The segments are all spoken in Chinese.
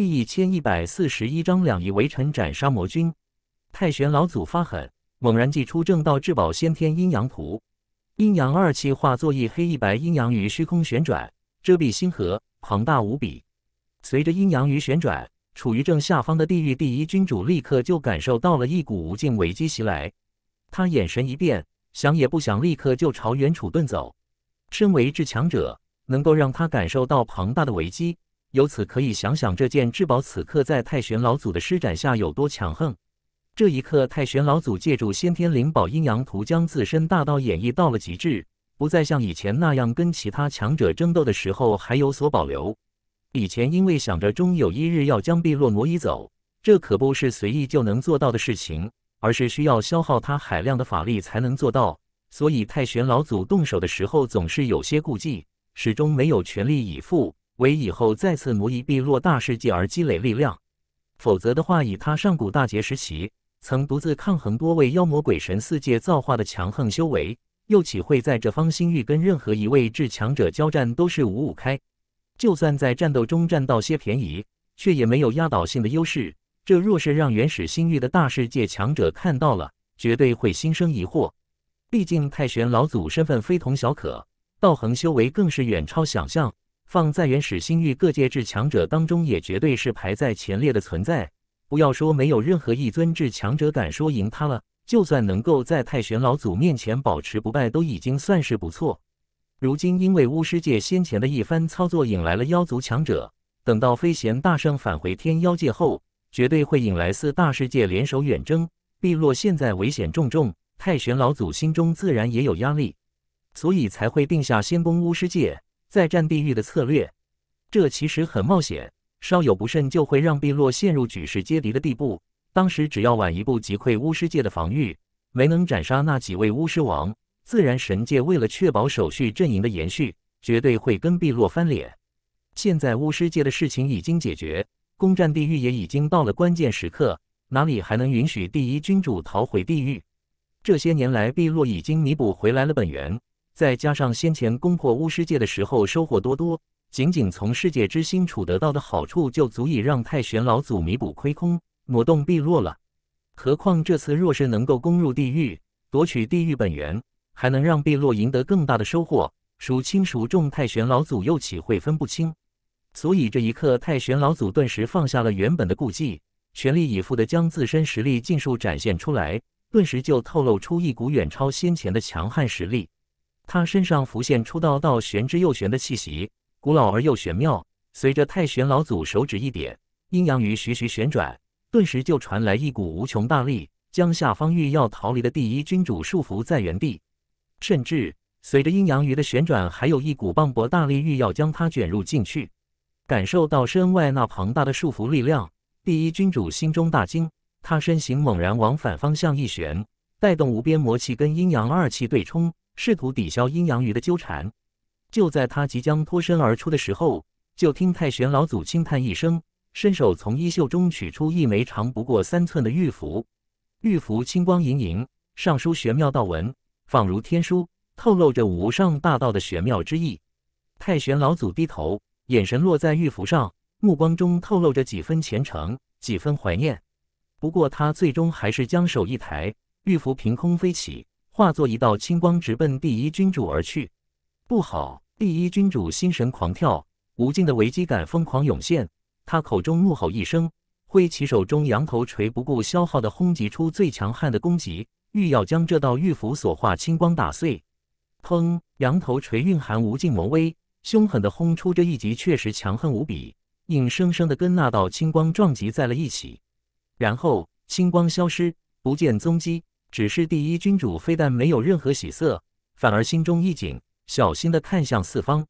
第一千一百四十一章两仪围城，斩杀魔君。太玄老祖发狠，猛然祭出正道至宝先天阴阳图，阴阳二气化作一黑一白阴阳鱼，虚空旋转，遮蔽星河，庞大无比。随着阴阳鱼旋转，处于正下方的地狱第一君主立刻就感受到了一股无尽危机袭来，他眼神一变，想也不想，立刻就朝远处遁走。身为至强者，能够让他感受到庞大的危机。由此可以想想，这件至宝此刻在太玄老祖的施展下有多强横。这一刻，太玄老祖借助先天灵宝阴阳图，将自身大道演绎到了极致，不再像以前那样跟其他强者争斗的时候还有所保留。以前因为想着终有一日要将碧落挪移走，这可不是随意就能做到的事情，而是需要消耗他海量的法力才能做到。所以太玄老祖动手的时候总是有些顾忌，始终没有全力以赴。为以后再次挪移碧落大世界而积累力量，否则的话，以他上古大劫时期曾独自抗衡多位妖魔鬼神、四界造化的强横修为，又岂会在这方星域跟任何一位至强者交战都是五五开？就算在战斗中占到些便宜，却也没有压倒性的优势。这若是让原始星域的大世界强者看到了，绝对会心生疑惑。毕竟太玄老祖身份非同小可，道恒修为更是远超想象。放在原始星域各界至强者当中，也绝对是排在前列的存在。不要说没有任何一尊至强者敢说赢他了，就算能够在太玄老祖面前保持不败，都已经算是不错。如今因为巫师界先前的一番操作，引来了妖族强者。等到飞贤大圣返回天妖界后，绝对会引来四大世界联手远征。碧落现在危险重重，太玄老祖心中自然也有压力，所以才会定下先攻巫师界。再占地狱的策略，这其实很冒险，稍有不慎就会让碧落陷入举世皆敌的地步。当时只要晚一步击溃巫师界的防御，没能斩杀那几位巫师王，自然神界为了确保守序阵营的延续，绝对会跟碧落翻脸。现在巫师界的事情已经解决，攻占地狱也已经到了关键时刻，哪里还能允许第一君主逃回地狱？这些年来，碧落已经弥补回来了本源。再加上先前攻破巫师界的时候收获多多，仅仅从世界之心处得到的好处就足以让太玄老祖弥补亏空，挪动碧落了。何况这次若是能够攻入地狱，夺取地狱本源，还能让碧落赢得更大的收获，孰轻孰重，太玄老祖又岂会分不清？所以这一刻，太玄老祖顿时放下了原本的顾忌，全力以赴地将自身实力尽数展现出来，顿时就透露出一股远超先前的强悍实力。他身上浮现出道道玄之又玄的气息，古老而又玄妙。随着太玄老祖手指一点，阴阳鱼徐徐旋转，顿时就传来一股无穷大力，将下方欲要逃离的第一君主束缚在原地。甚至随着阴阳鱼的旋转，还有一股磅礴大力欲要将他卷入进去。感受到身外那庞大的束缚力量，第一君主心中大惊，他身形猛然往反方向一旋，带动无边魔气跟阴阳二气对冲。试图抵消阴阳鱼的纠缠，就在他即将脱身而出的时候，就听太玄老祖轻叹一声，伸手从衣袖中取出一枚长不过三寸的玉符。玉符青光莹莹，上书玄妙道文，仿如天书，透露着无上大道的玄妙之意。太玄老祖低头，眼神落在玉符上，目光中透露着几分虔诚，几分怀念。不过他最终还是将手一抬，玉符凭空飞起。化作一道青光，直奔第一君主而去。不好！第一君主心神狂跳，无尽的危机感疯狂涌现。他口中怒吼一声，挥起手中羊头锤，不顾消耗的轰击出最强悍的攻击，欲要将这道玉符所化青光打碎。砰！羊头锤蕴含无尽魔威，凶狠的轰出这一击确实强横无比，硬生生的跟那道青光撞击在了一起。然后，青光消失，不见踪迹。只是第一君主非但没有任何喜色，反而心中一紧，小心的看向四方，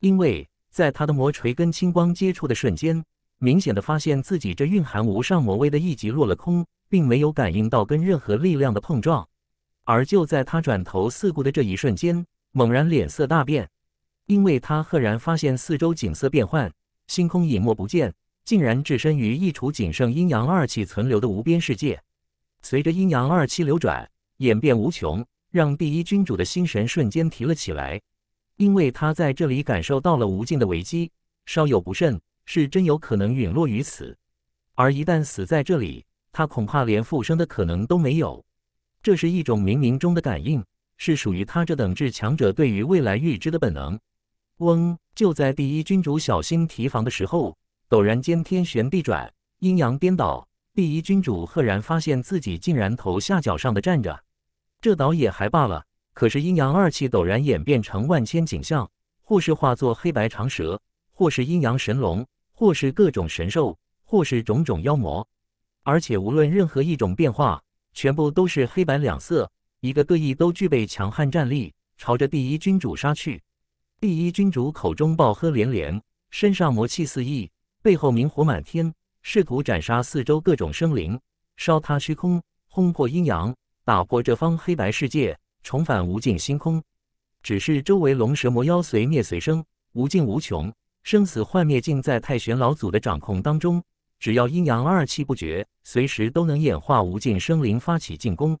因为在他的魔锤跟青光接触的瞬间，明显的发现自己这蕴含无上魔威的一击落了空，并没有感应到跟任何力量的碰撞。而就在他转头四顾的这一瞬间，猛然脸色大变，因为他赫然发现四周景色变幻，星空隐没不见，竟然置身于一处仅剩阴阳二气存留的无边世界。随着阴阳二气流转，演变无穷，让第一君主的心神瞬间提了起来，因为他在这里感受到了无尽的危机，稍有不慎是真有可能陨落于此。而一旦死在这里，他恐怕连复生的可能都没有。这是一种冥冥中的感应，是属于他这等至强者对于未来预知的本能。嗡！就在第一君主小心提防的时候，陡然间天旋地转，阴阳颠倒。第一君主赫然发现自己竟然头下脚上的站着，这倒也还罢了。可是阴阳二气陡然演变成万千景象，或是化作黑白长蛇，或是阴阳神龙，或是各种神兽，或是种种妖魔。而且无论任何一种变化，全部都是黑白两色，一个对弈都具备强悍战力，朝着第一君主杀去。第一君主口中暴喝连连，身上魔气四溢，背后明火满天。试图斩杀四周各种生灵，烧塌虚空，轰破阴阳，打破这方黑白世界，重返无尽星空。只是周围龙蛇魔妖随灭随生，无尽无穷，生死幻灭尽在太玄老祖的掌控当中。只要阴阳二气不绝，随时都能演化无尽生灵发起进攻。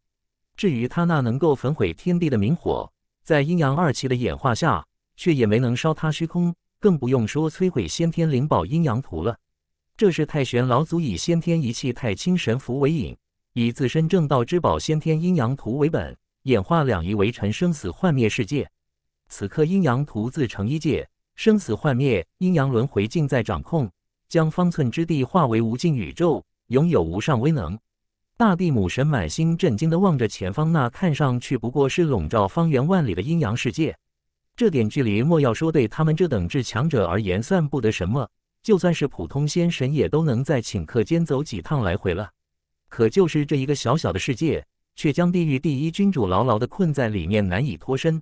至于他那能够焚毁天地的明火，在阴阳二气的演化下，却也没能烧塌虚空，更不用说摧毁先天灵宝阴阳图了。这是太玄老祖以先天一气太清神符为引，以自身正道之宝先天阴阳图为本，演化两仪为尘，生死幻灭世界。此刻阴阳图自成一界，生死幻灭，阴阳轮回尽在掌控，将方寸之地化为无尽宇宙，拥有无上威能。大地母神满心震惊地望着前方那看上去不过是笼罩方圆万里的阴阳世界，这点距离莫要说对他们这等至强者而言算不得什么。就算是普通仙神也都能在顷刻间走几趟来回了，可就是这一个小小的世界，却将地狱第一君主牢牢的困在里面，难以脱身。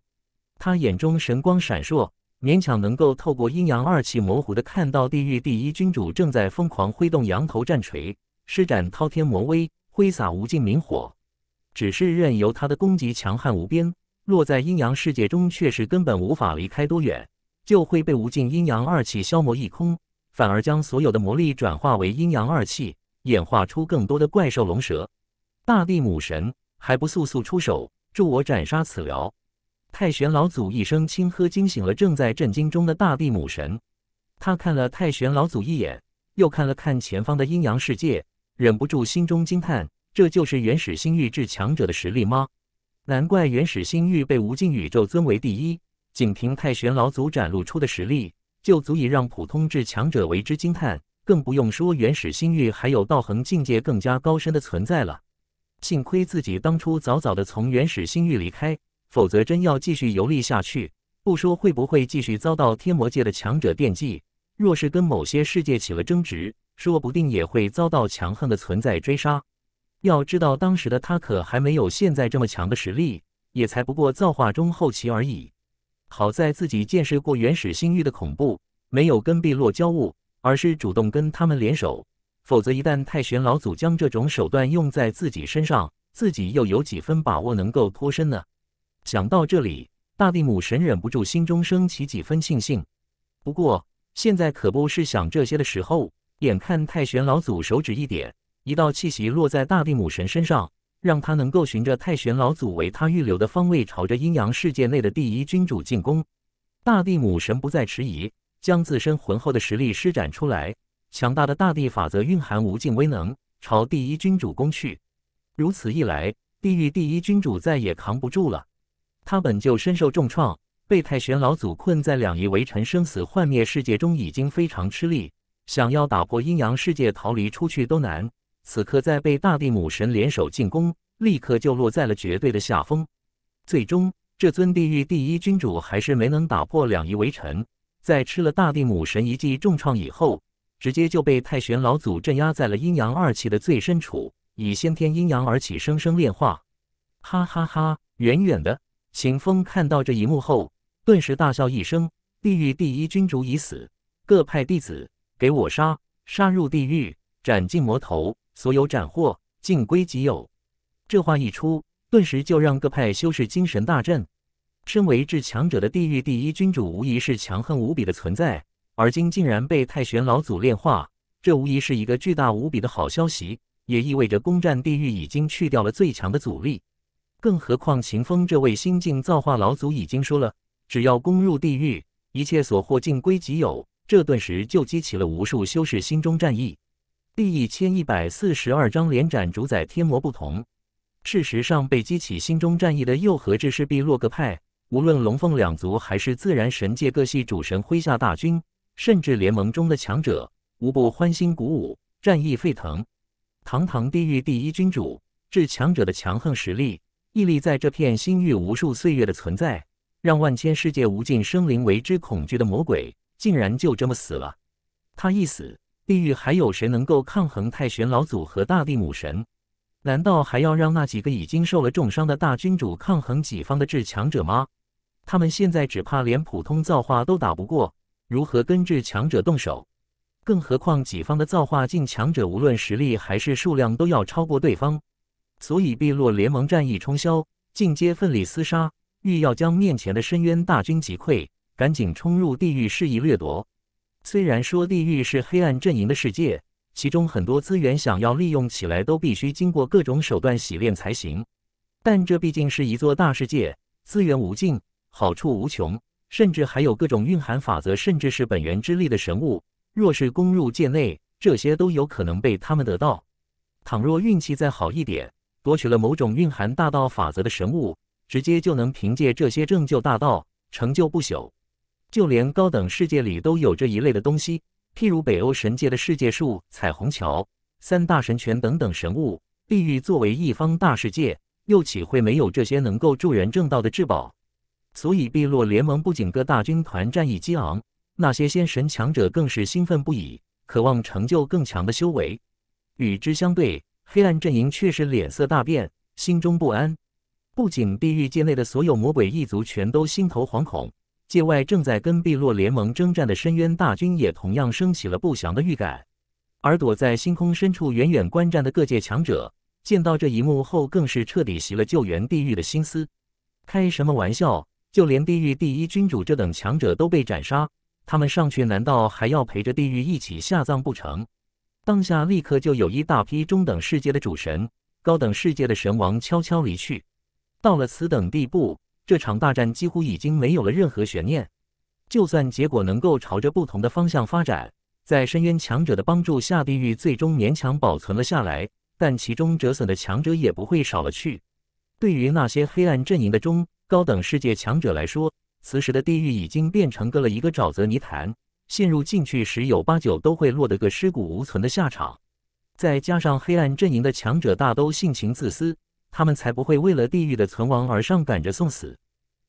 他眼中神光闪烁，勉强能够透过阴阳二气模糊的看到地狱第一君主正在疯狂挥动羊头战锤，施展滔天魔威，挥洒无尽冥火。只是任由他的攻击强悍无边，落在阴阳世界中却是根本无法离开多远，就会被无尽阴阳二气消磨一空。反而将所有的魔力转化为阴阳二气，演化出更多的怪兽龙蛇。大地母神还不速速出手，助我斩杀此撩！太玄老祖一声轻喝，惊醒了正在震惊中的大地母神。他看了太玄老祖一眼，又看了看前方的阴阳世界，忍不住心中惊叹：这就是原始星域至强者的实力吗？难怪原始星域被无尽宇宙尊为第一，仅凭太玄老祖展露出的实力。就足以让普通至强者为之惊叹，更不用说原始星域还有道恒境界更加高深的存在了。幸亏自己当初早早的从原始星域离开，否则真要继续游历下去，不说会不会继续遭到天魔界的强者惦记，若是跟某些世界起了争执，说不定也会遭到强横的存在追杀。要知道当时的他可还没有现在这么强的实力，也才不过造化中后期而已。好在自己见识过原始星域的恐怖，没有跟碧落交恶，而是主动跟他们联手。否则，一旦太玄老祖将这种手段用在自己身上，自己又有几分把握能够脱身呢？想到这里，大地母神忍不住心中升起几分庆幸。不过，现在可不是想这些的时候。眼看太玄老祖手指一点，一道气息落在大地母神身上。让他能够循着太玄老祖为他预留的方位，朝着阴阳世界内的第一君主进攻。大地母神不再迟疑，将自身浑厚的实力施展出来，强大的大地法则蕴含无尽威能，朝第一君主攻去。如此一来，地狱第一君主再也扛不住了。他本就身受重创，被太玄老祖困在两仪围城生死幻灭世界中已经非常吃力，想要打破阴阳世界逃离出去都难。此刻在被大地母神联手进攻，立刻就落在了绝对的下风。最终，这尊地狱第一君主还是没能打破两仪围城，在吃了大地母神一记重创以后，直接就被太玄老祖镇压在了阴阳二气的最深处，以先天阴阳而起，生生炼化。哈哈哈！远远的，秦风看到这一幕后，顿时大笑一声：“地狱第一君主已死，各派弟子给我杀！杀入地狱，斩尽魔头！”所有斩获尽归己有。这话一出，顿时就让各派修士精神大振。身为至强者的地狱第一君主，无疑是强横无比的存在。而今竟然被太玄老祖炼化，这无疑是一个巨大无比的好消息，也意味着攻占地狱已经去掉了最强的阻力。更何况秦风这位新晋造化老祖已经说了，只要攻入地狱，一切所获尽归己有。这顿时就激起了无数修士心中战意。第一千一百四十二章连斩主宰天魔不同。事实上，被激起心中战意的又何之是碧洛格派，无论龙凤两族，还是自然神界各系主神麾下大军，甚至联盟中的强者，无不欢欣鼓舞，战意沸腾。堂堂地狱第一君主，至强者的强横实力，屹立在这片星域无数岁月的存在，让万千世界无尽生灵为之恐惧的魔鬼，竟然就这么死了。他一死。地狱还有谁能够抗衡太玄老祖和大地母神？难道还要让那几个已经受了重伤的大君主抗衡己方的至强者吗？他们现在只怕连普通造化都打不过，如何跟至强者动手？更何况己方的造化境强者，无论实力还是数量，都要超过对方。所以，碧落联盟战役冲霄进阶，奋力厮杀，欲要将面前的深渊大军击溃，赶紧冲入地狱，肆意掠夺。虽然说地狱是黑暗阵营的世界，其中很多资源想要利用起来，都必须经过各种手段洗炼才行。但这毕竟是一座大世界，资源无尽，好处无穷，甚至还有各种蕴含法则，甚至是本源之力的神物。若是攻入界内，这些都有可能被他们得到。倘若运气再好一点，夺取了某种蕴含大道法则的神物，直接就能凭借这些拯救大道，成就不朽。就连高等世界里都有这一类的东西，譬如北欧神界的世界树、彩虹桥、三大神泉等等神物。地狱作为一方大世界，又岂会没有这些能够助人正道的至宝？所以，碧落联盟不仅各大军团战役激昂，那些仙神强者更是兴奋不已，渴望成就更强的修为。与之相对，黑暗阵营却是脸色大变，心中不安。不仅地狱界内的所有魔鬼一族全都心头惶恐。界外正在跟碧落联盟征战的深渊大军也同样升起了不祥的预感，而躲在星空深处远远观战的各界强者，见到这一幕后更是彻底袭了救援地狱的心思。开什么玩笑？就连地狱第一君主这等强者都被斩杀，他们上去难道还要陪着地狱一起下葬不成？当下立刻就有一大批中等世界的主神、高等世界的神王悄悄离去。到了此等地步。这场大战几乎已经没有了任何悬念，就算结果能够朝着不同的方向发展，在深渊强者的帮助下，地狱最终勉强保存了下来，但其中折损的强者也不会少了去。对于那些黑暗阵营的中高等世界强者来说，此时的地狱已经变成个了一个沼泽泥潭，陷入进去十有八九都会落得个尸骨无存的下场。再加上黑暗阵营的强者大都性情自私。他们才不会为了地狱的存亡而上赶着送死。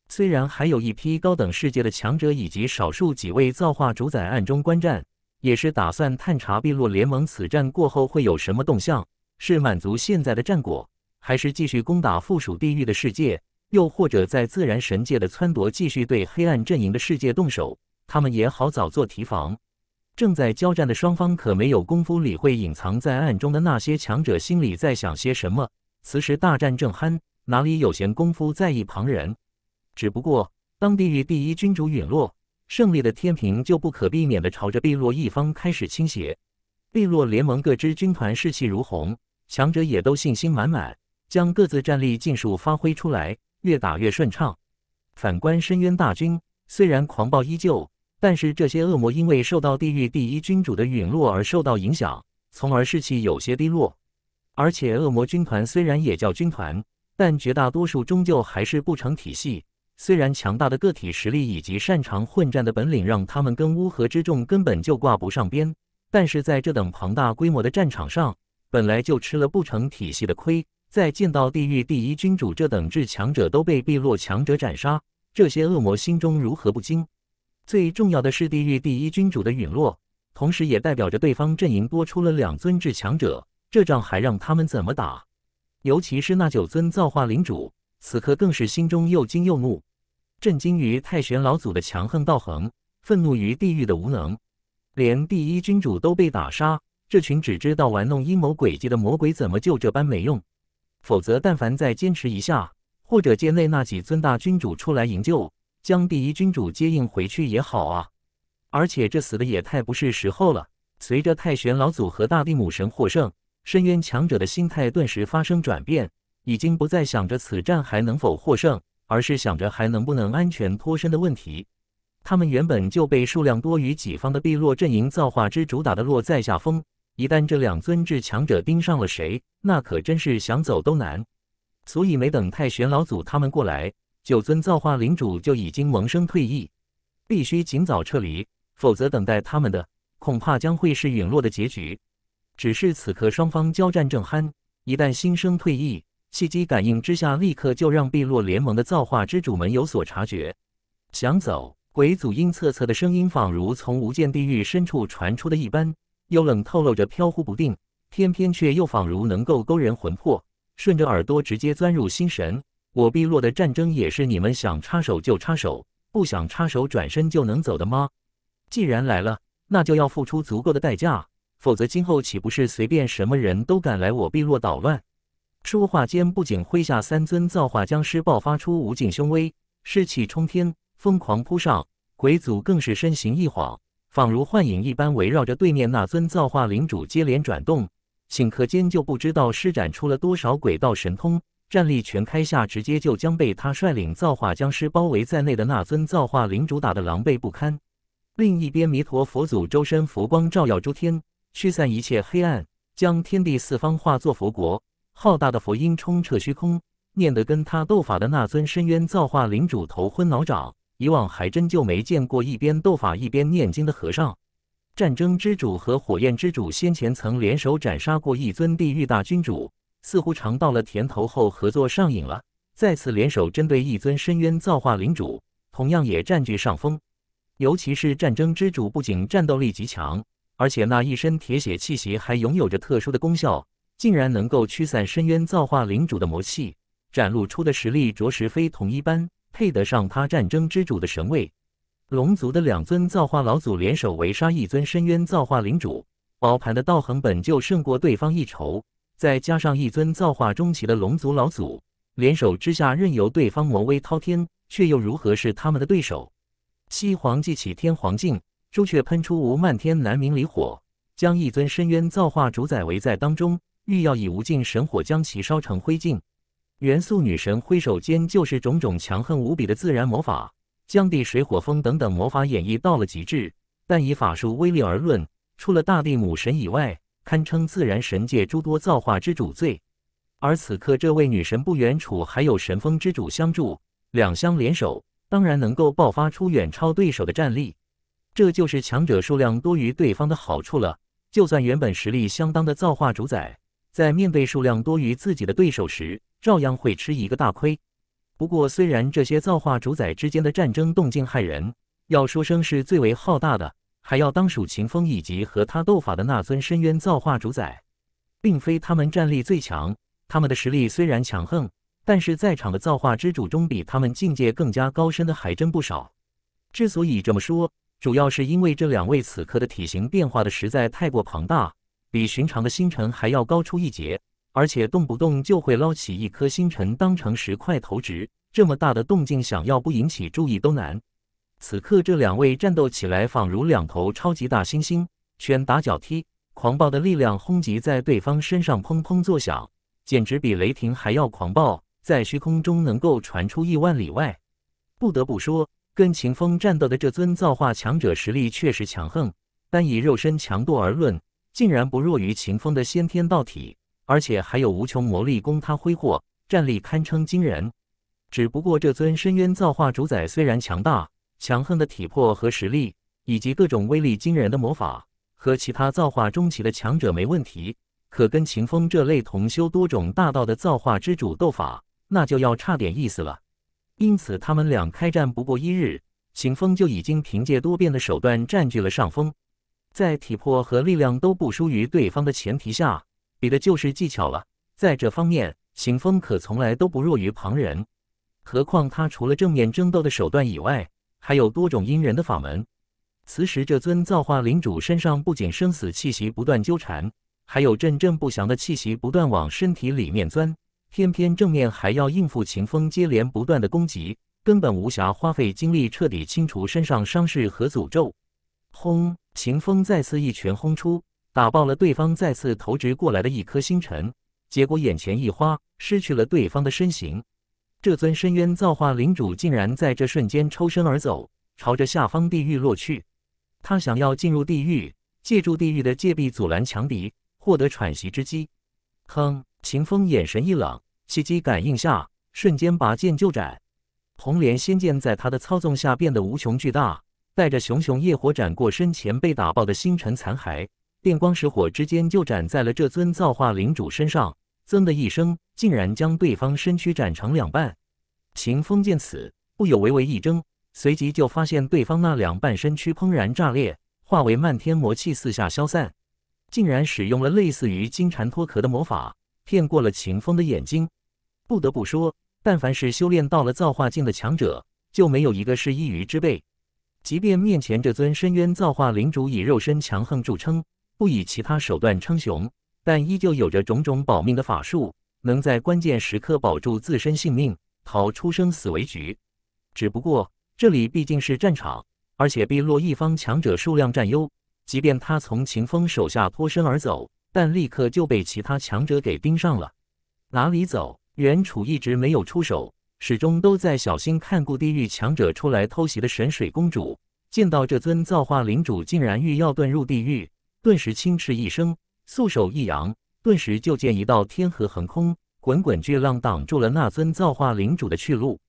虽然还有一批高等世界的强者以及少数几位造化主宰暗中观战，也是打算探查碧落联盟此战过后会有什么动向，是满足现在的战果，还是继续攻打附属地狱的世界，又或者在自然神界的撺掇，继续对黑暗阵营的世界动手，他们也好早做提防。正在交战的双方可没有功夫理会隐藏在暗中的那些强者心里在想些什么。此时大战正酣，哪里有闲工夫在意旁人？只不过，当地域第一君主陨落，胜利的天平就不可避免地朝着碧落一方开始倾斜。碧落联盟各支军团士气如虹，强者也都信心满满，将各自战力尽数发挥出来，越打越顺畅。反观深渊大军，虽然狂暴依旧，但是这些恶魔因为受到地狱第一君主的陨落而受到影响，从而士气有些低落。而且，恶魔军团虽然也叫军团，但绝大多数终究还是不成体系。虽然强大的个体实力以及擅长混战的本领，让他们跟乌合之众根本就挂不上边。但是，在这等庞大规模的战场上，本来就吃了不成体系的亏。再见到地狱第一君主这等至强者都被碧落强者斩杀，这些恶魔心中如何不惊？最重要的是，地狱第一君主的陨落，同时也代表着对方阵营多出了两尊至强者。这仗还让他们怎么打？尤其是那九尊造化领主，此刻更是心中又惊又怒，震惊于太玄老祖的强横道横，愤怒于地狱的无能。连第一君主都被打杀，这群只知道玩弄阴谋诡计的魔鬼怎么就这般没用？否则，但凡再坚持一下，或者界内那几尊大君主出来营救，将第一君主接应回去也好啊。而且这死的也太不是时候了。随着太玄老祖和大地母神获胜。深渊强者的心态顿时发生转变，已经不再想着此战还能否获胜，而是想着还能不能安全脱身的问题。他们原本就被数量多于己方的碧落阵营造化之主打的落在下风，一旦这两尊至强者盯上了谁，那可真是想走都难。所以没等太玄老祖他们过来，九尊造化领主就已经萌生退意，必须尽早撤离，否则等待他们的恐怕将会是陨落的结局。只是此刻双方交战正酣，一旦心生退意，契机感应之下，立刻就让碧落联盟的造化之主们有所察觉。想走，鬼祖阴恻恻的声音仿如从无间地狱深处传出的一般，幽冷透露着飘忽不定，偏偏却又仿如能够勾人魂魄，顺着耳朵直接钻入心神。我碧落的战争也是你们想插手就插手，不想插手转身就能走的吗？既然来了，那就要付出足够的代价。否则，今后岂不是随便什么人都敢来我碧落捣乱？说话间，不仅麾下三尊造化僵尸爆发出无尽凶威，士气冲天，疯狂扑上。鬼祖更是身形一晃，仿如幻影一般，围绕着对面那尊造化领主接连转动，顷刻间就不知道施展出了多少鬼道神通，战力全开下，直接就将被他率领造化僵尸包围在内的那尊造化领主打得狼狈不堪。另一边，弥陀佛祖周身佛光照耀诸天。驱散一切黑暗，将天地四方化作佛国。浩大的佛音冲彻虚空，念得跟他斗法的那尊深渊造化领主头昏脑涨。以往还真就没见过一边斗法一边念经的和尚。战争之主和火焰之主先前曾联手斩杀过一尊地狱大君主，似乎尝到了甜头后合作上瘾了，再次联手针对一尊深渊造化领主，同样也占据上风。尤其是战争之主，不仅战斗力极强。而且那一身铁血气息还拥有着特殊的功效，竟然能够驱散深渊造化领主的魔气，展露出的实力着实非同一般，配得上他战争之主的神位。龙族的两尊造化老祖联手围杀一尊深渊造化领主，包盘的道行本就胜过对方一筹，再加上一尊造化中期的龙族老祖联手之下，任由对方魔威滔天，却又如何是他们的对手？西皇祭起天皇镜。朱雀喷出无漫天南冥离火，将一尊深渊造化主宰围在当中，欲要以无尽神火将其烧成灰烬。元素女神挥手间就是种种强横无比的自然魔法，将地水火风等等魔法演绎到了极致。但以法术威力而论，除了大地母神以外，堪称自然神界诸多造化之主最。而此刻，这位女神不远处还有神风之主相助，两相联手，当然能够爆发出远超对手的战力。这就是强者数量多于对方的好处了。就算原本实力相当的造化主宰，在面对数量多于自己的对手时，照样会吃一个大亏。不过，虽然这些造化主宰之间的战争动静骇人，要说声势最为浩大的，还要当属秦风以及和他斗法的那尊深渊造化主宰。并非他们战力最强，他们的实力虽然强横，但是在场的造化之主中，比他们境界更加高深的还真不少。之所以这么说，主要是因为这两位此刻的体型变化的实在太过庞大，比寻常的星辰还要高出一截，而且动不动就会捞起一颗星辰当成石块投掷，这么大的动静，想要不引起注意都难。此刻这两位战斗起来，仿如两头超级大猩猩，拳打脚踢，狂暴的力量轰击在对方身上，砰砰作响，简直比雷霆还要狂暴，在虚空中能够传出亿万里外。不得不说。跟秦风战斗的这尊造化强者实力确实强横，但以肉身强度而论，竟然不弱于秦风的先天道体，而且还有无穷魔力供他挥霍，战力堪称惊人。只不过这尊深渊造化主宰虽然强大、强横的体魄和实力，以及各种威力惊人的魔法，和其他造化中期的强者没问题，可跟秦风这类同修多种大道的造化之主斗法，那就要差点意思了。因此，他们俩开战不过一日，行风就已经凭借多变的手段占据了上风。在体魄和力量都不输于对方的前提下，比的就是技巧了。在这方面，行风可从来都不弱于旁人。何况他除了正面争斗的手段以外，还有多种阴人的法门。此时，这尊造化领主身上不仅生死气息不断纠缠，还有阵阵不祥的气息不断往身体里面钻。偏偏正面还要应付秦风接连不断的攻击，根本无暇花费精力彻底清除身上伤势和诅咒。轰！秦风再次一拳轰出，打爆了对方再次投掷过来的一颗星辰。结果眼前一花，失去了对方的身形。这尊深渊造化领主竟然在这瞬间抽身而走，朝着下方地狱落去。他想要进入地狱，借助地狱的界壁阻拦强敌，获得喘息之机。哼！秦风眼神一冷，气机感应下，瞬间拔剑就斩。红莲仙剑在他的操纵下变得无穷巨大，带着熊熊业火斩过身前被打爆的星辰残骸，电光石火之间就斩在了这尊造化领主身上。噌的一声，竟然将对方身躯斩成两半。秦风见此，不由微微一怔，随即就发现对方那两半身躯砰然炸裂，化为漫天魔气四下消散，竟然使用了类似于金蝉脱壳的魔法。骗过了秦风的眼睛，不得不说，但凡是修炼到了造化境的强者，就没有一个是易鱼之辈。即便面前这尊深渊造化领主以肉身强横著称，不以其他手段称雄，但依旧有着种种保命的法术，能在关键时刻保住自身性命，逃出生死为局。只不过这里毕竟是战场，而且碧落一方强者数量占优，即便他从秦风手下脱身而走。但立刻就被其他强者给盯上了。哪里走？元楚一直没有出手，始终都在小心看顾地狱强者出来偷袭的神水公主。见到这尊造化领主竟然欲要遁入地狱，顿时轻斥一声，素手一扬，顿时就见一道天河横空，滚滚巨浪挡住了那尊造化领主的去路。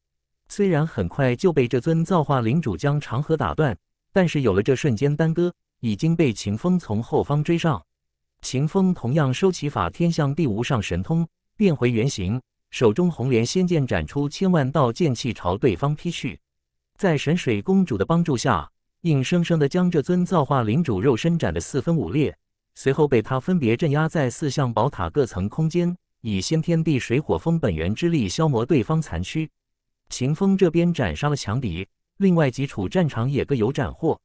虽然很快就被这尊造化领主将长河打断，但是有了这瞬间耽搁，已经被秦风从后方追上。秦风同样收起法天象地无上神通，变回原形，手中红莲仙剑斩出千万道剑气朝对方劈去。在神水公主的帮助下，硬生生的将这尊造化领主肉身斩得四分五裂，随后被他分别镇压在四象宝塔各层空间，以先天地水火风本源之力消磨对方残躯。秦风这边斩杀了强敌，另外几处战场也各有斩获，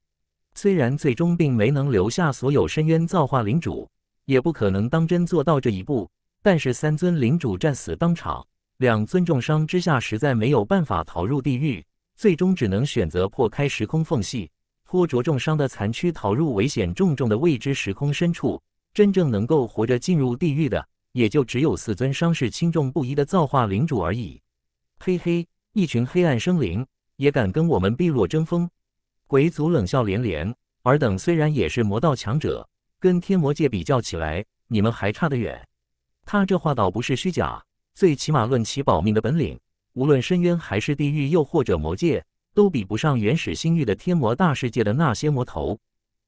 虽然最终并没能留下所有深渊造化领主。也不可能当真做到这一步，但是三尊领主战死当场，两尊重伤之下实在没有办法逃入地狱，最终只能选择破开时空缝隙，拖着重伤的残躯逃入危险重重的未知时空深处。真正能够活着进入地狱的，也就只有四尊伤势轻重不一的造化领主而已。嘿嘿，一群黑暗生灵也敢跟我们碧落争锋？鬼族冷笑连连。尔等虽然也是魔道强者。跟天魔界比较起来，你们还差得远。他这话倒不是虚假，最起码论起保命的本领，无论深渊还是地狱，又或者魔界，都比不上原始星域的天魔大世界的那些魔头。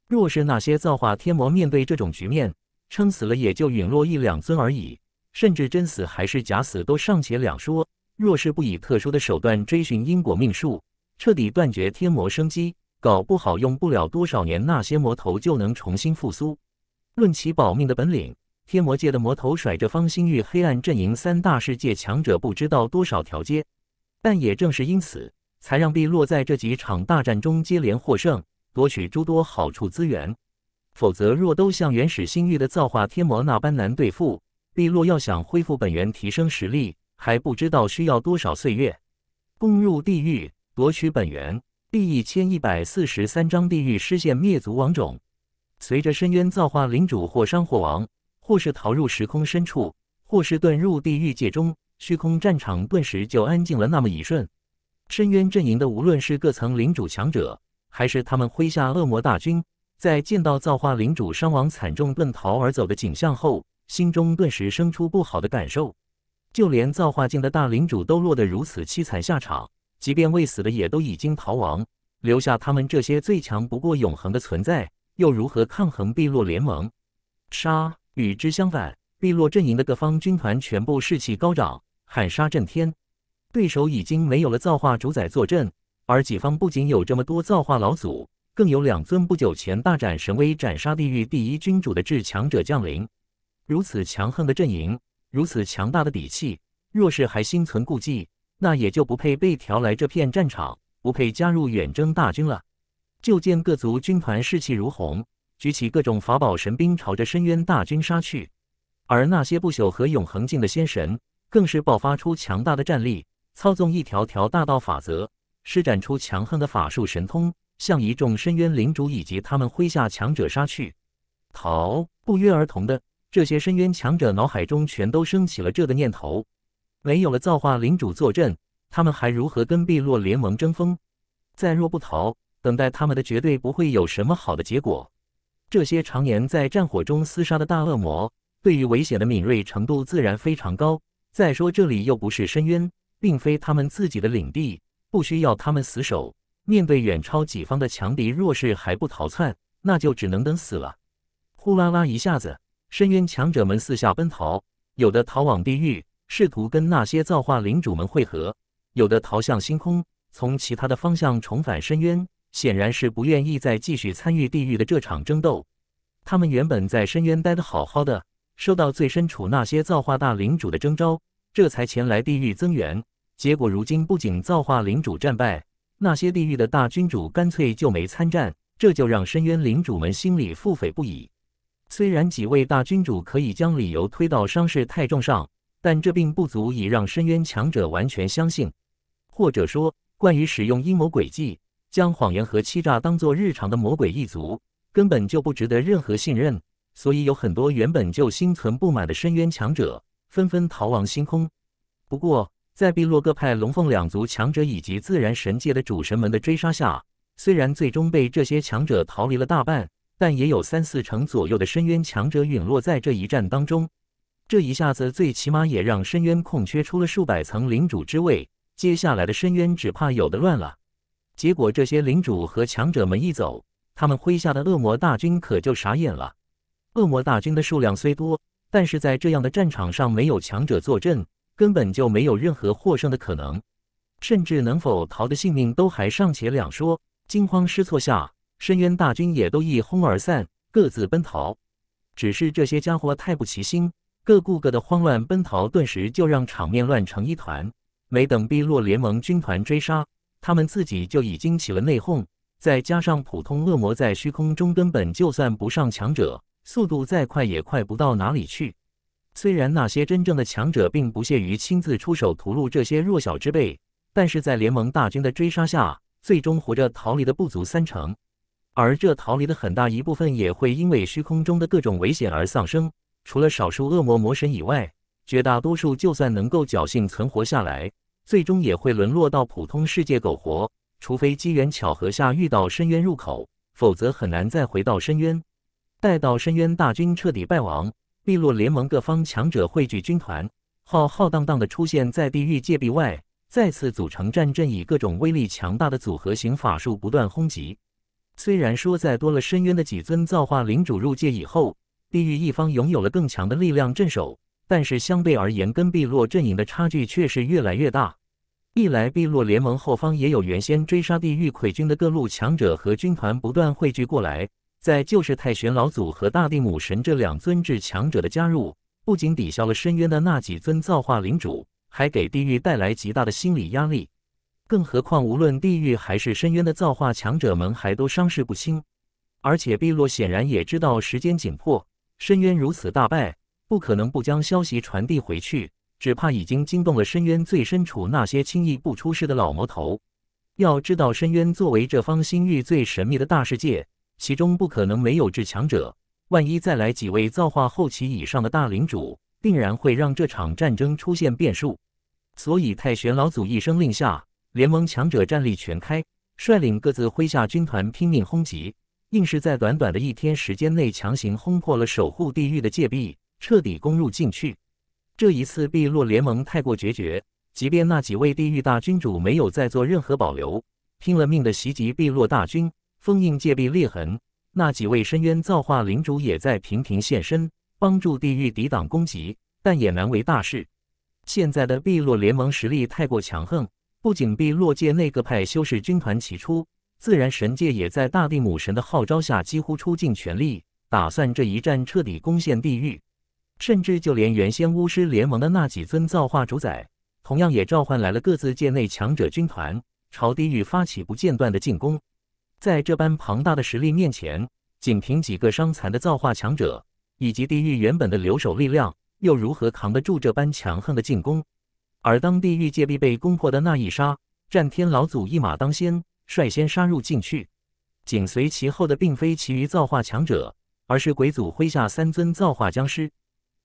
若是那些造化天魔面对这种局面，撑死了也就陨落一两尊而已，甚至真死还是假死都尚且两说。若是不以特殊的手段追寻因果命数，彻底断绝天魔生机。搞不好用不了多少年，那些魔头就能重新复苏。论起保命的本领，天魔界的魔头甩着方心域黑暗阵营三大世界强者不知道多少条街。但也正是因此，才让碧落在这几场大战中接连获胜，夺取诸多好处资源。否则，若都像原始星域的造化天魔那般难对付，碧落要想恢复本源、提升实力，还不知道需要多少岁月。攻入地狱，夺取本源。第一千一百四十三章地狱失陷灭族王种。随着深渊造化领主或伤或亡，或是逃入时空深处，或是遁入地狱界中，虚空战场顿时就安静了那么一瞬。深渊阵营的无论是各层领主强者，还是他们麾下恶魔大军，在见到造化领主伤亡惨重、遁逃而走的景象后，心中顿时生出不好的感受。就连造化境的大领主都落得如此凄惨下场。即便未死的也都已经逃亡，留下他们这些最强不过永恒的存在，又如何抗衡碧落联盟？杀！与之相反，碧落阵营的各方军团全部士气高涨，喊杀震天。对手已经没有了造化主宰坐镇，而己方不仅有这么多造化老祖，更有两尊不久前大展神威斩杀地狱第一君主的至强者降临。如此强横的阵营，如此强大的底气，若是还心存顾忌？那也就不配被调来这片战场，不配加入远征大军了。就见各族军团士气如虹，举起各种法宝神兵，朝着深渊大军杀去。而那些不朽和永恒境的仙神，更是爆发出强大的战力，操纵一条条大道法则，施展出强横的法术神通，向一众深渊领主以及他们麾下强者杀去。逃！不约而同的，这些深渊强者脑海中全都升起了这个念头。没有了造化领主坐镇，他们还如何跟碧落联盟争锋？再若不逃，等待他们的绝对不会有什么好的结果。这些常年在战火中厮杀的大恶魔，对于危险的敏锐程度自然非常高。再说这里又不是深渊，并非他们自己的领地，不需要他们死守。面对远超己方的强敌，若是还不逃窜，那就只能等死了。呼啦啦一下子，深渊强者们四下奔逃，有的逃往地狱。试图跟那些造化领主们汇合，有的逃向星空，从其他的方向重返深渊，显然是不愿意再继续参与地狱的这场争斗。他们原本在深渊待得好好的，受到最深处那些造化大领主的征召，这才前来地狱增援。结果如今不仅造化领主战败，那些地狱的大君主干脆就没参战，这就让深渊领主们心里腹诽不已。虽然几位大君主可以将理由推到伤势太重上。但这并不足以让深渊强者完全相信，或者说，惯于使用阴谋诡计，将谎言和欺诈当做日常的魔鬼一族，根本就不值得任何信任。所以，有很多原本就心存不满的深渊强者，纷纷逃亡星空。不过，在碧洛各派、龙凤两族强者以及自然神界的主神们的追杀下，虽然最终被这些强者逃离了大半，但也有三四成左右的深渊强者陨落在这一战当中。这一下子，最起码也让深渊空缺出了数百层领主之位。接下来的深渊只怕有的乱了。结果这些领主和强者们一走，他们麾下的恶魔大军可就傻眼了。恶魔大军的数量虽多，但是在这样的战场上没有强者坐镇，根本就没有任何获胜的可能，甚至能否逃得性命都还尚且两说。惊慌失措下，深渊大军也都一哄而散，各自奔逃。只是这些家伙太不齐心。各顾各的慌乱奔逃，顿时就让场面乱成一团。没等碧落联盟军团追杀，他们自己就已经起了内讧。再加上普通恶魔在虚空中根本就算不上强者，速度再快也快不到哪里去。虽然那些真正的强者并不屑于亲自出手屠戮这些弱小之辈，但是在联盟大军的追杀下，最终活着逃离的不足三成。而这逃离的很大一部分也会因为虚空中的各种危险而丧生。除了少数恶魔魔神以外，绝大多数就算能够侥幸存活下来，最终也会沦落到普通世界苟活，除非机缘巧合下遇到深渊入口，否则很难再回到深渊。待到深渊大军彻底败亡，碧落联盟各方强者汇聚军团，浩浩荡荡的出现在地狱界壁外，再次组成战阵，以各种威力强大的组合型法术不断轰击。虽然说在多了深渊的几尊造化领主入界以后，地狱一方拥有了更强的力量镇守，但是相对而言，跟碧落阵营的差距却是越来越大。一来碧落联盟后方也有原先追杀地狱溃军的各路强者和军团不断汇聚过来；再就是太玄老祖和大地母神这两尊至强者的加入，不仅抵消了深渊的那几尊造化领主，还给地狱带来极大的心理压力。更何况，无论地狱还是深渊的造化强者们还都伤势不轻，而且碧落显然也知道时间紧迫。深渊如此大败，不可能不将消息传递回去，只怕已经惊动了深渊最深处那些轻易不出事的老魔头。要知道，深渊作为这方星域最神秘的大世界，其中不可能没有至强者。万一再来几位造化后期以上的大领主，定然会让这场战争出现变数。所以，太玄老祖一声令下，联盟强者战力全开，率领各自麾下军团拼命轰击。硬是在短短的一天时间内强行轰破了守护地狱的界壁，彻底攻入禁区。这一次碧落联盟太过决绝，即便那几位地狱大君主没有再做任何保留，拼了命的袭击碧落大军，封印界壁裂痕。那几位深渊造化领主也在频频现身，帮助地狱抵挡攻击，但也难为大事。现在的碧落联盟实力太过强横，不仅碧落界内各派修士军团齐出。自然神界也在大地母神的号召下，几乎出尽全力，打算这一战彻底攻陷地狱。甚至就连原先巫师联盟的那几尊造化主宰，同样也召唤来了各自界内强者军团，朝地狱发起不间断的进攻。在这般庞大的实力面前，仅凭几个伤残的造化强者以及地狱原本的留守力量，又如何扛得住这般强横的进攻？而当地狱界壁被攻破的那一刹，战天老祖一马当先。率先杀入进去，紧随其后的并非其余造化强者，而是鬼祖麾下三尊造化僵尸。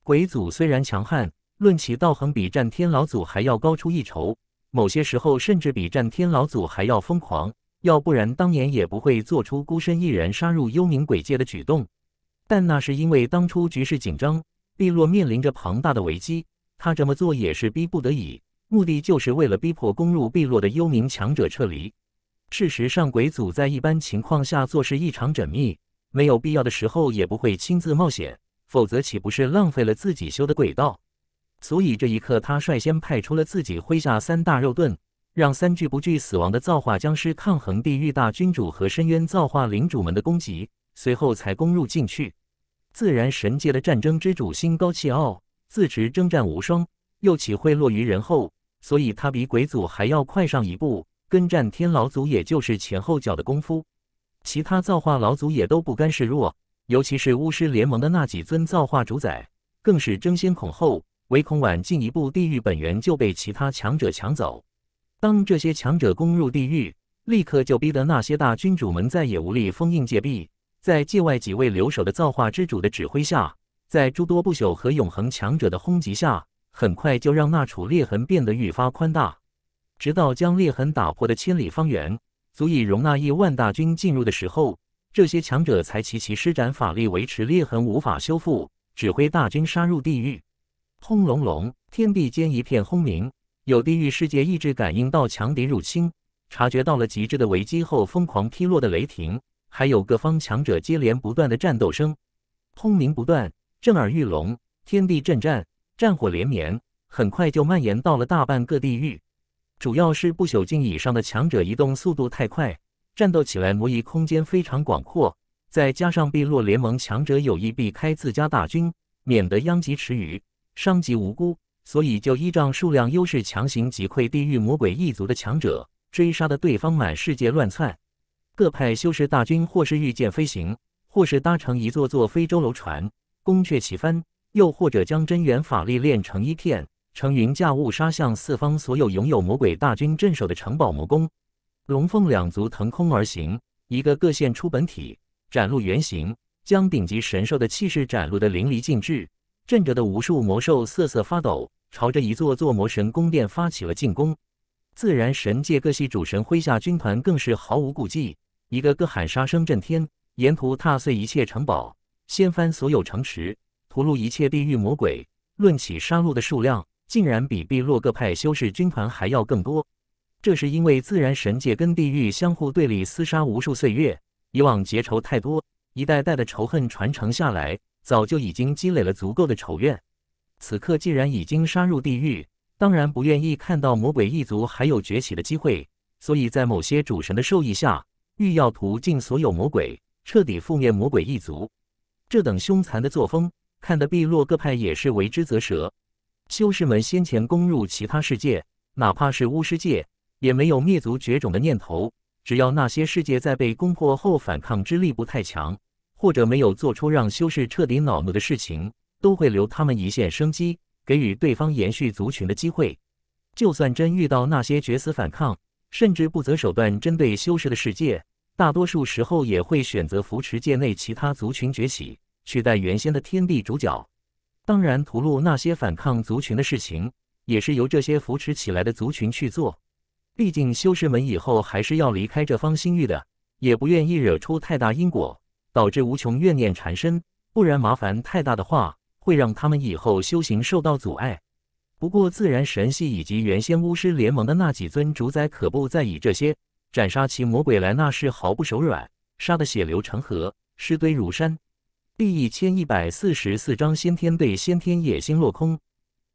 鬼祖虽然强悍，论起道行比战天老祖还要高出一筹，某些时候甚至比战天老祖还要疯狂，要不然当年也不会做出孤身一人杀入幽冥鬼界的举动。但那是因为当初局势紧张，碧落面临着庞大的危机，他这么做也是逼不得已，目的就是为了逼迫攻入碧落的幽冥强者撤离。事实上，鬼祖在一般情况下做事异常缜密，没有必要的时候也不会亲自冒险，否则岂不是浪费了自己修的轨道？所以这一刻，他率先派出了自己麾下三大肉盾，让三具不惧死亡的造化僵尸抗衡地狱大军主和深渊造化领主们的攻击，随后才攻入进去。自然神界的战争之主心高气傲，自持征战无双，又岂会落于人后？所以他比鬼祖还要快上一步。征战天老祖，也就是前后脚的功夫，其他造化老祖也都不甘示弱，尤其是巫师联盟的那几尊造化主宰，更是争先恐后，唯恐晚进一步，地狱本源就被其他强者抢走。当这些强者攻入地狱，立刻就逼得那些大君主们再也无力封印界壁，在界外几位留守的造化之主的指挥下，在诸多不朽和永恒强者的轰击下，很快就让那处裂痕变得愈发宽大。直到将裂痕打破的千里方圆足以容纳亿万大军进入的时候，这些强者才齐齐施展法力维持裂痕无法修复，指挥大军杀入地狱。轰隆隆，天地间一片轰鸣，有地狱世界意志感应到强敌入侵，察觉到了极致的危机后，疯狂劈落的雷霆，还有各方强者接连不断的战斗声，轰鸣不断，震耳欲聋，天地震颤，战火连绵，很快就蔓延到了大半个地狱。主要是不朽境以上的强者移动速度太快，战斗起来挪移空间非常广阔。再加上碧落联盟强者有意避开自家大军，免得殃及池鱼、伤及无辜，所以就依仗数量优势强行击溃地狱魔鬼一族的强者，追杀的对方满世界乱窜。各派修士大军或是御剑飞行，或是搭乘一座座非洲楼船，宫阙齐翻，又或者将真元法力炼成一片。乘云驾雾，杀向四方所有拥有魔鬼大军镇守的城堡魔宫。龙凤两族腾空而行，一个个现出本体，展露原形，将顶级神兽的气势展露的淋漓尽致。镇着的无数魔兽瑟瑟发抖，朝着一座座魔神宫殿发起了进攻。自然神界各系主神麾下军团更是毫无顾忌，一个个喊杀声震天，沿途踏碎一切城堡，掀翻所有城池，屠戮一切地狱魔鬼。论起杀戮的数量，竟然比碧落各派修士军团还要更多，这是因为自然神界跟地狱相互对立厮杀无数岁月，以往结仇太多，一代代的仇恨传承下来，早就已经积累了足够的仇怨。此刻既然已经杀入地狱，当然不愿意看到魔鬼一族还有崛起的机会，所以在某些主神的授意下，欲要屠尽所有魔鬼，彻底覆灭魔鬼一族。这等凶残的作风，看得碧落各派也是为之咋舌。修士们先前攻入其他世界，哪怕是巫师界，也没有灭族绝种的念头。只要那些世界在被攻破后反抗之力不太强，或者没有做出让修士彻底恼怒的事情，都会留他们一线生机，给予对方延续族群的机会。就算真遇到那些决死反抗，甚至不择手段针对修士的世界，大多数时候也会选择扶持界内其他族群崛起，取代原先的天地主角。当然，屠戮那些反抗族群的事情，也是由这些扶持起来的族群去做。毕竟修士们以后还是要离开这方星域的，也不愿意惹出太大因果，导致无穷怨念缠身。不然麻烦太大的话，会让他们以后修行受到阻碍。不过自然神系以及原先巫师联盟的那几尊主宰可不在意这些，斩杀其魔鬼来那是毫不手软，杀得血流成河，尸堆如山。第一千一百四十四章，先天对先天野心落空。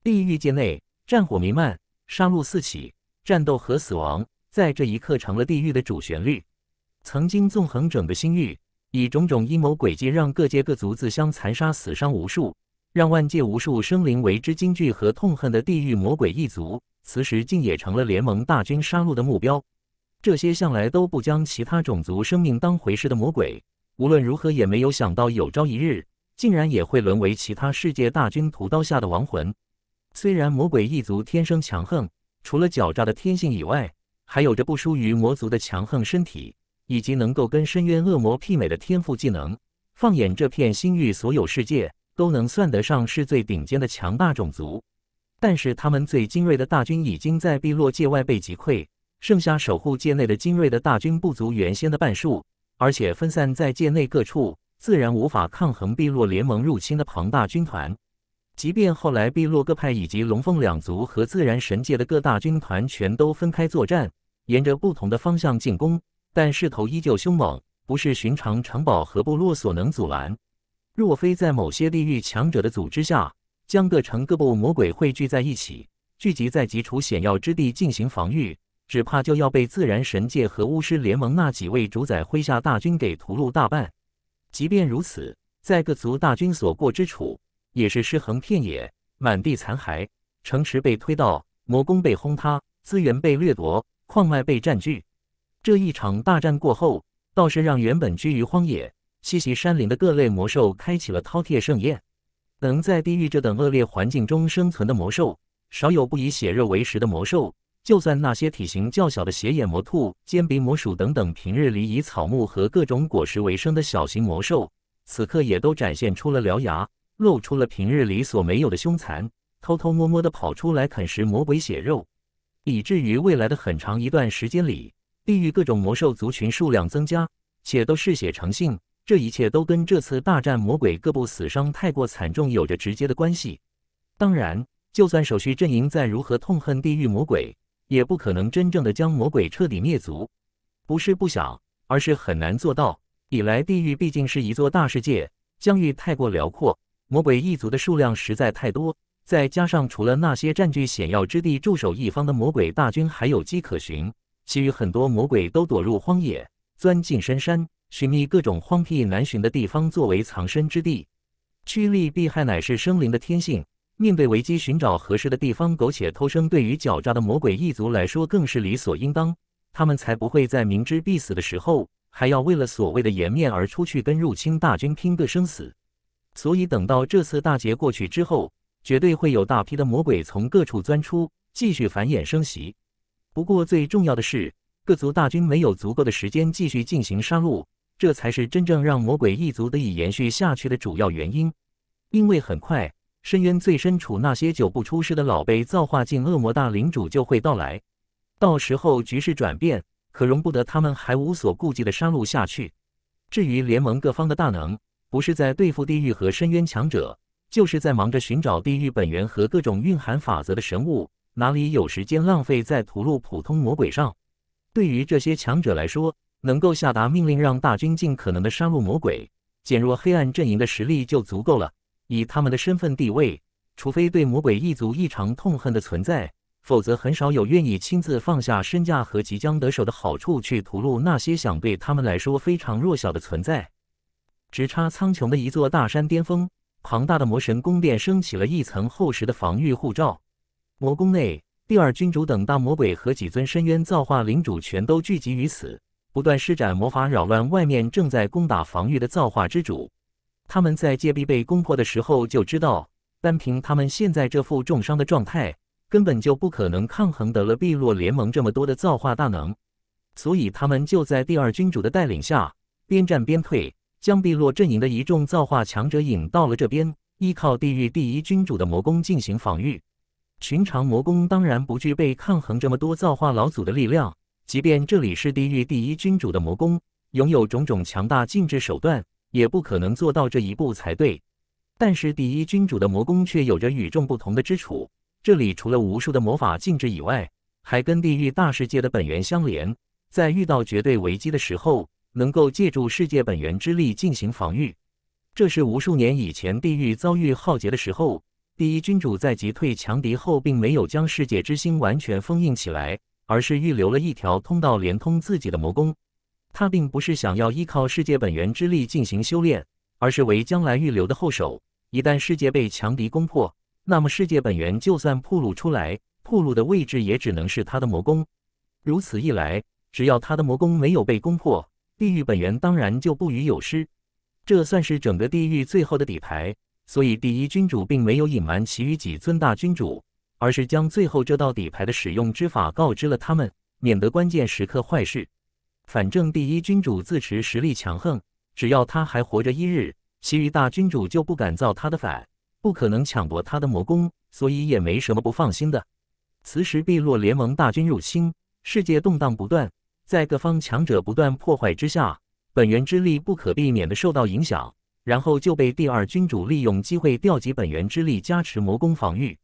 地狱界内战火弥漫，杀戮四起，战斗和死亡在这一刻成了地狱的主旋律。曾经纵横整个星域，以种种阴谋诡计让各界各族自相残杀，死伤无数，让万界无数生灵为之惊惧和痛恨的地狱魔鬼一族，此时竟也成了联盟大军杀戮的目标。这些向来都不将其他种族生命当回事的魔鬼。无论如何，也没有想到有朝一日，竟然也会沦为其他世界大军屠刀下的亡魂。虽然魔鬼一族天生强横，除了狡诈的天性以外，还有着不输于魔族的强横身体，以及能够跟深渊恶魔媲美的天赋技能。放眼这片星域，所有世界都能算得上是最顶尖的强大种族。但是，他们最精锐的大军已经在碧落界外被击溃，剩下守护界内的精锐的大军不足原先的半数。而且分散在界内各处，自然无法抗衡碧落联盟入侵的庞大军团。即便后来碧落各派以及龙凤两族和自然神界的各大军团全都分开作战，沿着不同的方向进攻，但势头依旧凶猛，不是寻常城堡和部落所能阻拦。若非在某些地域强者的组织下，将各城各部魔鬼汇聚在一起，聚集在极处险要之地进行防御。只怕就要被自然神界和巫师联盟那几位主宰麾下大军给屠戮大半。即便如此，在各族大军所过之处，也是尸横遍野，满地残骸，城池被推倒，魔宫被轰塌，资源被掠夺，矿脉被占据。这一场大战过后，倒是让原本居于荒野、栖息山林的各类魔兽开启了饕餮盛宴。能在地狱这等恶劣环境中生存的魔兽，少有不以血肉为食的魔兽。就算那些体型较小的斜眼魔兔、尖鼻魔鼠等等，平日里以草木和各种果实为生的小型魔兽，此刻也都展现出了獠牙，露出了平日里所没有的凶残，偷偷摸摸地跑出来啃食魔鬼血肉，以至于未来的很长一段时间里，地狱各种魔兽族群数量增加，且都嗜血成性，这一切都跟这次大战魔鬼各部死伤太过惨重有着直接的关系。当然，就算手续阵营再如何痛恨地狱魔鬼，也不可能真正的将魔鬼彻底灭族，不是不想，而是很难做到。以来，地狱毕竟是一座大世界，疆域太过辽阔，魔鬼一族的数量实在太多。再加上除了那些占据险要之地、驻守一方的魔鬼大军还有迹可循，其余很多魔鬼都躲入荒野，钻进深山，寻觅各种荒僻难寻的地方作为藏身之地。趋利避害乃是生灵的天性。面对危机，寻找合适的地方苟且偷生，对于狡诈的魔鬼一族来说更是理所应当。他们才不会在明知必死的时候，还要为了所谓的颜面而出去跟入侵大军拼个生死。所以，等到这次大劫过去之后，绝对会有大批的魔鬼从各处钻出，继续繁衍生息。不过，最重要的是，各族大军没有足够的时间继续进行杀戮，这才是真正让魔鬼一族得以延续下去的主要原因。因为很快。深渊最深处那些久不出世的老辈造化境恶魔大领主就会到来，到时候局势转变，可容不得他们还无所顾忌的杀戮下去。至于联盟各方的大能，不是在对付地狱和深渊强者，就是在忙着寻找地狱本源和各种蕴含法则的神物，哪里有时间浪费在屠戮普通魔鬼上？对于这些强者来说，能够下达命令让大军尽可能的杀戮魔鬼，减弱黑暗阵营的实力就足够了。以他们的身份地位，除非对魔鬼一族异常痛恨的存在，否则很少有愿意亲自放下身价和即将得手的好处去屠戮那些想对他们来说非常弱小的存在。直插苍穹的一座大山巅峰，庞大的魔神宫殿升起了一层厚实的防御护罩。魔宫内，第二君主等大魔鬼和几尊深渊造化领主全都聚集于此，不断施展魔法扰乱外面正在攻打防御的造化之主。他们在戒壁被攻破的时候就知道，单凭他们现在这副重伤的状态，根本就不可能抗衡得了碧落联盟这么多的造化大能，所以他们就在第二君主的带领下，边战边退，将碧落阵营的一众造化强者引到了这边，依靠地狱第一君主的魔功进行防御。寻常魔功当然不具备抗衡这么多造化老祖的力量，即便这里是地狱第一君主的魔功，拥有种种强大禁制手段。也不可能做到这一步才对。但是第一君主的魔宫却有着与众不同的之处，这里除了无数的魔法禁制以外，还跟地狱大世界的本源相连，在遇到绝对危机的时候，能够借助世界本源之力进行防御。这是无数年以前地狱遭遇浩劫的时候，第一君主在击退强敌后，并没有将世界之心完全封印起来，而是预留了一条通道连通自己的魔宫。他并不是想要依靠世界本源之力进行修炼，而是为将来预留的后手。一旦世界被强敌攻破，那么世界本源就算暴露出来，暴露的位置也只能是他的魔宫。如此一来，只要他的魔宫没有被攻破，地狱本源当然就不予有失。这算是整个地狱最后的底牌。所以，第一君主并没有隐瞒其余几尊大君主，而是将最后这道底牌的使用之法告知了他们，免得关键时刻坏事。反正第一君主自持实力强横，只要他还活着一日，其余大君主就不敢造他的反，不可能抢夺他的魔功，所以也没什么不放心的。此时，碧落联盟大军入侵，世界动荡不断，在各方强者不断破坏之下，本源之力不可避免的受到影响，然后就被第二君主利用机会调集本源之力加持魔功防御，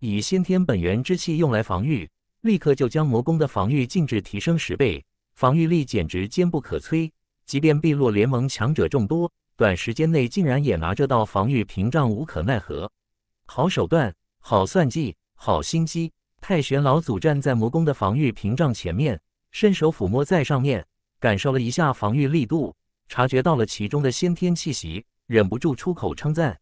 以先天本源之气用来防御，立刻就将魔功的防御禁制提升十倍。防御力简直坚不可摧，即便碧落联盟强者众多，短时间内竟然也拿这道防御屏障无可奈何。好手段，好算计，好心机！太玄老祖站在魔宫的防御屏障前面，伸手抚摸在上面，感受了一下防御力度，察觉到了其中的先天气息，忍不住出口称赞。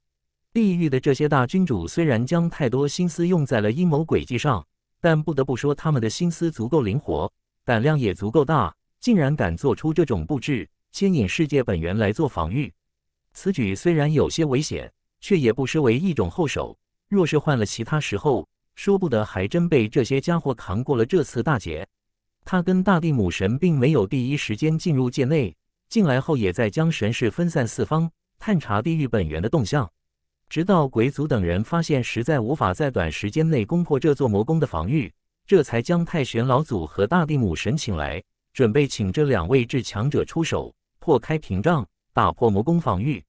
地狱的这些大君主虽然将太多心思用在了阴谋诡计上，但不得不说，他们的心思足够灵活。胆量也足够大，竟然敢做出这种布置，牵引世界本源来做防御。此举虽然有些危险，却也不失为一种后手。若是换了其他时候，说不得还真被这些家伙扛过了这次大劫。他跟大地母神并没有第一时间进入界内，进来后也在将神势分散四方，探查地狱本源的动向。直到鬼族等人发现，实在无法在短时间内攻破这座魔宫的防御。这才将太玄老祖和大地母神请来，准备请这两位至强者出手，破开屏障，打破魔宫防御。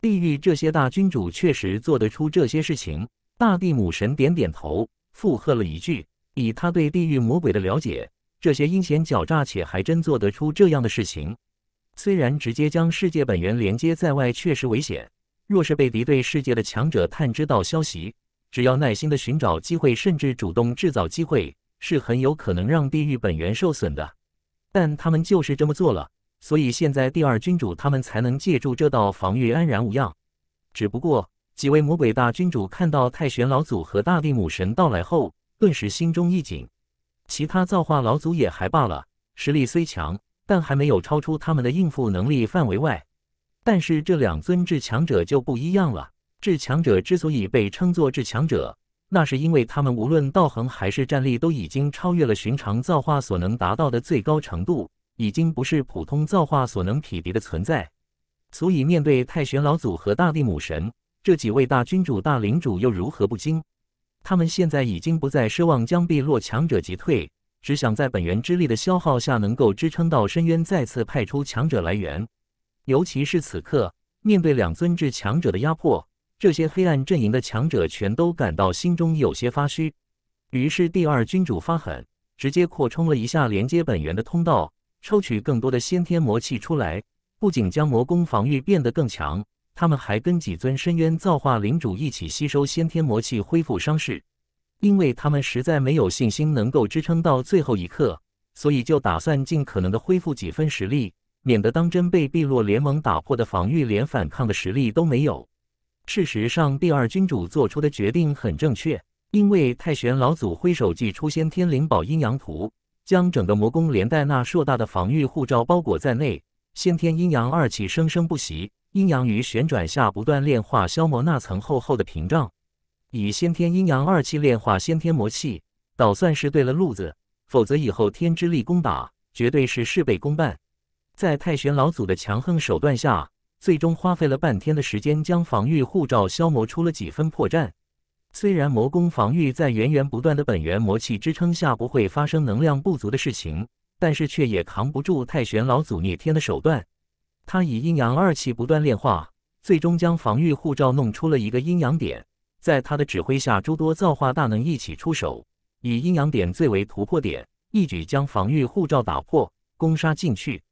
地狱这些大君主确实做得出这些事情。大地母神点点头，附和了一句：“以他对地狱魔鬼的了解，这些阴险狡诈，且还真做得出这样的事情。”虽然直接将世界本源连接在外确实危险，若是被敌对世界的强者探知到消息，只要耐心的寻找机会，甚至主动制造机会。是很有可能让地狱本源受损的，但他们就是这么做了，所以现在第二君主他们才能借助这道防御安然无恙。只不过几位魔鬼大君主看到太玄老祖和大地母神到来后，顿时心中一紧。其他造化老祖也还罢了，实力虽强，但还没有超出他们的应付能力范围外。但是这两尊至强者就不一样了，至强者之所以被称作至强者。那是因为他们无论道行还是战力都已经超越了寻常造化所能达到的最高程度，已经不是普通造化所能匹敌的存在。所以面对太玄老祖和大地母神这几位大君主、大领主，又如何不惊？他们现在已经不再奢望将碧落强者击退，只想在本源之力的消耗下能够支撑到深渊再次派出强者来源。尤其是此刻面对两尊至强者的压迫。这些黑暗阵营的强者全都感到心中有些发虚，于是第二君主发狠，直接扩充了一下连接本源的通道，抽取更多的先天魔气出来。不仅将魔功防御变得更强，他们还跟几尊深渊造化领主一起吸收先天魔气，恢复伤势。因为他们实在没有信心能够支撑到最后一刻，所以就打算尽可能的恢复几分实力，免得当真被碧落联盟打破的防御连反抗的实力都没有。事实上，第二君主做出的决定很正确，因为太玄老祖挥手祭出先天灵宝阴阳图，将整个魔宫连带那硕大的防御护罩包裹在内。先天阴阳二气生生不息，阴阳鱼旋转下不断炼化消磨那层厚厚的屏障，以先天阴阳二气炼化先天魔气，倒算是对了路子。否则以后天之力攻打，绝对是事倍功半。在太玄老祖的强横手段下。最终花费了半天的时间，将防御护罩消磨出了几分破绽。虽然魔功防御在源源不断的本源魔气支撑下不会发生能量不足的事情，但是却也扛不住太玄老祖逆天的手段。他以阴阳二气不断炼化，最终将防御护罩弄出了一个阴阳点。在他的指挥下，诸多造化大能一起出手，以阴阳点最为突破点，一举将防御护罩打破，攻杀进去。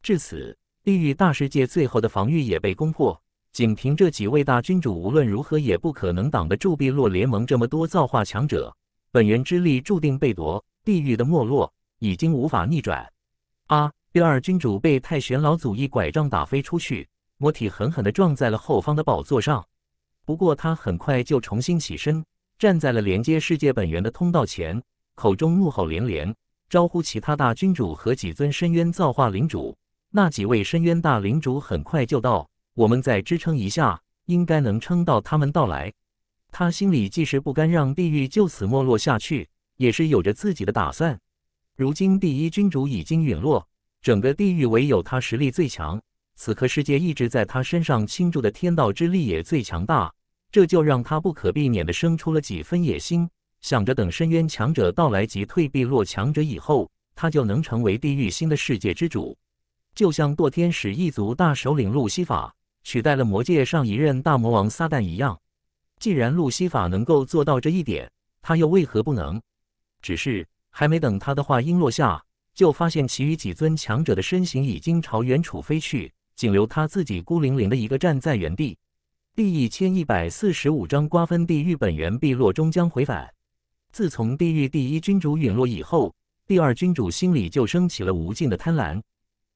至此。地狱大世界最后的防御也被攻破，仅凭这几位大君主，无论如何也不可能挡得住碧落联盟这么多造化强者。本源之力注定被夺，地狱的没落已经无法逆转。啊！第二君主被太玄老祖一拐杖打飞出去，魔体狠狠地撞在了后方的宝座上。不过他很快就重新起身，站在了连接世界本源的通道前，口中怒吼连连，招呼其他大君主和几尊深渊造化领主。那几位深渊大领主很快就到，我们再支撑一下，应该能撑到他们到来。他心里既是不甘让地狱就此没落下去，也是有着自己的打算。如今第一君主已经陨落，整个地狱唯有他实力最强，此刻世界一直在他身上倾注的天道之力也最强大，这就让他不可避免的生出了几分野心，想着等深渊强者到来及退避落强者以后，他就能成为地狱新的世界之主。就像堕天使一族大首领路西法取代了魔界上一任大魔王撒旦一样，既然路西法能够做到这一点，他又为何不能？只是还没等他的话音落下，就发现其余几尊强者的身形已经朝远处飞去，仅留他自己孤零零的一个站在原地。第一千一百四十五章瓜分地狱本源，碧落终将回返。自从地狱第一君主陨落以后，第二君主心里就升起了无尽的贪婪。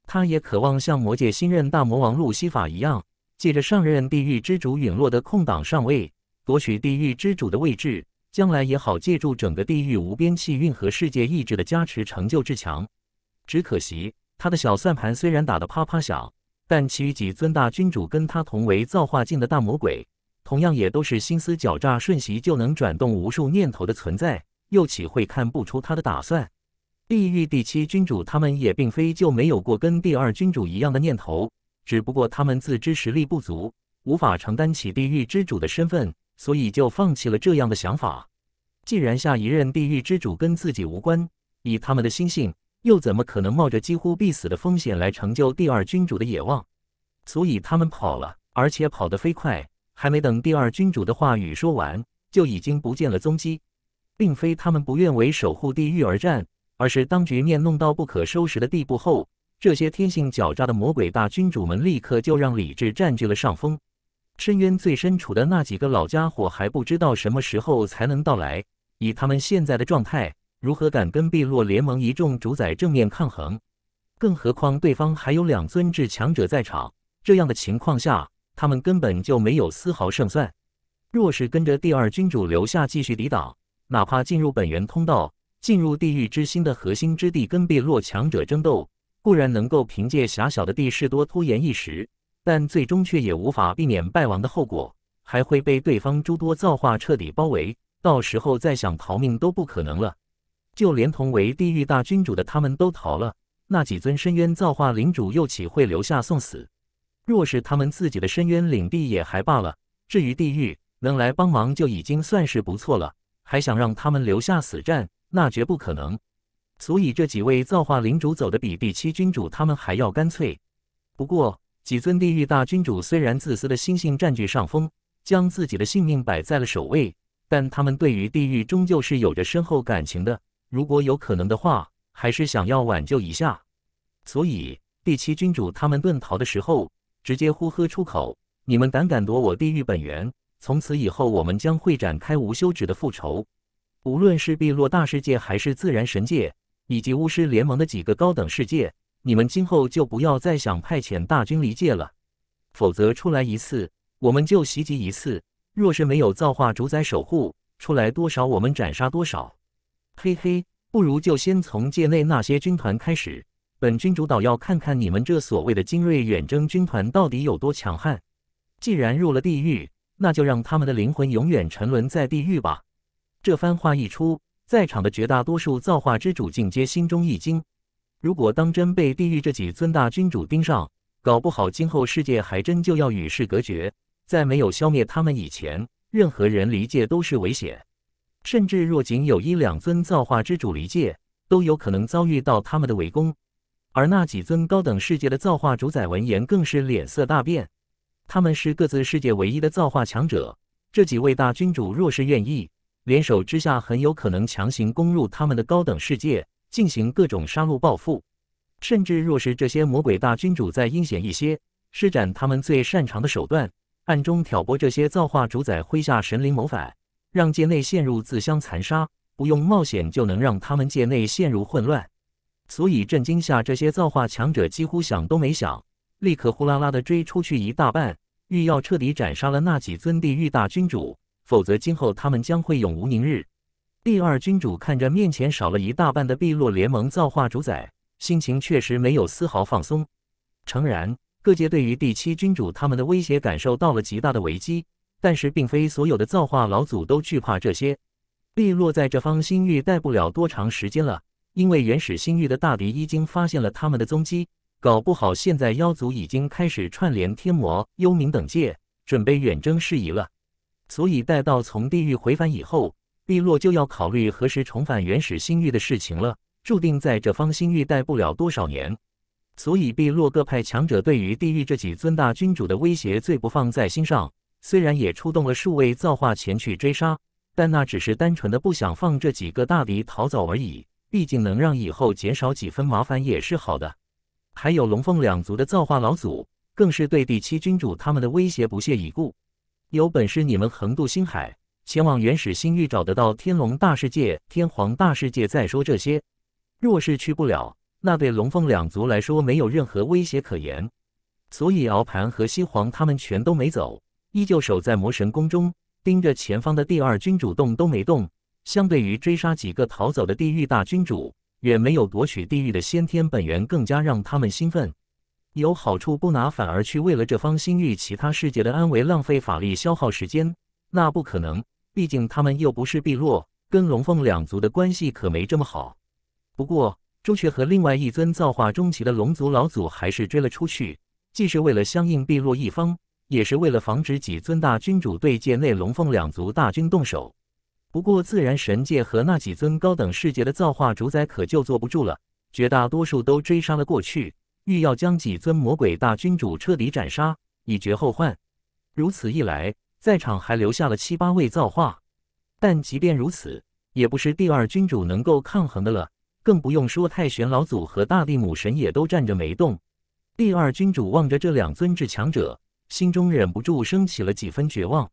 他也渴望像魔界新任大魔王路西法一样，借着上任地狱之主陨落的空档上位，夺取地狱之主的位置，将来也好借助整个地狱无边气运和世界意志的加持成就至强。只可惜他的小算盘虽然打得啪啪响，但其余几尊大君主跟他同为造化境的大魔鬼，同样也都是心思狡诈、瞬息就能转动无数念头的存在，又岂会看不出他的打算？地狱第七君主，他们也并非就没有过跟第二君主一样的念头，只不过他们自知实力不足，无法承担起地狱之主的身份，所以就放弃了这样的想法。既然下一任地狱之主跟自己无关，以他们的心性，又怎么可能冒着几乎必死的风险来成就第二君主的野望？所以他们跑了，而且跑得飞快，还没等第二君主的话语说完，就已经不见了踪迹。并非他们不愿为守护地狱而战。而是当局面弄到不可收拾的地步后，这些天性狡诈的魔鬼大君主们立刻就让理智占据了上风。深渊最深处的那几个老家伙还不知道什么时候才能到来，以他们现在的状态，如何敢跟碧落联盟一众主宰正面抗衡？更何况对方还有两尊至强者在场，这样的情况下，他们根本就没有丝毫胜算。若是跟着第二君主留下继续抵挡，哪怕进入本源通道。进入地狱之心的核心之地，跟被落强者争斗，固然能够凭借狭小的地势多拖延一时，但最终却也无法避免败亡的后果，还会被对方诸多造化彻底包围，到时候再想逃命都不可能了。就连同为地狱大君主的他们都逃了，那几尊深渊造化领主又岂会留下送死？若是他们自己的深渊领地也还罢了，至于地狱能来帮忙就已经算是不错了，还想让他们留下死战？那绝不可能，所以这几位造化领主走的比第七君主他们还要干脆。不过，几尊地狱大君主虽然自私的心性占据上风，将自己的性命摆在了首位，但他们对于地狱终究是有着深厚感情的。如果有可能的话，还是想要挽救一下。所以，第七君主他们遁逃的时候，直接呼喝出口：“你们胆敢夺我地狱本源，从此以后我们将会展开无休止的复仇。”无论是碧落大世界，还是自然神界，以及巫师联盟的几个高等世界，你们今后就不要再想派遣大军离界了，否则出来一次，我们就袭击一次。若是没有造化主宰守护，出来多少我们斩杀多少。嘿嘿，不如就先从界内那些军团开始，本君主导，要看看你们这所谓的精锐远征军团到底有多强悍。既然入了地狱，那就让他们的灵魂永远沉沦在地狱吧。这番话一出，在场的绝大多数造化之主尽皆心中一惊。如果当真被地狱这几尊大君主盯上，搞不好今后世界还真就要与世隔绝。在没有消灭他们以前，任何人离界都是危险。甚至若仅有一两尊造化之主离界，都有可能遭遇到他们的围攻。而那几尊高等世界的造化主宰闻言更是脸色大变。他们是各自世界唯一的造化强者，这几位大君主若是愿意。联手之下，很有可能强行攻入他们的高等世界，进行各种杀戮报复。甚至，若是这些魔鬼大君主再阴险一些，施展他们最擅长的手段，暗中挑拨这些造化主宰麾下神灵谋反，让界内陷入自相残杀，不用冒险就能让他们界内陷入混乱。所以，震惊下这些造化强者几乎想都没想，立刻呼啦啦的追出去一大半，欲要彻底斩杀了那几尊地狱大君主。否则，今后他们将会永无宁日。第二君主看着面前少了一大半的碧落联盟造化主宰，心情确实没有丝毫放松。诚然，各界对于第七君主他们的威胁感受到了极大的危机，但是并非所有的造化老祖都惧怕这些。碧落在这方星域待不了多长时间了，因为原始星域的大敌已经发现了他们的踪迹，搞不好现在妖族已经开始串联天魔、幽冥等界，准备远征事宜了。所以，待到从地狱回返以后，碧落就要考虑何时重返原始星域的事情了。注定在这方星域待不了多少年，所以碧落各派强者对于地狱这几尊大君主的威胁最不放在心上。虽然也出动了数位造化前去追杀，但那只是单纯的不想放这几个大敌逃走而已。毕竟能让以后减少几分麻烦也是好的。还有龙凤两族的造化老祖，更是对第七君主他们的威胁不屑一顾。有本事你们横渡星海，前往原始星域找得到天龙大世界、天皇大世界再说这些。若是去不了，那对龙凤两族来说没有任何威胁可言。所以敖盘和西皇他们全都没走，依旧守在魔神宫中，盯着前方的第二君主动都没动。相对于追杀几个逃走的地狱大君主，远没有夺取地狱的先天本源更加让他们兴奋。有好处不拿，反而去为了这方星域、其他世界的安危浪费法力、消耗时间，那不可能。毕竟他们又不是碧落，跟龙凤两族的关系可没这么好。不过朱雀和另外一尊造化中期的龙族老祖还是追了出去，既是为了相应碧落一方，也是为了防止几尊大君主对界内龙凤两族大军动手。不过自然神界和那几尊高等世界的造化主宰可就坐不住了，绝大多数都追杀了过去。欲要将几尊魔鬼大君主彻底斩杀，以绝后患。如此一来，在场还留下了七八位造化，但即便如此，也不是第二君主能够抗衡的了。更不用说太玄老祖和大地母神也都站着没动。第二君主望着这两尊至强者，心中忍不住升起了几分绝望。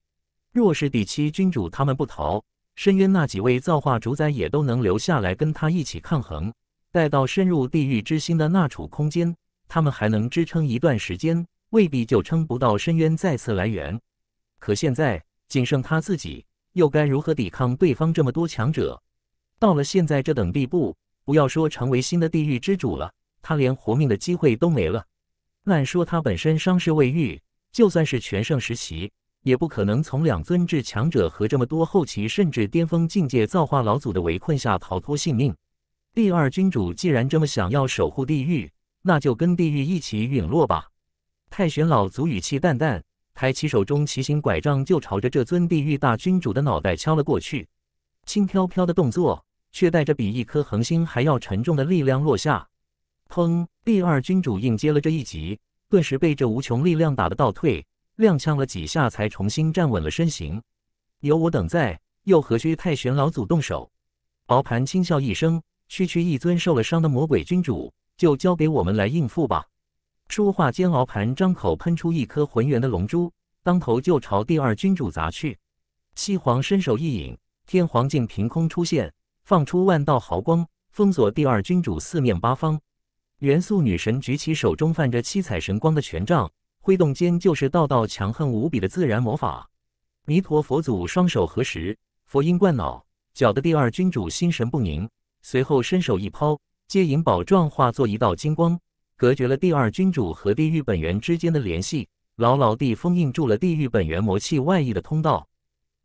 若是第七君主他们不逃，深渊那几位造化主宰也都能留下来跟他一起抗衡。待到深入地狱之心的那处空间。他们还能支撑一段时间，未必就撑不到深渊再次来援。可现在仅剩他自己，又该如何抵抗对方这么多强者？到了现在这等地步，不要说成为新的地狱之主了，他连活命的机会都没了。按说他本身伤势未愈，就算是全盛时期，也不可能从两尊至强者和这么多后期甚至巅峰境界造化老祖的围困下逃脱性命。第二君主既然这么想要守护地狱，那就跟地狱一起陨落吧！太玄老祖语气淡淡，抬起手中奇形拐杖，就朝着这尊地狱大君主的脑袋敲了过去。轻飘飘的动作，却带着比一颗恒星还要沉重的力量落下。砰！第二君主应接了这一击，顿时被这无穷力量打得倒退，踉跄了几下才重新站稳了身形。有我等在，又何须太玄老祖动手？敖盘轻笑一声：“区区一尊受了伤的魔鬼君主。”就交给我们来应付吧。说话间，敖盘张口喷出一颗浑圆的龙珠，当头就朝第二君主砸去。西皇伸手一引，天皇竟凭空出现，放出万道豪光，封锁第二君主四面八方。元素女神举起手中泛着七彩神光的权杖，挥动间就是道道强横无比的自然魔法。弥陀佛祖双手合十，佛音贯脑，搅得第二君主心神不宁。随后伸手一抛。接引宝状化作一道金光，隔绝了第二君主和地狱本源之间的联系，牢牢地封印住了地狱本源魔气外溢的通道。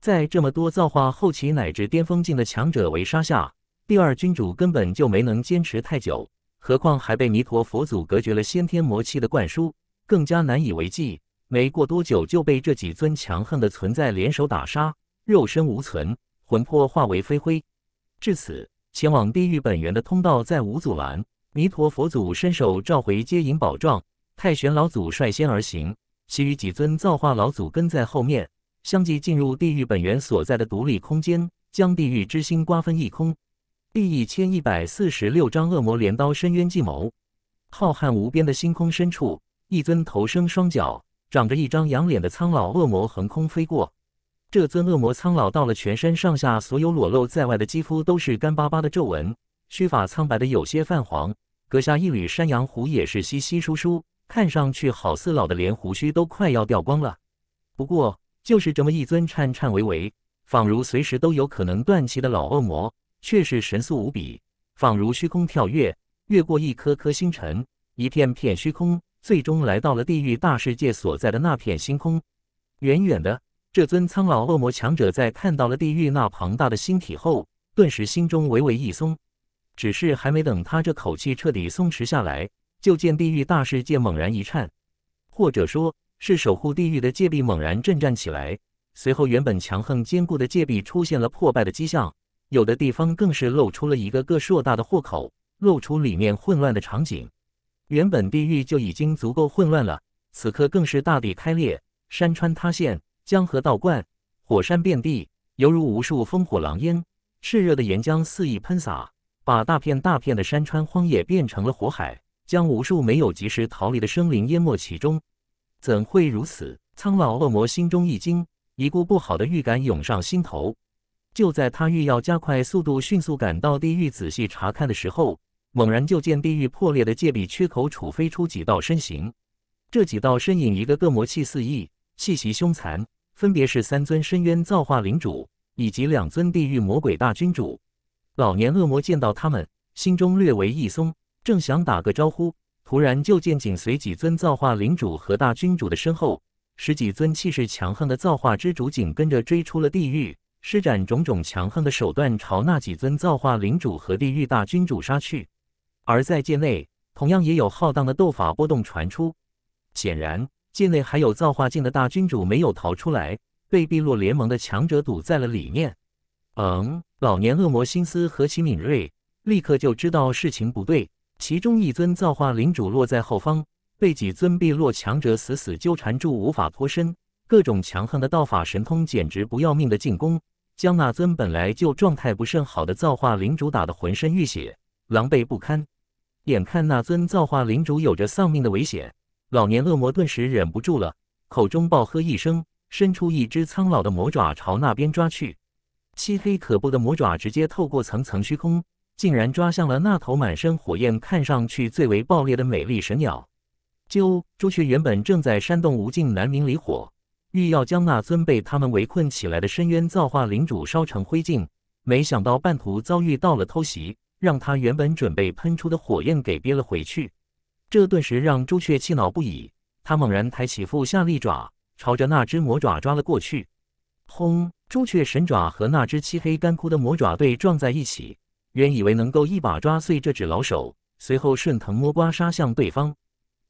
在这么多造化后期乃至巅峰境的强者围杀下，第二君主根本就没能坚持太久，何况还被弥陀佛祖隔绝了先天魔气的灌输，更加难以为继。没过多久，就被这几尊强横的存在联手打杀，肉身无存，魂魄化为飞灰。至此。前往地狱本源的通道再无阻拦。弥陀佛祖伸手召回接引宝幢，太玄老祖率先而行，其余几尊造化老祖跟在后面，相继进入地狱本源所在的独立空间，将地狱之心瓜分一空。第一千一百四十六章恶魔镰刀深渊计谋。浩瀚无边的星空深处，一尊头生双角、长着一张羊脸的苍老恶魔横空飞过。这尊恶魔苍老到了，全身上下所有裸露在外的肌肤都是干巴巴的皱纹，须发苍白的有些泛黄，阁下一缕山羊胡也是稀稀疏疏，看上去好似老的连胡须都快要掉光了。不过，就是这么一尊颤颤巍巍、仿如随时都有可能断气的老恶魔，却是神速无比，仿如虚空跳跃，越过一颗颗星辰，一片片虚空，最终来到了地狱大世界所在的那片星空，远远的。这尊苍老恶魔强者在看到了地狱那庞大的星体后，顿时心中微微一松。只是还没等他这口气彻底松弛下来，就见地狱大世界猛然一颤，或者说，是守护地狱的界壁猛然震颤起来。随后，原本强横坚固的界壁出现了破败的迹象，有的地方更是露出了一个个硕大的豁口，露出里面混乱的场景。原本地狱就已经足够混乱了，此刻更是大地开裂，山川塌陷。江河倒灌，火山遍地，犹如无数烽火狼烟，炽热的岩浆肆意喷洒，把大片大片的山川荒野变成了火海，将无数没有及时逃离的生灵淹没其中。怎会如此？苍老恶魔心中一惊，一股不好的预感涌上心头。就在他欲要加快速度，迅速赶到地狱仔细查看的时候，猛然就见地狱破裂的界壁缺口处飞出几道身形。这几道身影一个个魔气四溢，气息凶残。分别是三尊深渊造化领主以及两尊地狱魔鬼大君主。老年恶魔见到他们，心中略为一松，正想打个招呼，突然就见紧随几尊造化领主和大君主的身后，十几尊气势强横的造化之主紧跟着追出了地狱，施展种种强横的手段朝那几尊造化领主和地狱大君主杀去。而在界内，同样也有浩荡的斗法波动传出，显然。界内还有造化境的大君主没有逃出来，被碧落联盟的强者堵在了里面。嗯，老年恶魔心思何其敏锐，立刻就知道事情不对。其中一尊造化领主落在后方，被几尊碧落强者死死纠缠住，无法脱身。各种强横的道法神通，简直不要命的进攻，将那尊本来就状态不甚好的造化领主打得浑身浴血，狼狈不堪。眼看那尊造化领主有着丧命的危险。老年恶魔顿时忍不住了，口中暴喝一声，伸出一只苍老的魔爪朝那边抓去。漆黑可怖的魔爪直接透过层层虚空，竟然抓向了那头满身火焰、看上去最为暴烈的美丽神鸟。啾！朱雀原本正在煽动无尽南明离火，欲要将那尊被他们围困起来的深渊造化领主烧成灰烬，没想到半途遭遇到了偷袭，让他原本准备喷出的火焰给憋了回去。这顿时让朱雀气恼不已，他猛然抬起腹下利爪，朝着那只魔爪抓了过去。轰！朱雀神爪和那只漆黑干枯的魔爪对撞在一起，原以为能够一把抓碎这只老手，随后顺藤摸瓜杀向对方，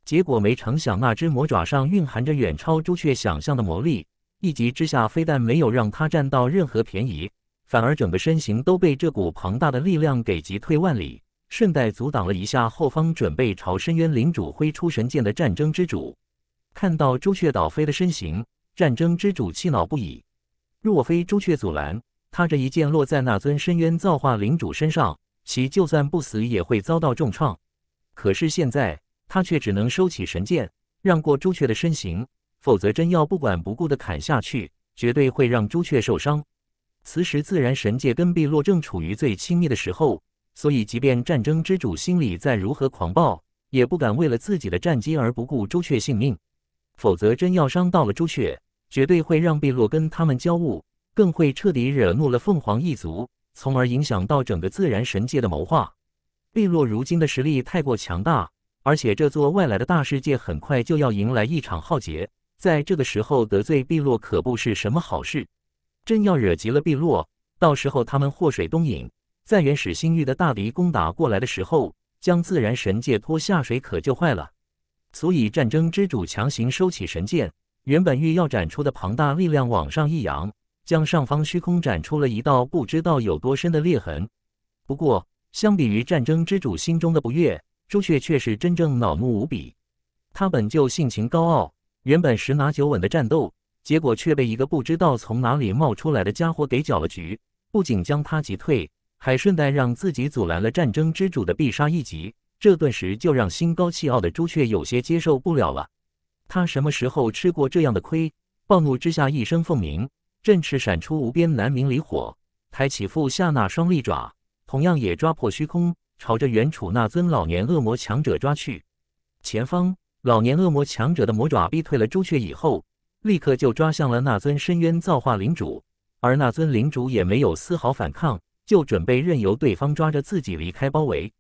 结果没成想那只魔爪上蕴含着远超朱雀想象的魔力，一急之下非但没有让他占到任何便宜，反而整个身形都被这股庞大的力量给击退万里。顺带阻挡了一下后方准备朝深渊领主挥出神剑的战争之主，看到朱雀倒飞的身形，战争之主气恼不已。若非朱雀阻拦，他这一剑落在那尊深渊造化领主身上，其就算不死也会遭到重创。可是现在他却只能收起神剑，让过朱雀的身形，否则真要不管不顾地砍下去，绝对会让朱雀受伤。此时自然神界跟碧落正处于最亲密的时候。所以，即便战争之主心里再如何狂暴，也不敢为了自己的战机而不顾朱雀性命。否则，真要伤到了朱雀，绝对会让碧落跟他们交恶，更会彻底惹怒了凤凰一族，从而影响到整个自然神界的谋划。碧落如今的实力太过强大，而且这座外来的大世界很快就要迎来一场浩劫，在这个时候得罪碧落可不是什么好事。真要惹急了碧落，到时候他们祸水东引。在原始星域的大敌攻打过来的时候，将自然神界拖下水可就坏了。所以战争之主强行收起神剑，原本欲要展出的庞大力量往上一扬，将上方虚空斩出了一道不知道有多深的裂痕。不过，相比于战争之主心中的不悦，朱雀却是真正恼怒无比。他本就性情高傲，原本十拿九稳的战斗，结果却被一个不知道从哪里冒出来的家伙给搅了局，不仅将他击退。还顺带让自己阻拦了战争之主的必杀一击，这顿时就让心高气傲的朱雀有些接受不了了。他什么时候吃过这样的亏？暴怒之下一声凤鸣，振翅闪出无边南明离火，抬起腹下那双利爪，同样也抓破虚空，朝着远处那尊老年恶魔强者抓去。前方老年恶魔强者的魔爪逼退了朱雀以后，立刻就抓向了那尊深渊造化领主，而那尊领主也没有丝毫反抗。就准备任由对方抓着自己离开包围。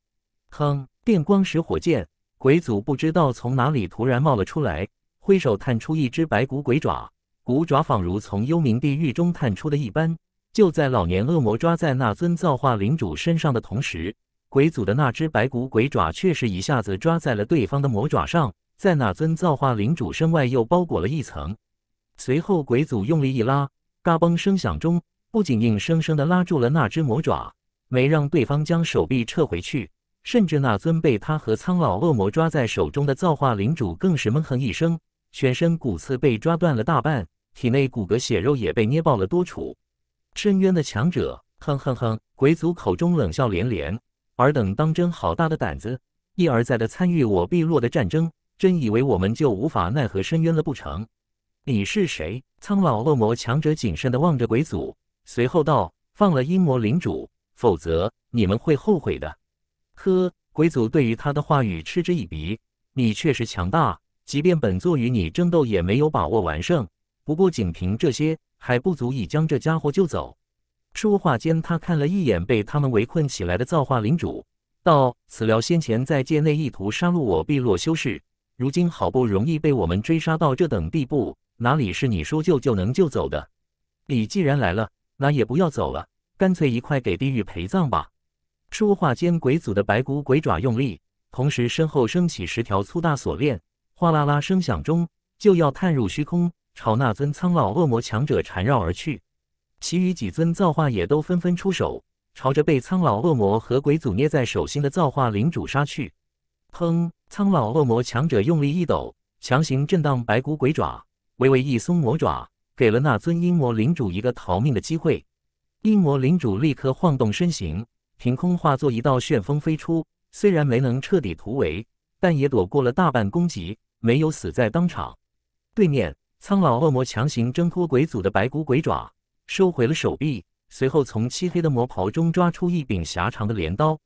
哼，电光石火间，鬼祖不知道从哪里突然冒了出来，挥手探出一只白骨鬼爪，骨爪仿如从幽冥地狱中探出的一般。就在老年恶魔抓在那尊造化领主身上的同时，鬼祖的那只白骨鬼爪却是一下子抓在了对方的魔爪上，在那尊造化领主身外又包裹了一层。随后，鬼祖用力一拉，嘎嘣声响中。不仅硬生生的拉住了那只魔爪，没让对方将手臂撤回去，甚至那尊被他和苍老恶魔抓在手中的造化领主更是闷哼一声，全身骨刺被抓断了大半，体内骨骼血肉也被捏爆了多处。深渊的强者，哼哼哼！鬼祖口中冷笑连连，尔等当真好大的胆子，一而再的参与我碧落的战争，真以为我们就无法奈何深渊了不成？你是谁？苍老恶魔强者谨慎的望着鬼祖。随后道：“放了阴魔领主，否则你们会后悔的。”呵，鬼族对于他的话语嗤之以鼻。你确实强大，即便本座与你争斗也没有把握完胜。不过，仅凭这些还不足以将这家伙救走。说话间，他看了一眼被他们围困起来的造化领主，道：“此辽先前在界内意图杀戮我碧落修士，如今好不容易被我们追杀到这等地步，哪里是你说救就能救走的？你既然来了。”那也不要走了，干脆一块给地狱陪葬吧！说话间，鬼祖的白骨鬼爪用力，同时身后升起十条粗大锁链，哗啦啦声响中就要探入虚空，朝那尊苍老恶魔强者缠绕而去。其余几尊造化也都纷纷出手，朝着被苍老恶魔和鬼祖捏在手心的造化领主杀去。砰！苍老恶魔强者用力一抖，强行震荡白骨鬼爪，微微一松魔爪。给了那尊阴魔领主一个逃命的机会，阴魔领主立刻晃动身形，凭空化作一道旋风飞出。虽然没能彻底突围，但也躲过了大半攻击，没有死在当场。对面苍老恶魔强行挣脱鬼祖的白骨鬼爪，收回了手臂，随后从漆黑的魔袍中抓出一柄狭长的镰刀，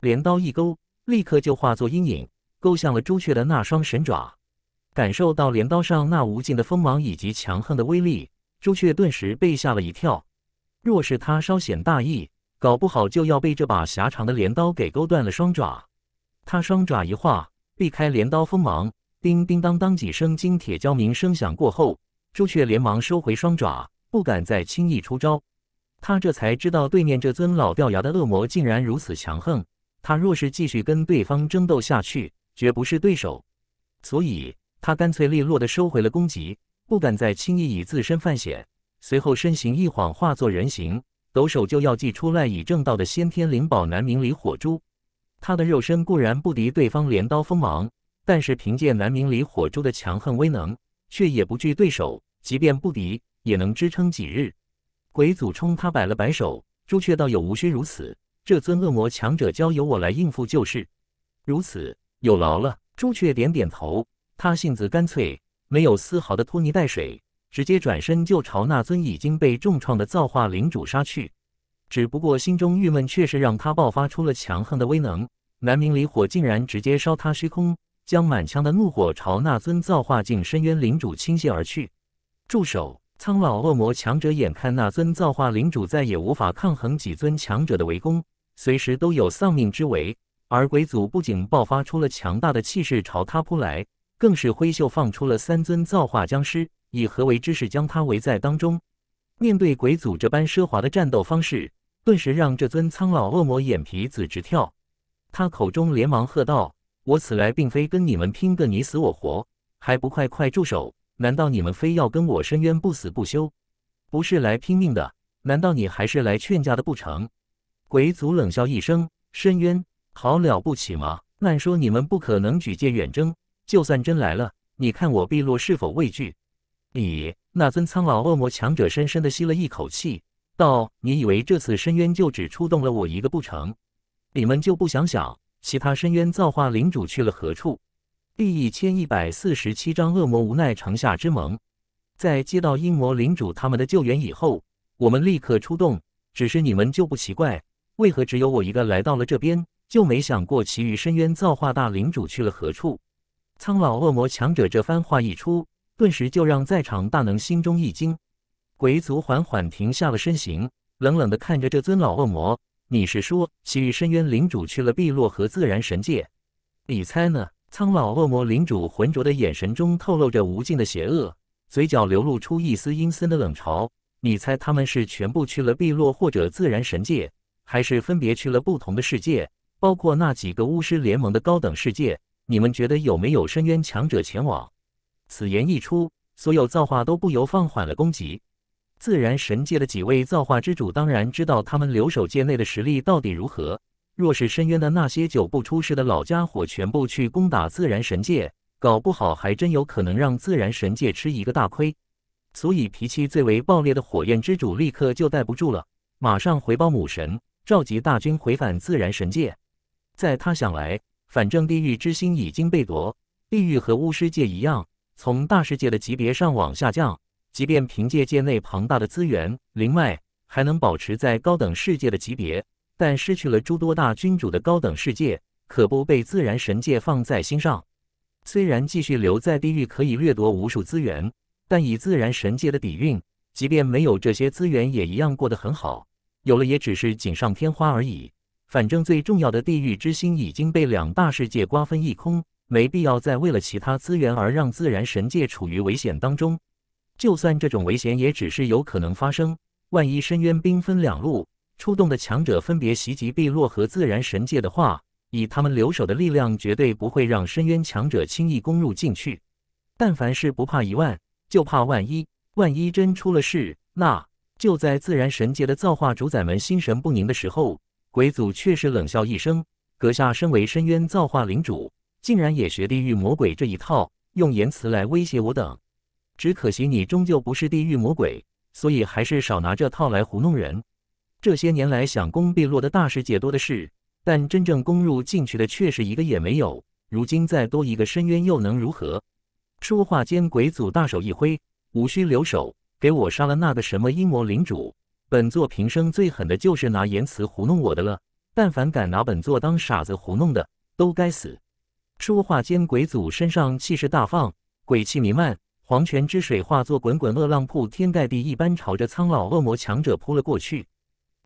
镰刀一勾，立刻就化作阴影，勾向了朱雀的那双神爪。感受到镰刀上那无尽的锋芒以及强横的威力，朱雀顿时被吓了一跳。若是他稍显大意，搞不好就要被这把狭长的镰刀给勾断了双爪。他双爪一划，避开镰刀锋芒，叮叮当当几声金铁交鸣声响过后，朱雀连忙收回双爪，不敢再轻易出招。他这才知道，对面这尊老掉牙的恶魔竟然如此强横。他若是继续跟对方争斗下去，绝不是对手。所以。他干脆利落地收回了攻击，不敢再轻易以自身犯险。随后身形一晃，化作人形，抖手就要祭出赖以正道的先天灵宝南明离火珠。他的肉身固然不敌对方镰刀锋芒，但是凭借南明离火珠的强横威能，却也不惧对手。即便不敌，也能支撑几日。鬼祖冲他摆了摆手：“朱雀道友无需如此，这尊恶魔强者交由我来应付就是。”如此，有劳了。朱雀点点头。他性子干脆，没有丝毫的拖泥带水，直接转身就朝那尊已经被重创的造化领主杀去。只不过心中郁闷，却是让他爆发出了强横的威能，南明离火竟然直接烧他虚空，将满腔的怒火朝那尊造化境深渊领主倾泻而去。住手！苍老恶魔强者眼看那尊造化领主再也无法抗衡几尊强者的围攻，随时都有丧命之危。而鬼祖不仅爆发出了强大的气势，朝他扑来。更是挥袖放出了三尊造化僵尸，以合为之势将他围在当中。面对鬼祖这般奢华的战斗方式，顿时让这尊苍老恶魔眼皮子直跳。他口中连忙喝道：“我此来并非跟你们拼个你死我活，还不快快住手！难道你们非要跟我深渊不死不休？不是来拼命的，难道你还是来劝架的不成？”鬼祖冷笑一声：“深渊好了不起吗？按说你们不可能举界远征。”就算真来了，你看我碧落是否畏惧？咦，那尊苍老恶魔强者深深的吸了一口气，道：“你以为这次深渊就只出动了我一个不成？你们就不想想，其他深渊造化领主去了何处？”第一千一百四十七章恶魔无奈城下之盟。在接到阴魔领主他们的救援以后，我们立刻出动。只是你们就不奇怪，为何只有我一个来到了这边？就没想过其余深渊造化大领主去了何处？苍老恶魔强者这番话一出，顿时就让在场大能心中一惊。鬼族缓缓停下了身形，冷冷的看着这尊老恶魔：“你是说，其余深渊领主去了碧落和自然神界？你猜呢？”苍老恶魔领主浑浊的眼神中透露着无尽的邪恶，嘴角流露出一丝阴森的冷嘲：“你猜他们是全部去了碧落，或者自然神界，还是分别去了不同的世界？包括那几个巫师联盟的高等世界？”你们觉得有没有深渊强者前往？此言一出，所有造化都不由放缓了攻击。自然神界的几位造化之主当然知道他们留守界内的实力到底如何。若是深渊的那些久不出世的老家伙全部去攻打自然神界，搞不好还真有可能让自然神界吃一个大亏。所以脾气最为暴烈的火焰之主立刻就待不住了，马上回报母神，召集大军回返自然神界。在他想来。反正地狱之心已经被夺，地狱和巫师界一样，从大世界的级别上往下降。即便凭借界内庞大的资源灵脉，还能保持在高等世界的级别，但失去了诸多大君主的高等世界，可不被自然神界放在心上。虽然继续留在地狱可以掠夺无数资源，但以自然神界的底蕴，即便没有这些资源，也一样过得很好。有了也只是锦上添花而已。反正最重要的地狱之心已经被两大世界瓜分一空，没必要再为了其他资源而让自然神界处于危险当中。就算这种危险也只是有可能发生，万一深渊兵分两路，出动的强者分别袭击碧落和自然神界的话，以他们留守的力量，绝对不会让深渊强者轻易攻入进去。但凡事不怕一万，就怕万一。万一真出了事，那就在自然神界的造化主宰们心神不宁的时候。鬼祖却是冷笑一声：“阁下身为深渊造化领主，竟然也学地狱魔鬼这一套，用言辞来威胁我等。只可惜你终究不是地狱魔鬼，所以还是少拿这套来糊弄人。这些年来想攻必落的大师姐多的是，但真正攻入进去的却是一个也没有。如今再多一个深渊又能如何？”说话间，鬼祖大手一挥：“无需留手，给我杀了那个什么阴魔领主！”本座平生最狠的就是拿言辞糊弄我的了，但凡敢拿本座当傻子糊弄的，都该死！说话间，鬼祖身上气势大放，鬼气弥漫，黄泉之水化作滚滚恶浪，铺天盖地一般朝着苍老恶魔强者扑了过去。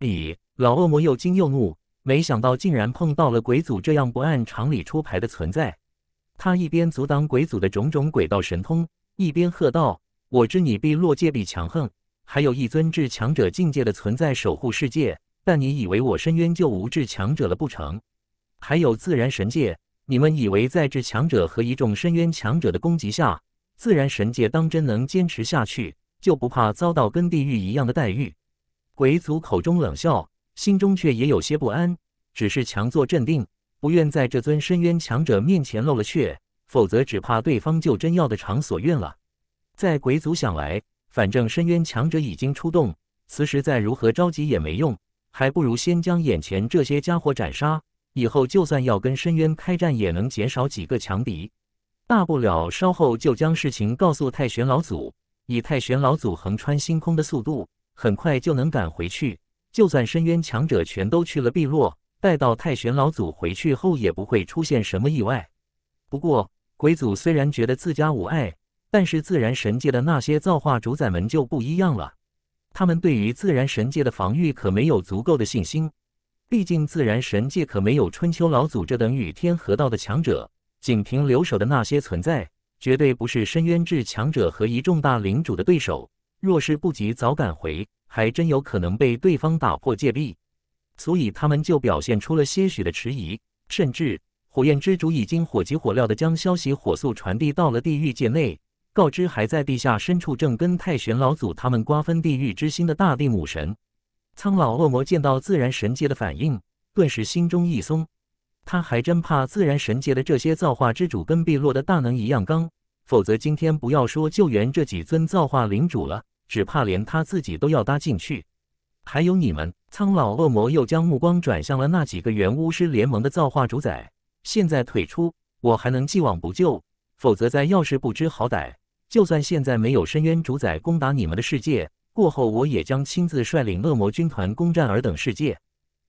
咦，老恶魔又惊又怒，没想到竟然碰到了鬼祖这样不按常理出牌的存在。他一边阻挡鬼祖的种种鬼道神通，一边喝道：“我知你比落界比强横。”还有一尊至强者境界的存在守护世界，但你以为我深渊就无至强者了不成？还有自然神界，你们以为在至强者和一众深渊强者的攻击下，自然神界当真能坚持下去？就不怕遭到跟地狱一样的待遇？鬼族口中冷笑，心中却也有些不安，只是强作镇定，不愿在这尊深渊强者面前露了怯，否则只怕对方就真要得偿所愿了。在鬼族想来。反正深渊强者已经出动，此时再如何着急也没用，还不如先将眼前这些家伙斩杀。以后就算要跟深渊开战，也能减少几个强敌。大不了稍后就将事情告诉太玄老祖，以太玄老祖横穿星空的速度，很快就能赶回去。就算深渊强者全都去了碧落，待到太玄老祖回去后，也不会出现什么意外。不过鬼祖虽然觉得自家无碍。但是自然神界的那些造化主宰们就不一样了，他们对于自然神界的防御可没有足够的信心。毕竟自然神界可没有春秋老祖这等与天合道的强者，仅凭留守的那些存在，绝对不是深渊至强者和一众大领主的对手。若是不急早赶回，还真有可能被对方打破戒壁。所以他们就表现出了些许的迟疑，甚至火焰之主已经火急火燎地将消息火速传递到了地狱界内。告知还在地下深处正跟太玄老祖他们瓜分地狱之心的大地母神，苍老恶魔见到自然神界的反应，顿时心中一松。他还真怕自然神界的这些造化之主跟碧落的大能一样刚，否则今天不要说救援这几尊造化领主了，只怕连他自己都要搭进去。还有你们，苍老恶魔又将目光转向了那几个原巫师联盟的造化主宰。现在退出，我还能既往不咎；否则，在要是不知好歹。就算现在没有深渊主宰攻打你们的世界，过后我也将亲自率领恶魔军团攻占尔等世界。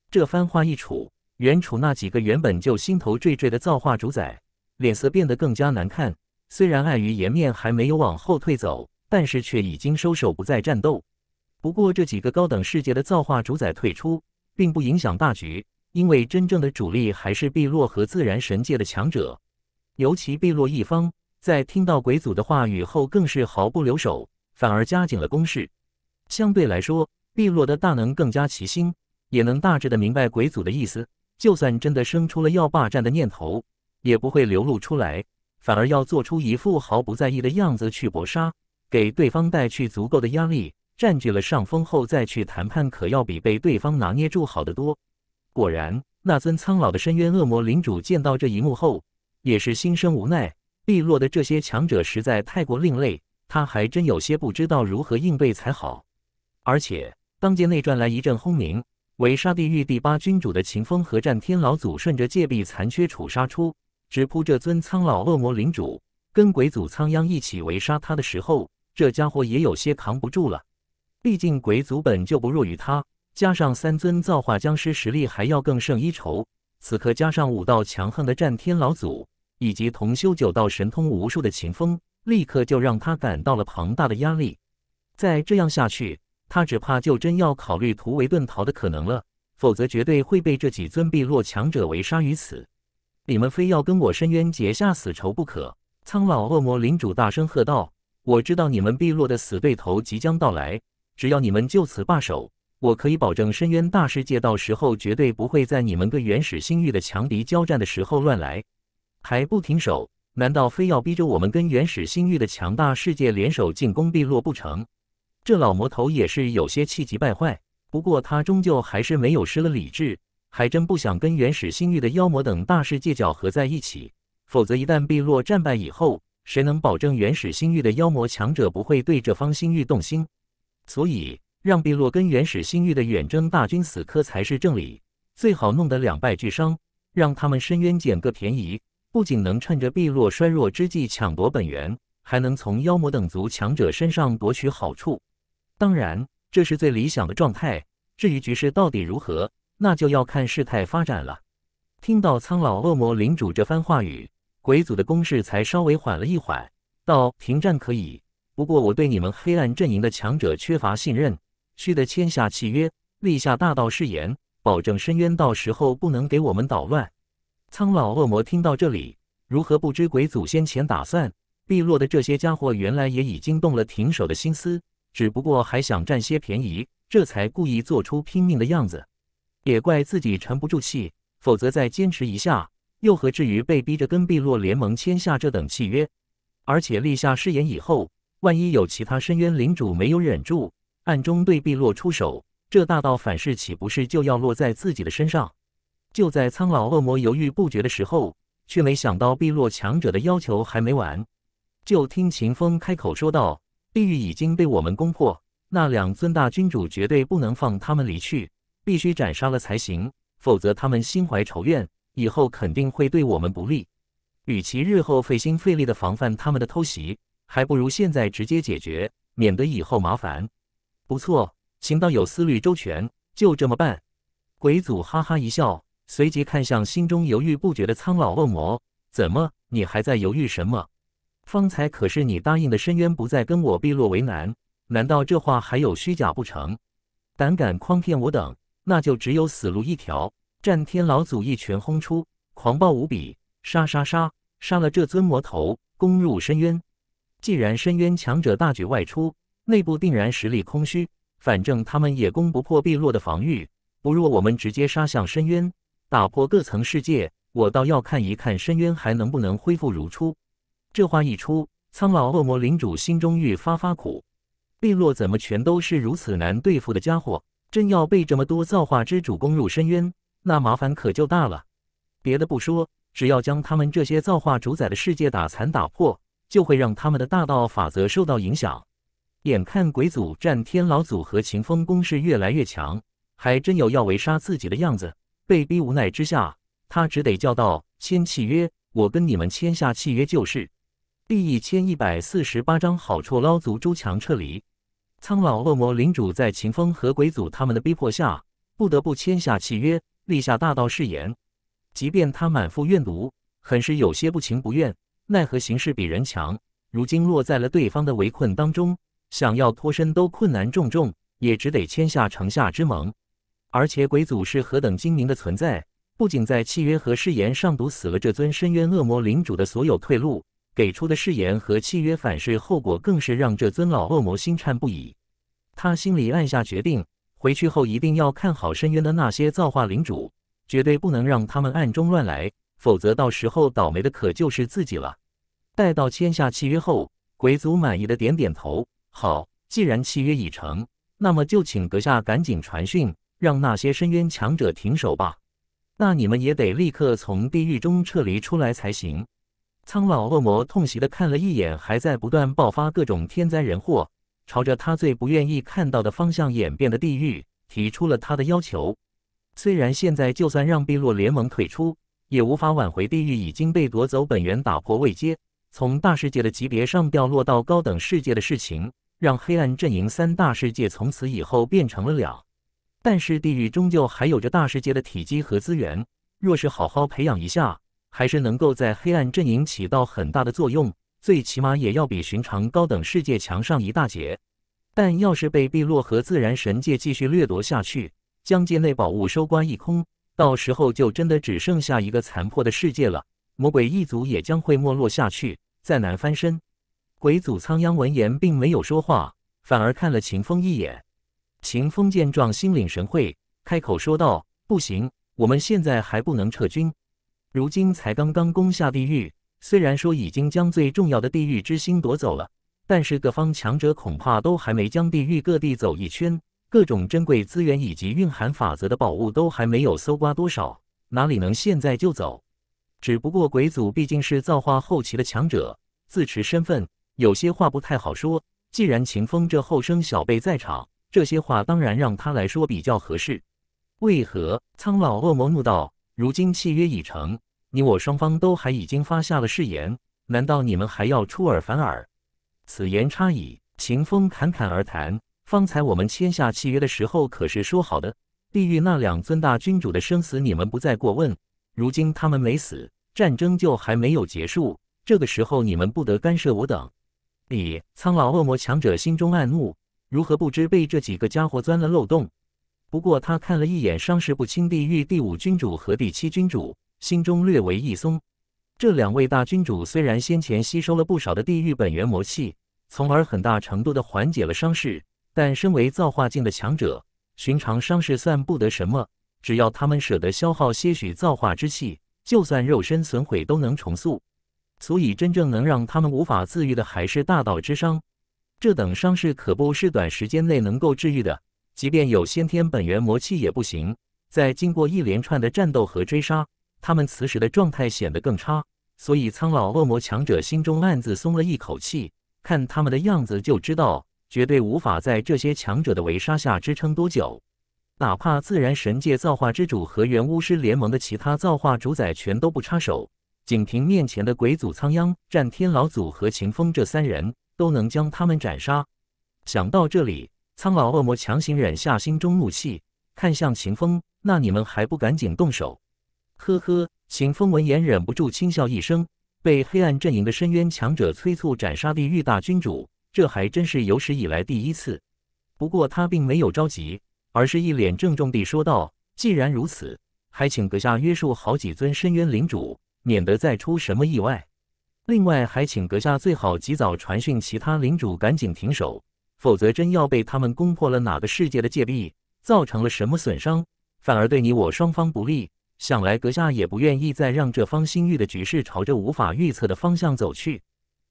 这番话一出，原处那几个原本就心头惴惴的造化主宰脸色变得更加难看。虽然碍于颜面还没有往后退走，但是却已经收手不再战斗。不过这几个高等世界的造化主宰退出，并不影响大局，因为真正的主力还是碧落和自然神界的强者，尤其碧落一方。在听到鬼祖的话语后，更是毫不留手，反而加紧了攻势。相对来说，碧落的大能更加齐心，也能大致的明白鬼祖的意思。就算真的生出了要霸占的念头，也不会流露出来，反而要做出一副毫不在意的样子去搏杀，给对方带去足够的压力，占据了上风后再去谈判，可要比被对方拿捏住好得多。果然，那尊苍老的深渊恶魔领主见到这一幕后，也是心生无奈。利落的这些强者实在太过另类，他还真有些不知道如何应对才好。而且，当界内传来一阵轰鸣，围杀地狱第八君主的秦风和战天老祖顺着界壁残缺处杀出，直扑这尊苍老恶魔领主。跟鬼祖苍央一起围杀他的时候，这家伙也有些扛不住了。毕竟鬼祖本就不弱于他，加上三尊造化僵尸实力还要更胜一筹，此刻加上武道强横的战天老祖。以及同修九道神通无数的秦风，立刻就让他感到了庞大的压力。再这样下去，他只怕就真要考虑突围遁逃的可能了。否则，绝对会被这几尊碧落强者围杀于此。你们非要跟我深渊结下死仇不可！苍老恶魔领主大声喝道：“我知道你们碧落的死对头即将到来。只要你们就此罢手，我可以保证深渊大世界到时候绝对不会在你们跟原始星域的强敌交战的时候乱来。”还不停手？难道非要逼着我们跟原始星域的强大世界联手进攻碧落不成？这老魔头也是有些气急败坏。不过他终究还是没有失了理智，还真不想跟原始星域的妖魔等大世界搅合在一起。否则一旦碧落战败以后，谁能保证原始星域的妖魔强者不会对这方星域动心？所以让碧落跟原始星域的远征大军死磕才是正理。最好弄得两败俱伤，让他们深渊捡个便宜。不仅能趁着碧落衰弱之际抢夺本源，还能从妖魔等族强者身上夺取好处。当然，这是最理想的状态。至于局势到底如何，那就要看事态发展了。听到苍老恶魔领主这番话语，鬼族的攻势才稍微缓了一缓。道：“停战可以，不过我对你们黑暗阵营的强者缺乏信任，须得签下契约，立下大道誓言，保证深渊到时候不能给我们捣乱。苍老恶魔听到这里，如何不知鬼祖先前打算？碧落的这些家伙原来也已经动了停手的心思，只不过还想占些便宜，这才故意做出拼命的样子。也怪自己沉不住气，否则再坚持一下，又何至于被逼着跟碧落联盟签下这等契约？而且立下誓言以后，万一有其他深渊领主没有忍住，暗中对碧落出手，这大道反噬岂不是就要落在自己的身上？就在苍老恶魔犹豫不决的时候，却没想到碧落强者的要求还没完。就听秦风开口说道：“地狱已经被我们攻破，那两尊大君主绝对不能放他们离去，必须斩杀了才行。否则他们心怀仇怨，以后肯定会对我们不利。与其日后费心费力的防范他们的偷袭，还不如现在直接解决，免得以后麻烦。”不错，秦道友思虑周全，就这么办。鬼祖哈哈一笑。随即看向心中犹豫不决的苍老恶魔，怎么，你还在犹豫什么？方才可是你答应的深渊不再跟我碧落为难，难道这话还有虚假不成？胆敢诓骗我等，那就只有死路一条！战天老祖一拳轰出，狂暴无比，杀杀杀！杀了这尊魔头，攻入深渊。既然深渊强者大举外出，内部定然实力空虚，反正他们也攻不破碧落的防御，不若我们直接杀向深渊。打破各层世界，我倒要看一看深渊还能不能恢复如初。这话一出，苍老恶魔领主心中愈发发苦。碧落怎么全都是如此难对付的家伙？真要被这么多造化之主攻入深渊，那麻烦可就大了。别的不说，只要将他们这些造化主宰的世界打残打破，就会让他们的大道法则受到影响。眼看鬼祖、战天老祖和秦风攻势越来越强，还真有要围杀自己的样子。被逼无奈之下，他只得叫道：“签契约，我跟你们签下契约就是。”第一千一百四十八章好处捞足，周强撤离。苍老恶魔领主在秦风和鬼祖他们的逼迫下，不得不签下契约，立下大道誓言。即便他满腹怨毒，很是有些不情不愿，奈何形势比人强，如今落在了对方的围困当中，想要脱身都困难重重，也只得签下城下之盟。而且鬼祖是何等精明的存在，不仅在契约和誓言上堵死了这尊深渊恶魔领主的所有退路，给出的誓言和契约反噬后果更是让这尊老恶魔心颤不已。他心里暗下决定，回去后一定要看好深渊的那些造化领主，绝对不能让他们暗中乱来，否则到时候倒霉的可就是自己了。待到签下契约后，鬼祖满意的点点头：“好，既然契约已成，那么就请阁下赶紧传讯。”让那些深渊强者停手吧！那你们也得立刻从地狱中撤离出来才行。苍老恶魔痛惜的看了一眼还在不断爆发各种天灾人祸，朝着他最不愿意看到的方向演变的地狱，提出了他的要求。虽然现在就算让碧落联盟退出，也无法挽回地狱已经被夺走本源、打破位阶、从大世界的级别上掉落到高等世界的事情，让黑暗阵营三大世界从此以后变成了两。但是地狱终究还有着大世界的体积和资源，若是好好培养一下，还是能够在黑暗阵营起到很大的作用，最起码也要比寻常高等世界强上一大截。但要是被碧落和自然神界继续掠夺下去，将界内宝物收刮一空，到时候就真的只剩下一个残破的世界了。魔鬼一族也将会没落下去，再难翻身。鬼祖苍央闻言并没有说话，反而看了秦风一眼。秦风见状，心领神会，开口说道：“不行，我们现在还不能撤军。如今才刚刚攻下地狱，虽然说已经将最重要的地狱之心夺走了，但是各方强者恐怕都还没将地狱各地走一圈，各种珍贵资源以及蕴含法则的宝物都还没有搜刮多少，哪里能现在就走？只不过鬼祖毕竟是造化后期的强者，自持身份，有些话不太好说。既然秦风这后生小辈在场，这些话当然让他来说比较合适。为何？苍老恶魔怒道：“如今契约已成，你我双方都还已经发下了誓言，难道你们还要出尔反尔？”此言差矣！秦风侃侃而谈：“方才我们签下契约的时候可是说好的，地狱那两尊大君主的生死你们不再过问。如今他们没死，战争就还没有结束。这个时候你们不得干涉我等。”李苍老恶魔强者心中暗怒。如何不知被这几个家伙钻了漏洞？不过他看了一眼伤势不轻地狱第五君主和第七君主，心中略为一松。这两位大君主虽然先前吸收了不少的地狱本源魔气，从而很大程度的缓解了伤势，但身为造化境的强者，寻常伤势算不得什么。只要他们舍得消耗些许造化之气，就算肉身损毁都能重塑。所以真正能让他们无法自愈的，还是大道之伤。这等伤势可不是短时间内能够治愈的，即便有先天本源魔气也不行。在经过一连串的战斗和追杀，他们此时的状态显得更差，所以苍老恶魔强者心中暗自松了一口气。看他们的样子就知道，绝对无法在这些强者的围杀下支撑多久。哪怕自然神界造化之主和元巫师联盟的其他造化主宰全都不插手，仅凭面前的鬼祖苍央、战天老祖和秦风这三人。都能将他们斩杀。想到这里，苍老恶魔强行忍下心中怒气，看向秦风：“那你们还不赶紧动手？”呵呵，秦风闻言忍不住轻笑一声。被黑暗阵营的深渊强者催促斩杀地狱大君主，这还真是有史以来第一次。不过他并没有着急，而是一脸郑重地说道：“既然如此，还请阁下约束好几尊深渊领主，免得再出什么意外。”另外，还请阁下最好及早传讯其他领主，赶紧停手，否则真要被他们攻破了哪个世界的界壁，造成了什么损伤，反而对你我双方不利。想来阁下也不愿意再让这方星域的局势朝着无法预测的方向走去。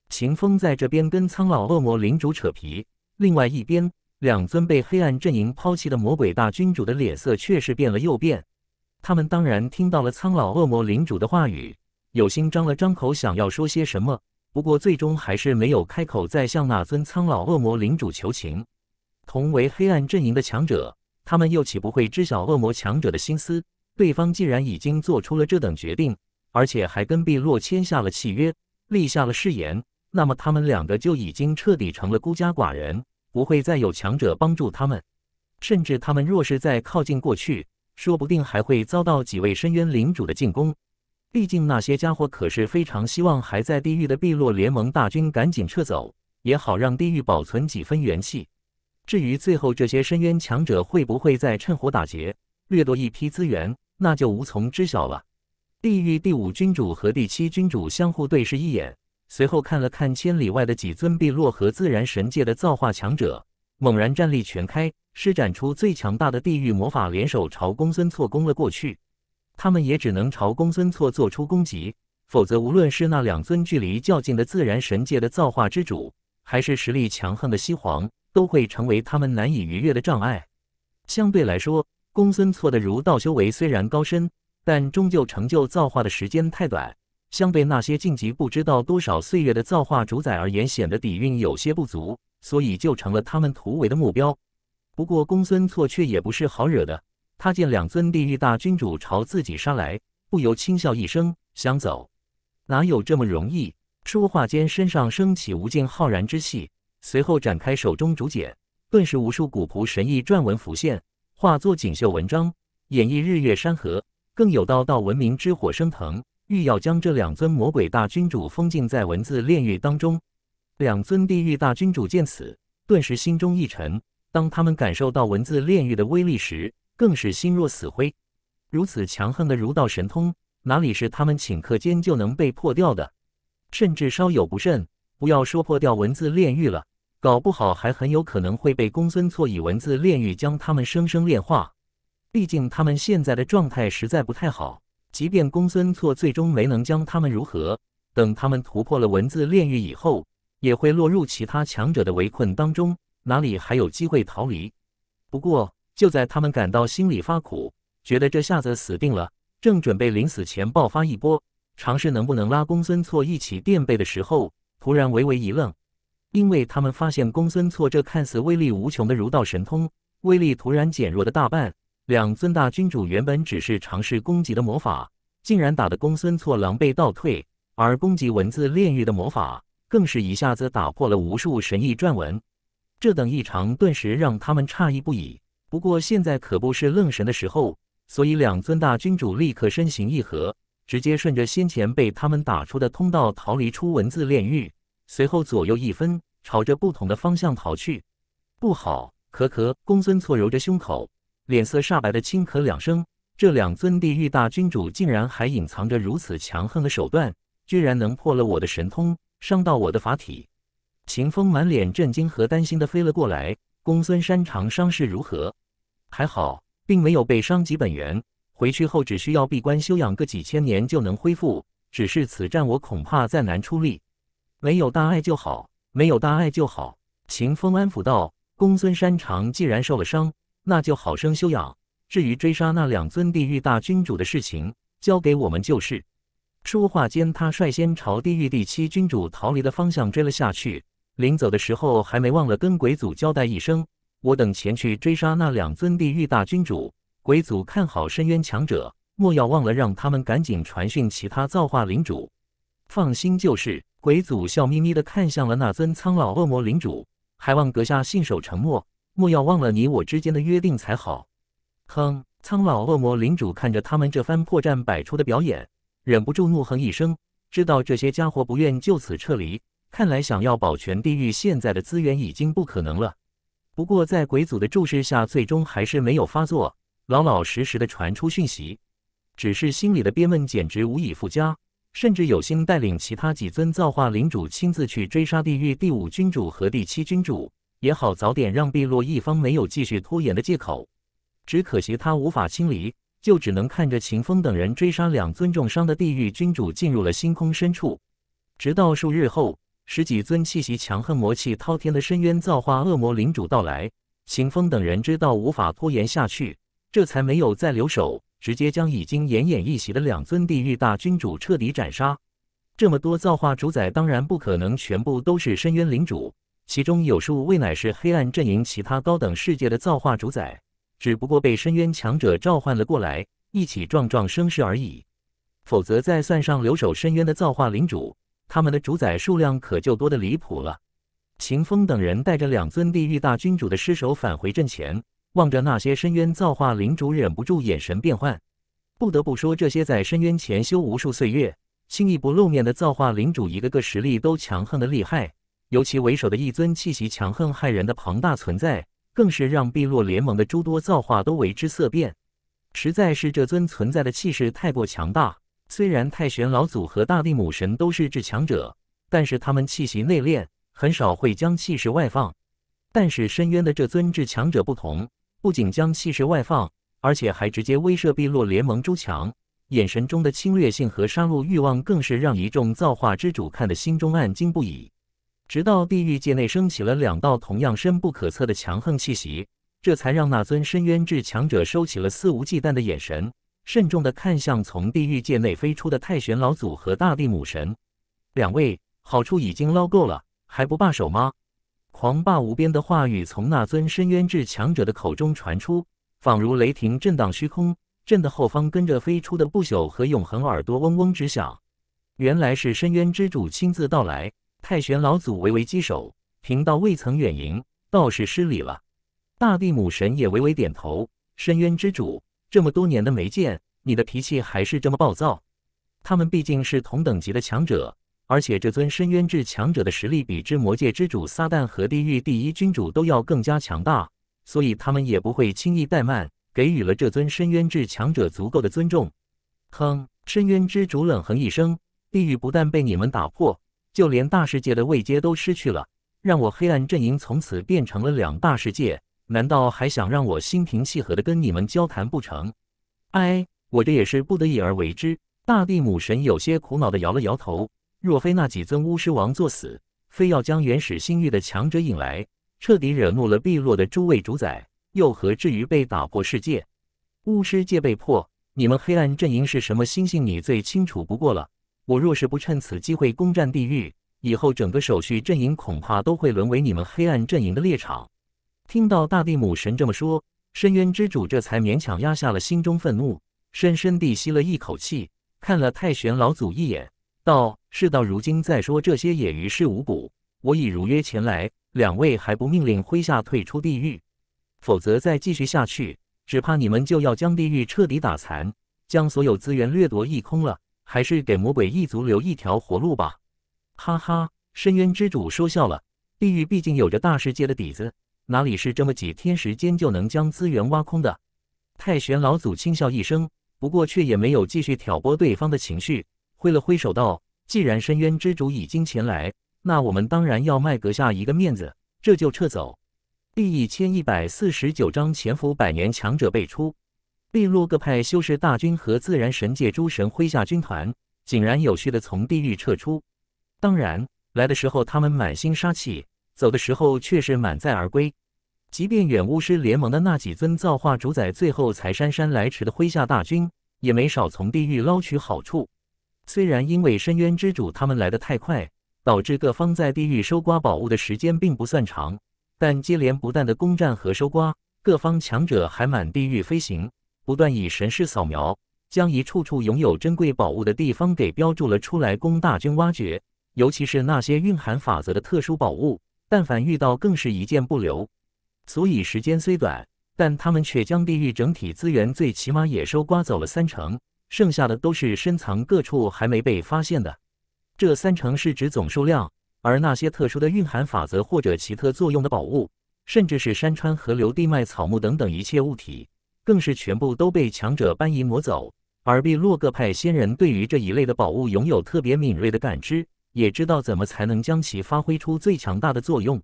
秦风在这边跟苍老恶魔领主扯皮，另外一边，两尊被黑暗阵营抛弃的魔鬼大君主的脸色却是变了又变。他们当然听到了苍老恶魔领主的话语。有心张了张口，想要说些什么，不过最终还是没有开口，在向那尊苍老恶魔领主求情。同为黑暗阵营的强者，他们又岂不会知晓恶魔强者的心思？对方既然已经做出了这等决定，而且还跟碧洛签下了契约，立下了誓言，那么他们两个就已经彻底成了孤家寡人，不会再有强者帮助他们。甚至他们若是再靠近过去，说不定还会遭到几位深渊领主的进攻。毕竟那些家伙可是非常希望还在地狱的碧落联盟大军赶紧撤走，也好让地狱保存几分元气。至于最后这些深渊强者会不会再趁火打劫，掠夺一批资源，那就无从知晓了。地狱第五君主和第七君主相互对视一眼，随后看了看千里外的几尊碧落和自然神界的造化强者，猛然战力全开，施展出最强大的地狱魔法，联手朝公孙错攻了过去。他们也只能朝公孙错做出攻击，否则无论是那两尊距离较近的自然神界的造化之主，还是实力强横的西皇，都会成为他们难以逾越的障碍。相对来说，公孙错的儒道修为虽然高深，但终究成就造化的时间太短，相对那些晋级不知道多少岁月的造化主宰而言，显得底蕴有些不足，所以就成了他们突围的目标。不过，公孙错却也不是好惹的。他见两尊地狱大君主朝自己杀来，不由轻笑一声，想走，哪有这么容易？说话间，身上升起无尽浩然之气，随后展开手中竹简，顿时无数古朴神异篆文浮现，化作锦绣文章，演绎日月山河，更有道道文明之火升腾，欲要将这两尊魔鬼大君主封禁在文字炼狱当中。两尊地狱大君主见此，顿时心中一沉。当他们感受到文字炼狱的威力时，更是心若死灰。如此强横的儒道神通，哪里是他们顷刻间就能被破掉的？甚至稍有不慎，不要说破掉文字炼狱了，搞不好还很有可能会被公孙错以文字炼狱将他们生生炼化。毕竟他们现在的状态实在不太好。即便公孙错最终没能将他们如何，等他们突破了文字炼狱以后，也会落入其他强者的围困当中，哪里还有机会逃离？不过。就在他们感到心里发苦，觉得这下子死定了，正准备临死前爆发一波，尝试能不能拉公孙错一起垫背的时候，突然微微一愣，因为他们发现公孙错这看似威力无穷的儒道神通，威力突然减弱的大半。两尊大君主原本只是尝试攻击的魔法，竟然打得公孙错狼狈倒退，而攻击文字炼狱的魔法，更是一下子打破了无数神异传文，这等异常顿时让他们诧异不已。不过现在可不是愣神的时候，所以两尊大君主立刻身形一合，直接顺着先前被他们打出的通道逃离出文字炼狱，随后左右一分，朝着不同的方向逃去。不好！咳咳，公孙错揉着胸口，脸色煞白的轻咳两声。这两尊地狱大君主竟然还隐藏着如此强横的手段，居然能破了我的神通，伤到我的法体。秦风满脸震惊和担心的飞了过来。公孙山长伤势如何？还好，并没有被伤及本源。回去后只需要闭关休养个几千年就能恢复。只是此战我恐怕再难出力。没有大碍就好，没有大碍就好。秦风安抚道：“公孙山长既然受了伤，那就好生休养。至于追杀那两尊地狱大君主的事情，交给我们就是。”说话间，他率先朝地狱第七君主逃离的方向追了下去。临走的时候，还没忘了跟鬼祖交代一声。我等前去追杀那两尊地狱大君主，鬼祖看好深渊强者，莫要忘了让他们赶紧传讯其他造化领主。放心，就是鬼祖笑眯眯的看向了那尊苍老恶魔领主，还望阁下信守承诺，莫要忘了你我之间的约定才好。哼！苍老恶魔领主看着他们这番破绽百出的表演，忍不住怒哼一声，知道这些家伙不愿就此撤离，看来想要保全地狱现在的资源已经不可能了。不过，在鬼祖的注视下，最终还是没有发作，老老实实的传出讯息，只是心里的憋闷简直无以复加，甚至有心带领其他几尊造化领主亲自去追杀地狱第五君主和第七君主，也好早点让碧落一方没有继续拖延的借口。只可惜他无法亲离，就只能看着秦风等人追杀两尊重伤的地狱君主进入了星空深处，直到数日后。十几尊气息强横、魔气滔天的深渊造化恶魔领主到来，秦风等人知道无法拖延下去，这才没有再留手，直接将已经奄奄一息的两尊地狱大君主彻底斩杀。这么多造化主宰，当然不可能全部都是深渊领主，其中有数位乃是黑暗阵营其他高等世界的造化主宰，只不过被深渊强者召唤了过来，一起壮壮声势而已。否则，再算上留守深渊的造化领主。他们的主宰数量可就多得离谱了。秦风等人带着两尊地狱大君主的尸首返回阵前，望着那些深渊造化领主，忍不住眼神变幻。不得不说，这些在深渊前修无数岁月、轻易不露面的造化领主，一个个实力都强横的厉害。尤其为首的一尊气息强横骇人的庞大存在，更是让碧落联盟的诸多造化都为之色变。实在是这尊存在的气势太过强大。虽然太玄老祖和大地母神都是至强者，但是他们气息内敛，很少会将气势外放。但是深渊的这尊至强者不同，不仅将气势外放，而且还直接威慑碧落联盟诸强，眼神中的侵略性和杀戮欲望更是让一众造化之主看得心中暗惊不已。直到地狱界内升起了两道同样深不可测的强横气息，这才让那尊深渊至强者收起了肆无忌惮的眼神。慎重地看向从地狱界内飞出的太玄老祖和大地母神，两位好处已经捞够了，还不罢手吗？狂霸无边的话语从那尊深渊至强者的口中传出，仿如雷霆震荡虚空，震得后方跟着飞出的不朽和永恒耳朵嗡嗡直响。原来是深渊之主亲自到来，太玄老祖微微稽首，贫道未曾远迎，倒是失礼了。大地母神也微微点头，深渊之主。这么多年的没见，你的脾气还是这么暴躁。他们毕竟是同等级的强者，而且这尊深渊之强者的实力比之魔界之主撒旦和地狱第一君主都要更加强大，所以他们也不会轻易怠慢，给予了这尊深渊之强者足够的尊重。哼！深渊之主冷哼一声，地狱不但被你们打破，就连大世界的位阶都失去了，让我黑暗阵营从此变成了两大世界。难道还想让我心平气和的跟你们交谈不成？哎，我这也是不得已而为之。大地母神有些苦恼的摇了摇头。若非那几尊巫师王作死，非要将原始星域的强者引来，彻底惹怒了碧落的诸位主宰，又何至于被打破世界？巫师界被破，你们黑暗阵营是什么心性？你最清楚不过了。我若是不趁此机会攻占地狱，以后整个手续阵营恐怕都会沦为你们黑暗阵营的猎场。听到大地母神这么说，深渊之主这才勉强压下了心中愤怒，深深地吸了一口气，看了太玄老祖一眼，道：“事到如今再说这些也于事无补，我已如约前来，两位还不命令麾下退出地狱，否则再继续下去，只怕你们就要将地狱彻底打残，将所有资源掠夺一空了。还是给魔鬼一族留一条活路吧。”哈哈，深渊之主说笑了，地狱毕竟有着大世界的底子。哪里是这么几天时间就能将资源挖空的？太玄老祖轻笑一声，不过却也没有继续挑拨对方的情绪，挥了挥手道：“既然深渊之主已经前来，那我们当然要卖阁下一个面子，这就撤走。”第一千一百四十九章潜伏百年强者辈出，被洛各派修士大军和自然神界诸神麾下军团井然有序的从地狱撤出。当然，来的时候他们满心杀气。走的时候却是满载而归，即便远巫师联盟的那几尊造化主宰最后才姗姗来迟的麾下大军，也没少从地狱捞取好处。虽然因为深渊之主他们来得太快，导致各方在地狱收刮宝物的时间并不算长，但接连不断的攻占和收刮，各方强者还满地狱飞行，不断以神视扫描，将一处处拥有珍贵宝物的地方给标注了出来，供大军挖掘。尤其是那些蕴含法则的特殊宝物。但凡遇到，更是一件不留。所以时间虽短，但他们却将地狱整体资源最起码也收刮走了三成，剩下的都是深藏各处还没被发现的。这三成是指总数量，而那些特殊的蕴含法则或者奇特作用的宝物，甚至是山川、河流、地脉、草木等等一切物体，更是全部都被强者搬移抹走。而毕洛各派仙人对于这一类的宝物，拥有特别敏锐的感知。也知道怎么才能将其发挥出最强大的作用，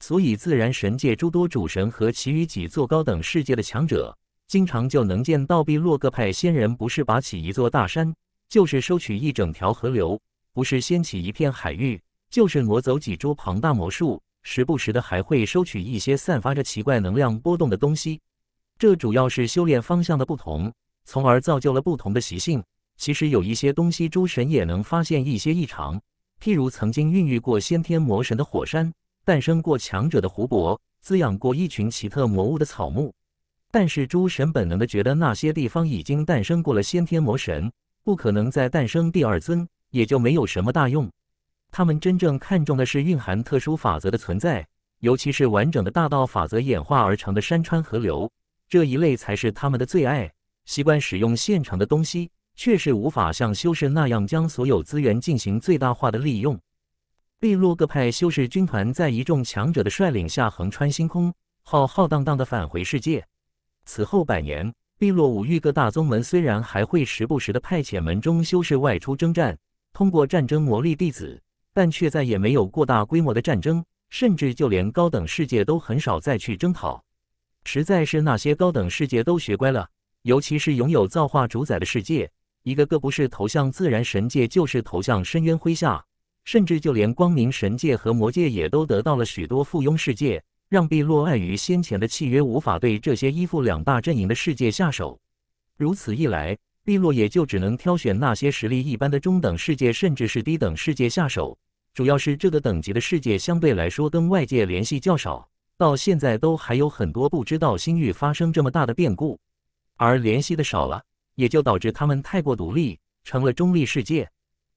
所以自然神界诸多主神和其余几座高等世界的强者，经常就能见到毕洛各派仙人，不是拔起一座大山，就是收取一整条河流，不是掀起一片海域，就是挪走几株庞大魔树，时不时的还会收取一些散发着奇怪能量波动的东西。这主要是修炼方向的不同，从而造就了不同的习性。其实有一些东西，诸神也能发现一些异常。譬如曾经孕育过先天魔神的火山，诞生过强者的湖泊，滋养过一群奇特魔物的草木，但是诸神本能的觉得那些地方已经诞生过了先天魔神，不可能再诞生第二尊，也就没有什么大用。他们真正看重的是蕴含特殊法则的存在，尤其是完整的大道法则演化而成的山川河流，这一类才是他们的最爱。习惯使用现成的东西。却是无法像修士那样将所有资源进行最大化的利用。碧落各派修士军团在一众强者的率领下横穿星空，浩浩荡荡的返回世界。此后百年，碧落五域各大宗门虽然还会时不时的派遣门中修士外出征战，通过战争磨砺弟子，但却再也没有过大规模的战争，甚至就连高等世界都很少再去征讨。实在是那些高等世界都学乖了，尤其是拥有造化主宰的世界。一个个不是投向自然神界，就是投向深渊麾下，甚至就连光明神界和魔界也都得到了许多附庸世界，让碧落碍于先前的契约，无法对这些依附两大阵营的世界下手。如此一来，碧落也就只能挑选那些实力一般的中等世界，甚至是低等世界下手。主要是这个等级的世界相对来说跟外界联系较少，到现在都还有很多不知道星域发生这么大的变故，而联系的少了。也就导致他们太过独立，成了中立世界，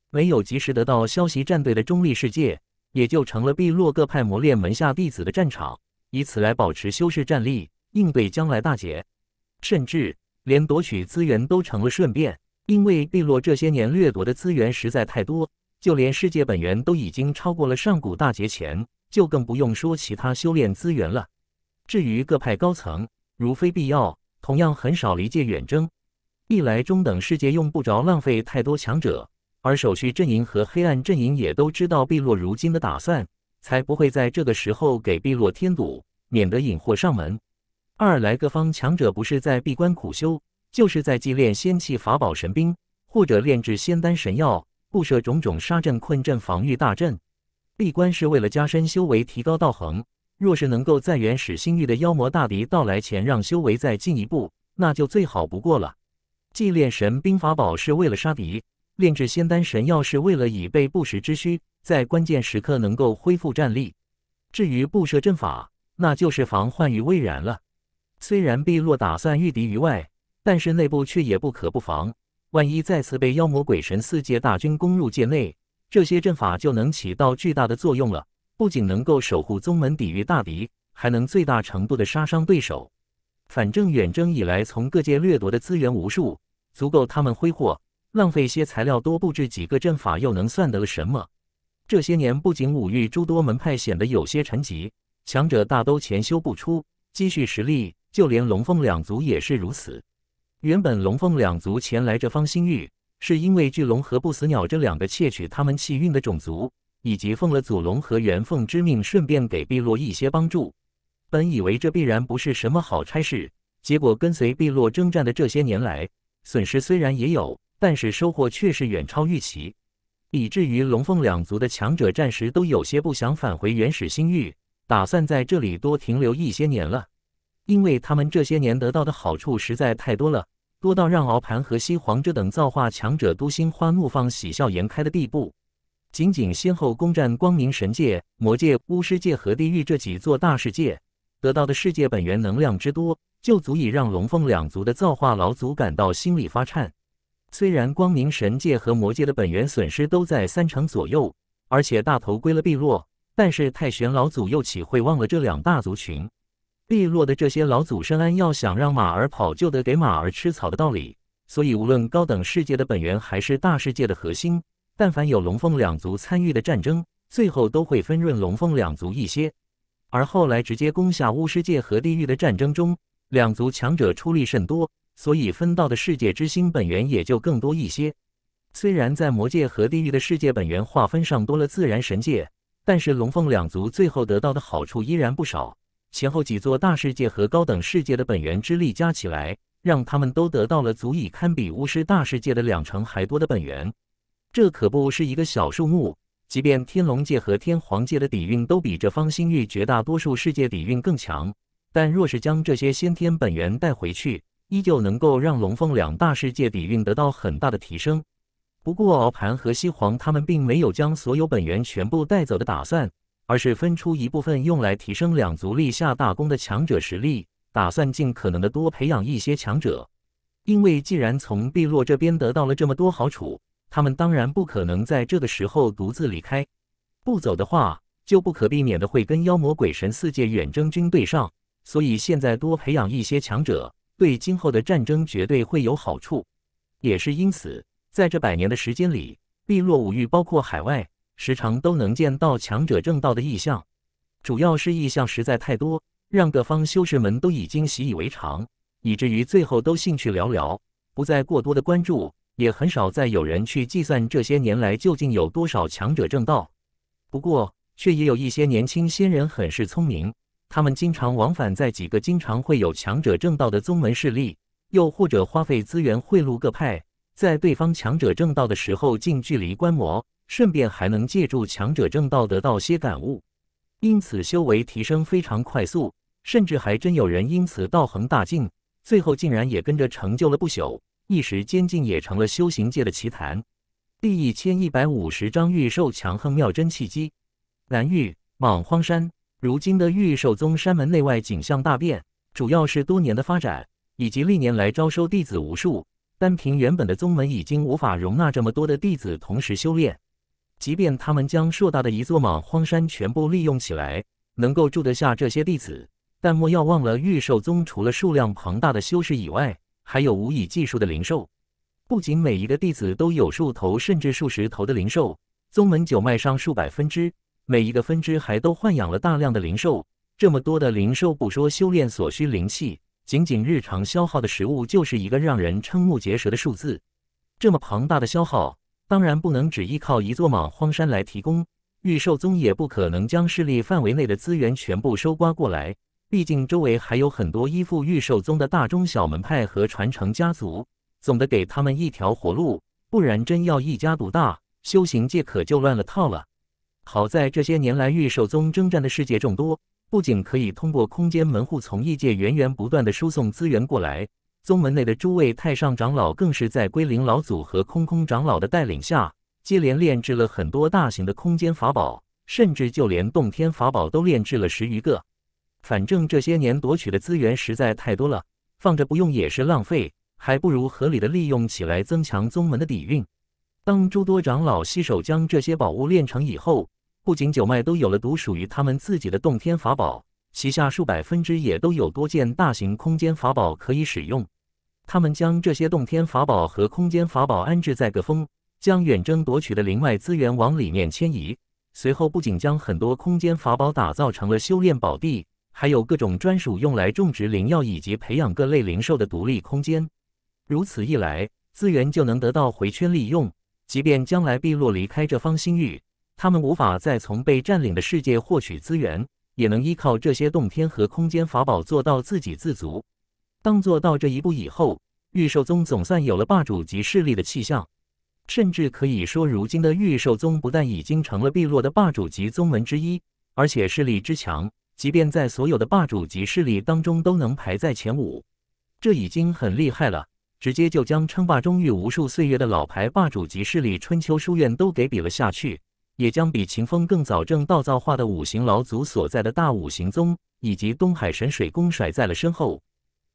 没有及时得到消息。战队的中立世界也就成了碧洛各派磨练门下弟子的战场，以此来保持修士战力，应对将来大劫，甚至连夺取资源都成了顺便。因为碧洛这些年掠夺的资源实在太多，就连世界本源都已经超过了上古大劫前，就更不用说其他修炼资源了。至于各派高层，如非必要，同样很少离界远征。一来，中等世界用不着浪费太多强者，而手续阵营和黑暗阵营也都知道碧落如今的打算，才不会在这个时候给碧落添堵，免得引祸上门。二来，各方强者不是在闭关苦修，就是在祭炼仙器、法宝、神兵，或者炼制仙丹、神药，布设种种杀阵、困阵、防御大阵。闭关是为了加深修为，提高道行。若是能够在原始星域的妖魔大敌到来前让修为再进一步，那就最好不过了。祭炼神兵法宝是为了杀敌，炼制仙丹神药是为了以备不时之需，在关键时刻能够恢复战力。至于布设阵法，那就是防患于未然了。虽然碧落打算御敌于外，但是内部却也不可不防。万一再次被妖魔鬼神四界大军攻入界内，这些阵法就能起到巨大的作用了。不仅能够守护宗门抵御大敌，还能最大程度的杀伤对手。反正远征以来，从各界掠夺的资源无数。足够他们挥霍浪费些材料，多布置几个阵法又能算得了什么？这些年，不仅五域诸多门派显得有些沉寂，强者大都潜修不出，积蓄实力。就连龙凤两族也是如此。原本龙凤两族前来这方星域，是因为巨龙和不死鸟这两个窃取他们气运的种族，以及奉了祖龙和元凤之命，顺便给碧落一些帮助。本以为这必然不是什么好差事，结果跟随碧落征战的这些年来，损失虽然也有，但是收获却是远超预期，以至于龙凤两族的强者暂时都有些不想返回原始星域，打算在这里多停留一些年了。因为他们这些年得到的好处实在太多了，多到让敖盘和西皇这等造化强者都心花怒放、喜笑颜开的地步。仅仅先后攻占光明神界、魔界、巫师界和地狱这几座大世界，得到的世界本源能量之多。就足以让龙凤两族的造化老祖感到心里发颤。虽然光明神界和魔界的本源损失都在三成左右，而且大头归了碧落，但是太玄老祖又岂会忘了这两大族群？碧落的这些老祖深谙要想让马儿跑就得给马儿吃草的道理，所以无论高等世界的本源还是大世界的核心，但凡有龙凤两族参与的战争，最后都会分润龙凤两族一些。而后来直接攻下巫师界和地狱的战争中。两族强者出力甚多，所以分到的世界之星本源也就更多一些。虽然在魔界和地狱的世界本源划分上多了自然神界，但是龙凤两族最后得到的好处依然不少。前后几座大世界和高等世界的本源之力加起来，让他们都得到了足以堪比巫师大世界的两成还多的本源。这可不是一个小数目。即便天龙界和天皇界的底蕴都比这方星域绝大多数世界底蕴更强。但若是将这些先天本源带回去，依旧能够让龙凤两大世界底蕴得到很大的提升。不过敖盘和西皇他们并没有将所有本源全部带走的打算，而是分出一部分用来提升两族立下大功的强者实力，打算尽可能的多培养一些强者。因为既然从碧落这边得到了这么多好处，他们当然不可能在这个时候独自离开。不走的话，就不可避免的会跟妖魔鬼神四界远征军对上。所以现在多培养一些强者，对今后的战争绝对会有好处。也是因此，在这百年的时间里，碧落五域包括海外，时常都能见到强者正道的意象。主要是意象实在太多，让各方修士们都已经习以为常，以至于最后都兴趣寥寥，不再过多的关注，也很少再有人去计算这些年来究竟有多少强者正道。不过，却也有一些年轻仙人很是聪明。他们经常往返在几个经常会有强者正道的宗门势力，又或者花费资源贿赂各派，在对方强者正道的时候近距离观摩，顺便还能借助强者正道得到些感悟，因此修为提升非常快速，甚至还真有人因此道恒大进，最后竟然也跟着成就了不朽，一时间竟也成了修行界的奇谈。第一千一百五十章预兽强横妙真契机，蓝玉莽荒山。如今的玉兽宗山门内外景象大变，主要是多年的发展，以及历年来招收弟子无数。单凭原本的宗门已经无法容纳这么多的弟子同时修炼，即便他们将硕大的一座莽荒山全部利用起来，能够住得下这些弟子。但莫要忘了，玉兽宗除了数量庞大的修士以外，还有无以计数的灵兽。不仅每一个弟子都有数头甚至数十头的灵兽，宗门九脉上数百分之。每一个分支还都豢养了大量的灵兽，这么多的灵兽不说修炼所需灵气，仅仅日常消耗的食物就是一个让人瞠目结舌的数字。这么庞大的消耗，当然不能只依靠一座莽荒山来提供。御兽宗也不可能将势力范围内的资源全部收刮过来，毕竟周围还有很多依附御兽宗的大中小门派和传承家族，总得给他们一条活路，不然真要一家独大，修行界可就乱了套了。好在这些年来，御兽宗征战的世界众多，不仅可以通过空间门户从异界源源不断的输送资源过来，宗门内的诸位太上长老更是在归灵老祖和空空长老的带领下，接连炼制了很多大型的空间法宝，甚至就连洞天法宝都炼制了十余个。反正这些年夺取的资源实在太多了，放着不用也是浪费，还不如合理的利用起来，增强宗门的底蕴。当诸多长老携手将这些宝物炼成以后，不仅九脉都有了独属于他们自己的洞天法宝，旗下数百分之一也都有多件大型空间法宝可以使用。他们将这些洞天法宝和空间法宝安置在各峰，将远征夺取的灵脉资源往里面迁移。随后，不仅将很多空间法宝打造成了修炼宝地，还有各种专属用来种植灵药以及培养各类灵兽的独立空间。如此一来，资源就能得到回圈利用。即便将来碧落离开这方星域，他们无法再从被占领的世界获取资源，也能依靠这些洞天和空间法宝做到自给自足。当做到这一步以后，玉兽宗总算有了霸主级势力的气象，甚至可以说，如今的玉兽宗不但已经成了碧落的霸主级宗门之一，而且势力之强，即便在所有的霸主级势力当中都能排在前五，这已经很厉害了，直接就将称霸中域无数岁月的老牌霸主级势力春秋书院都给比了下去。也将比秦风更早正道造化的五行老祖所在的大五行宗，以及东海神水宫甩在了身后。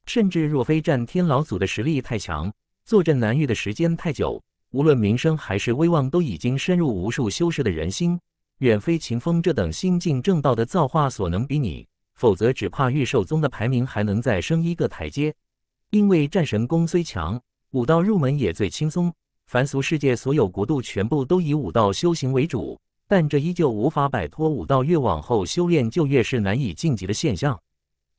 甚至若非战天老祖的实力太强，坐镇南域的时间太久，无论名声还是威望都已经深入无数修士的人心，远非秦风这等新晋正道的造化所能比拟。否则，只怕御兽宗的排名还能再升一个台阶。因为战神功虽强，武道入门也最轻松。凡俗世界所有国度全部都以武道修行为主，但这依旧无法摆脱武道越往后修炼就越是难以晋级的现象。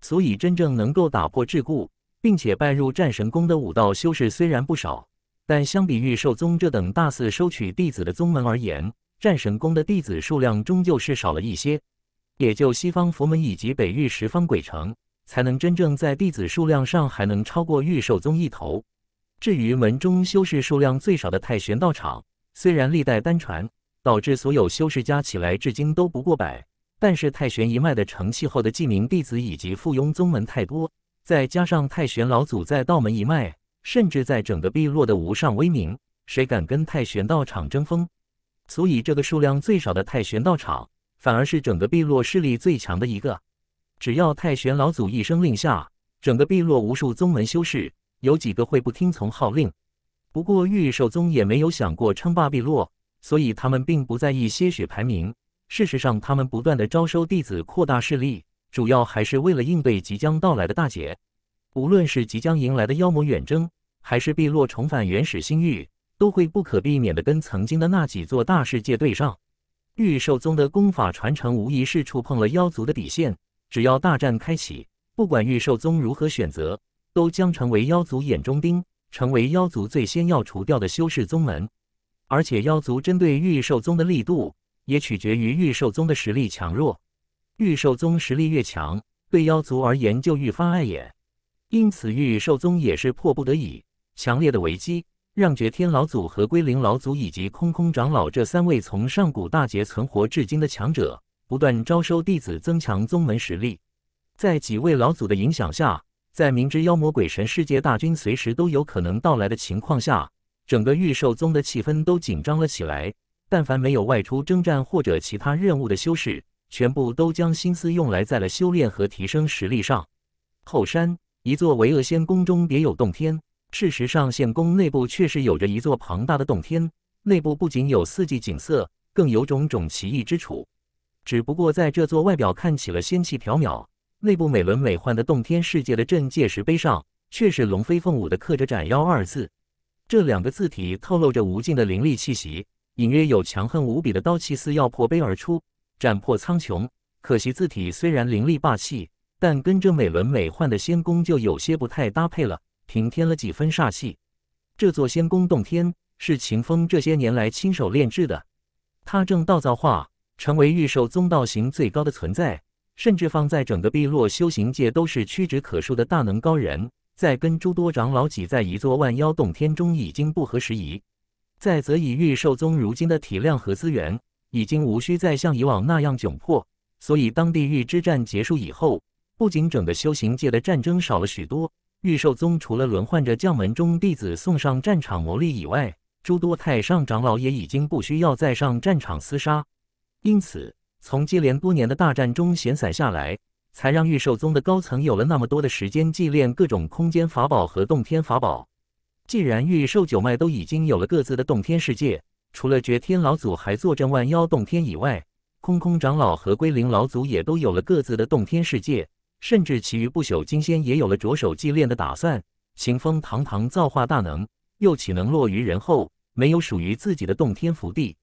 所以，真正能够打破桎梏，并且拜入战神宫的武道修士虽然不少，但相比御兽宗这等大肆收取弟子的宗门而言，战神宫的弟子数量终究是少了一些。也就西方佛门以及北域十方鬼城，才能真正在弟子数量上还能超过御兽宗一头。至于门中修士数量最少的太玄道场，虽然历代单传，导致所有修士加起来至今都不过百，但是太玄一脉的成器后的记名弟子以及附庸宗门太多，再加上太玄老祖在道门一脉，甚至在整个碧落的无上威名，谁敢跟太玄道场争锋？所以这个数量最少的太玄道场，反而是整个碧落势力最强的一个。只要太玄老祖一声令下，整个碧落无数宗门修士。有几个会不听从号令，不过玉兽宗也没有想过称霸碧落，所以他们并不在意些许排名。事实上，他们不断的招收弟子，扩大势力，主要还是为了应对即将到来的大劫。无论是即将迎来的妖魔远征，还是碧落重返原始星域，都会不可避免的跟曾经的那几座大世界对上。玉兽宗的功法传承无疑是触碰了妖族的底线，只要大战开启，不管玉兽宗如何选择。都将成为妖族眼中钉，成为妖族最先要除掉的修士宗门。而且，妖族针对御兽宗的力度也取决于御兽宗的实力强弱。御兽宗实力越强，对妖族而言就愈发碍眼。因此，御兽宗也是迫不得已，强烈的危机让绝天老祖和归灵老祖以及空空长老这三位从上古大劫存活至今的强者不断招收弟子，增强宗门实力。在几位老祖的影响下。在明知妖魔鬼神世界大军随时都有可能到来的情况下，整个御兽宗的气氛都紧张了起来。但凡没有外出征战或者其他任务的修士，全部都将心思用来在了修炼和提升实力上。后山一座巍峨仙宫中别有洞天。事实上，仙宫内部确实有着一座庞大的洞天，内部不仅有四季景色，更有种种奇异之处。只不过，在这座外表看起来仙气缥缈。内部美轮美奂的洞天世界的镇界石碑上，却是龙飞凤舞的刻着“斩妖”二字。这两个字体透露着无尽的凌厉气息，隐约有强横无比的刀气似要破碑而出，斩破苍穹。可惜字体虽然凌厉霸气，但跟着美轮美奂的仙宫就有些不太搭配了，平添了几分煞气。这座仙宫洞天是秦风这些年来亲手炼制的，他正道造化，成为御兽宗道行最高的存在。甚至放在整个碧落修行界都是屈指可数的大能高人，在跟诸多长老挤在一座万妖洞天中已经不合时宜。再则，以玉兽宗如今的体量和资源，已经无需再像以往那样窘迫。所以，当地狱之战结束以后，不仅整个修行界的战争少了许多，玉兽宗除了轮换着将门中弟子送上战场磨砺以外，诸多太上长老也已经不需要再上战场厮杀。因此。从接连多年的大战中闲散下来，才让御兽宗的高层有了那么多的时间祭炼各种空间法宝和洞天法宝。既然御兽九脉都已经有了各自的洞天世界，除了绝天老祖还坐镇万妖洞天以外，空空长老和归灵老祖也都有了各自的洞天世界，甚至其余不朽金仙也有了着手祭炼的打算。行风堂堂造化大能，又岂能落于人后，没有属于自己的洞天福地？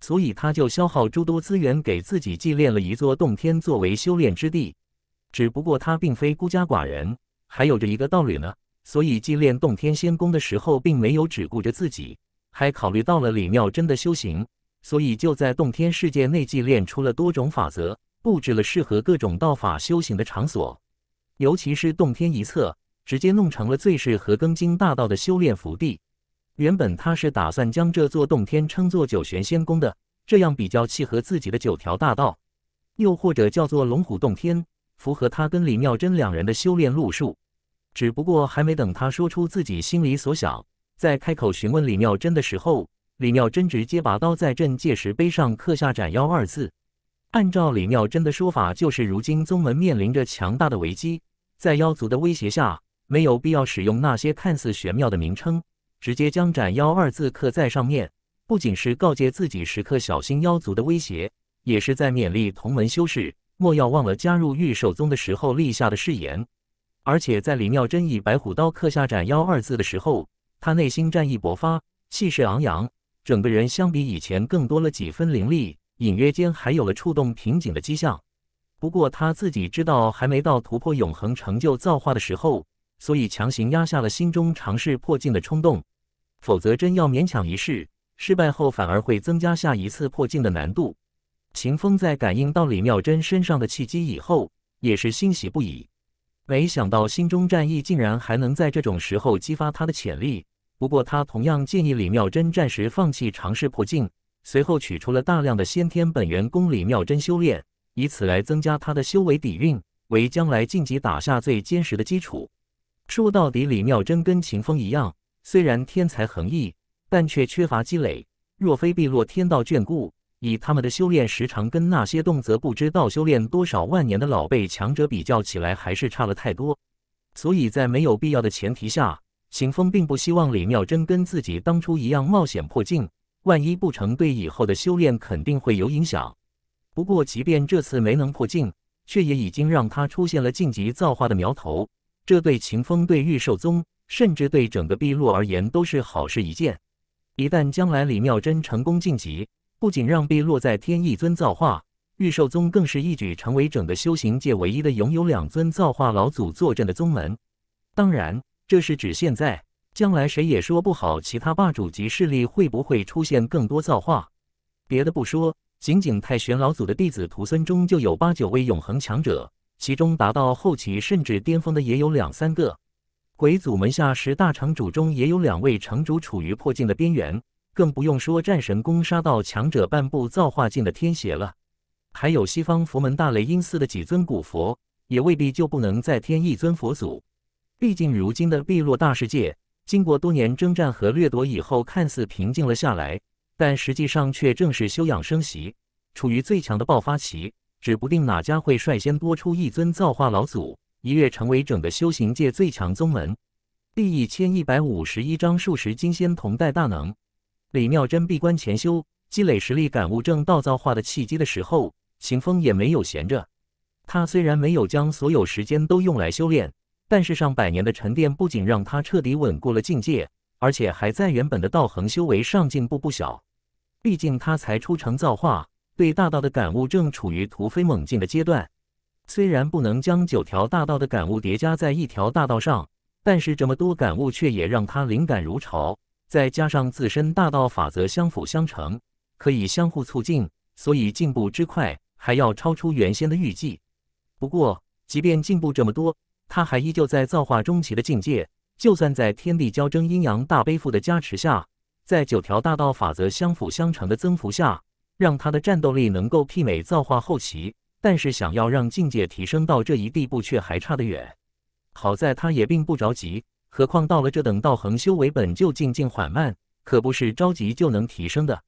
所以他就消耗诸多资源，给自己祭炼了一座洞天作为修炼之地。只不过他并非孤家寡人，还有着一个道侣呢。所以祭炼洞天仙宫的时候，并没有只顾着自己，还考虑到了李妙真的修行。所以就在洞天世界内祭炼出了多种法则，布置了适合各种道法修行的场所。尤其是洞天一侧，直接弄成了最适合更经大道的修炼福地。原本他是打算将这座洞天称作九玄仙宫的，这样比较契合自己的九条大道，又或者叫做龙虎洞天，符合他跟李妙真两人的修炼路数。只不过还没等他说出自己心里所想，在开口询问李妙真的时候，李妙真直接把刀在镇界石碑上刻下“斩妖”二字。按照李妙真的说法，就是如今宗门面临着强大的危机，在妖族的威胁下，没有必要使用那些看似玄妙的名称。直接将“斩妖”二字刻在上面，不仅是告诫自己时刻小心妖族的威胁，也是在勉励同门修士莫要忘了加入御兽宗的时候立下的誓言。而且在李妙真以白虎刀刻下“斩妖”二字的时候，他内心战意勃发，气势昂扬，整个人相比以前更多了几分凌厉，隐约间还有了触动瓶颈的迹象。不过他自己知道，还没到突破永恒、成就造化的时候。所以强行压下了心中尝试破境的冲动，否则真要勉强一试，失败后反而会增加下一次破境的难度。秦风在感应到李妙真身上的契机以后，也是欣喜不已。没想到心中战意竟然还能在这种时候激发他的潜力。不过他同样建议李妙真暂时放弃尝试破境，随后取出了大量的先天本源供李妙真修炼，以此来增加他的修为底蕴，为将来晋级打下最坚实的基础。说到底，李妙真跟秦风一样，虽然天才横溢，但却缺乏积累。若非碧落天道眷顾，以他们的修炼时长，跟那些动辄不知道修炼多少万年的老辈强者比较起来，还是差了太多。所以在没有必要的前提下，秦风并不希望李妙真跟自己当初一样冒险破境。万一不成，对以后的修炼肯定会有影响。不过，即便这次没能破境，却也已经让他出现了晋级造化的苗头。这对秦风，对玉寿宗，甚至对整个碧落而言都是好事一件。一旦将来李妙真成功晋级，不仅让碧落在添一尊造化，玉寿宗更是一举成为整个修行界唯一的拥有两尊造化老祖坐镇的宗门。当然，这是指现在，将来谁也说不好，其他霸主级势力会不会出现更多造化。别的不说，仅仅太玄老祖的弟子徒孙中，就有八九位永恒强者。其中达到后期甚至巅峰的也有两三个，鬼祖门下十大城主中也有两位城主处于破境的边缘，更不用说战神攻杀到强者半步造化境的天邪了。还有西方佛门大雷音寺的几尊古佛，也未必就不能再添一尊佛祖。毕竟如今的碧落大世界，经过多年征战和掠夺以后，看似平静了下来，但实际上却正是休养生息，处于最强的爆发期。指不定哪家会率先多出一尊造化老祖，一跃成为整个修行界最强宗门。第一千一百五十一章：数十金仙同代大能。李妙真闭关潜修，积累实力，感悟正道造化的契机的时候，秦风也没有闲着。他虽然没有将所有时间都用来修炼，但是上百年的沉淀不仅让他彻底稳固了境界，而且还在原本的道恒修为上进步不小。毕竟他才出成造化。对大道的感悟正处于突飞猛进的阶段，虽然不能将九条大道的感悟叠加在一条大道上，但是这么多感悟却也让他灵感如潮。再加上自身大道法则相辅相成，可以相互促进，所以进步之快还要超出原先的预计。不过，即便进步这么多，他还依旧在造化中期的境界。就算在天地交争、阴阳大背负的加持下，在九条大道法则相辅相成的增幅下。让他的战斗力能够媲美造化后期，但是想要让境界提升到这一地步却还差得远。好在他也并不着急，何况到了这等道恒修为本就进境缓慢，可不是着急就能提升的。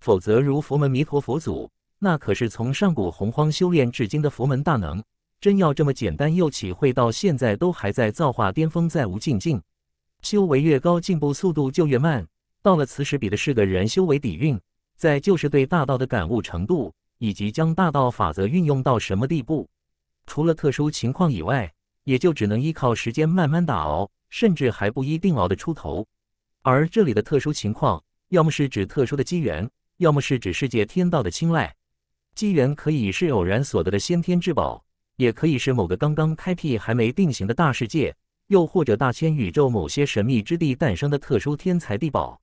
否则如佛门弥陀佛祖，那可是从上古洪荒修炼至今的佛门大能，真要这么简单，又岂会到现在都还在造化巅峰，再无进境？修为越高，进步速度就越慢。到了此时，比的是个人修为底蕴。再就是对大道的感悟程度，以及将大道法则运用到什么地步。除了特殊情况以外，也就只能依靠时间慢慢打熬，甚至还不一定熬得出头。而这里的特殊情况，要么是指特殊的机缘，要么是指世界天道的青睐。机缘可以是偶然所得的先天之宝，也可以是某个刚刚开辟还没定型的大世界，又或者大千宇宙某些神秘之地诞生的特殊天才地宝。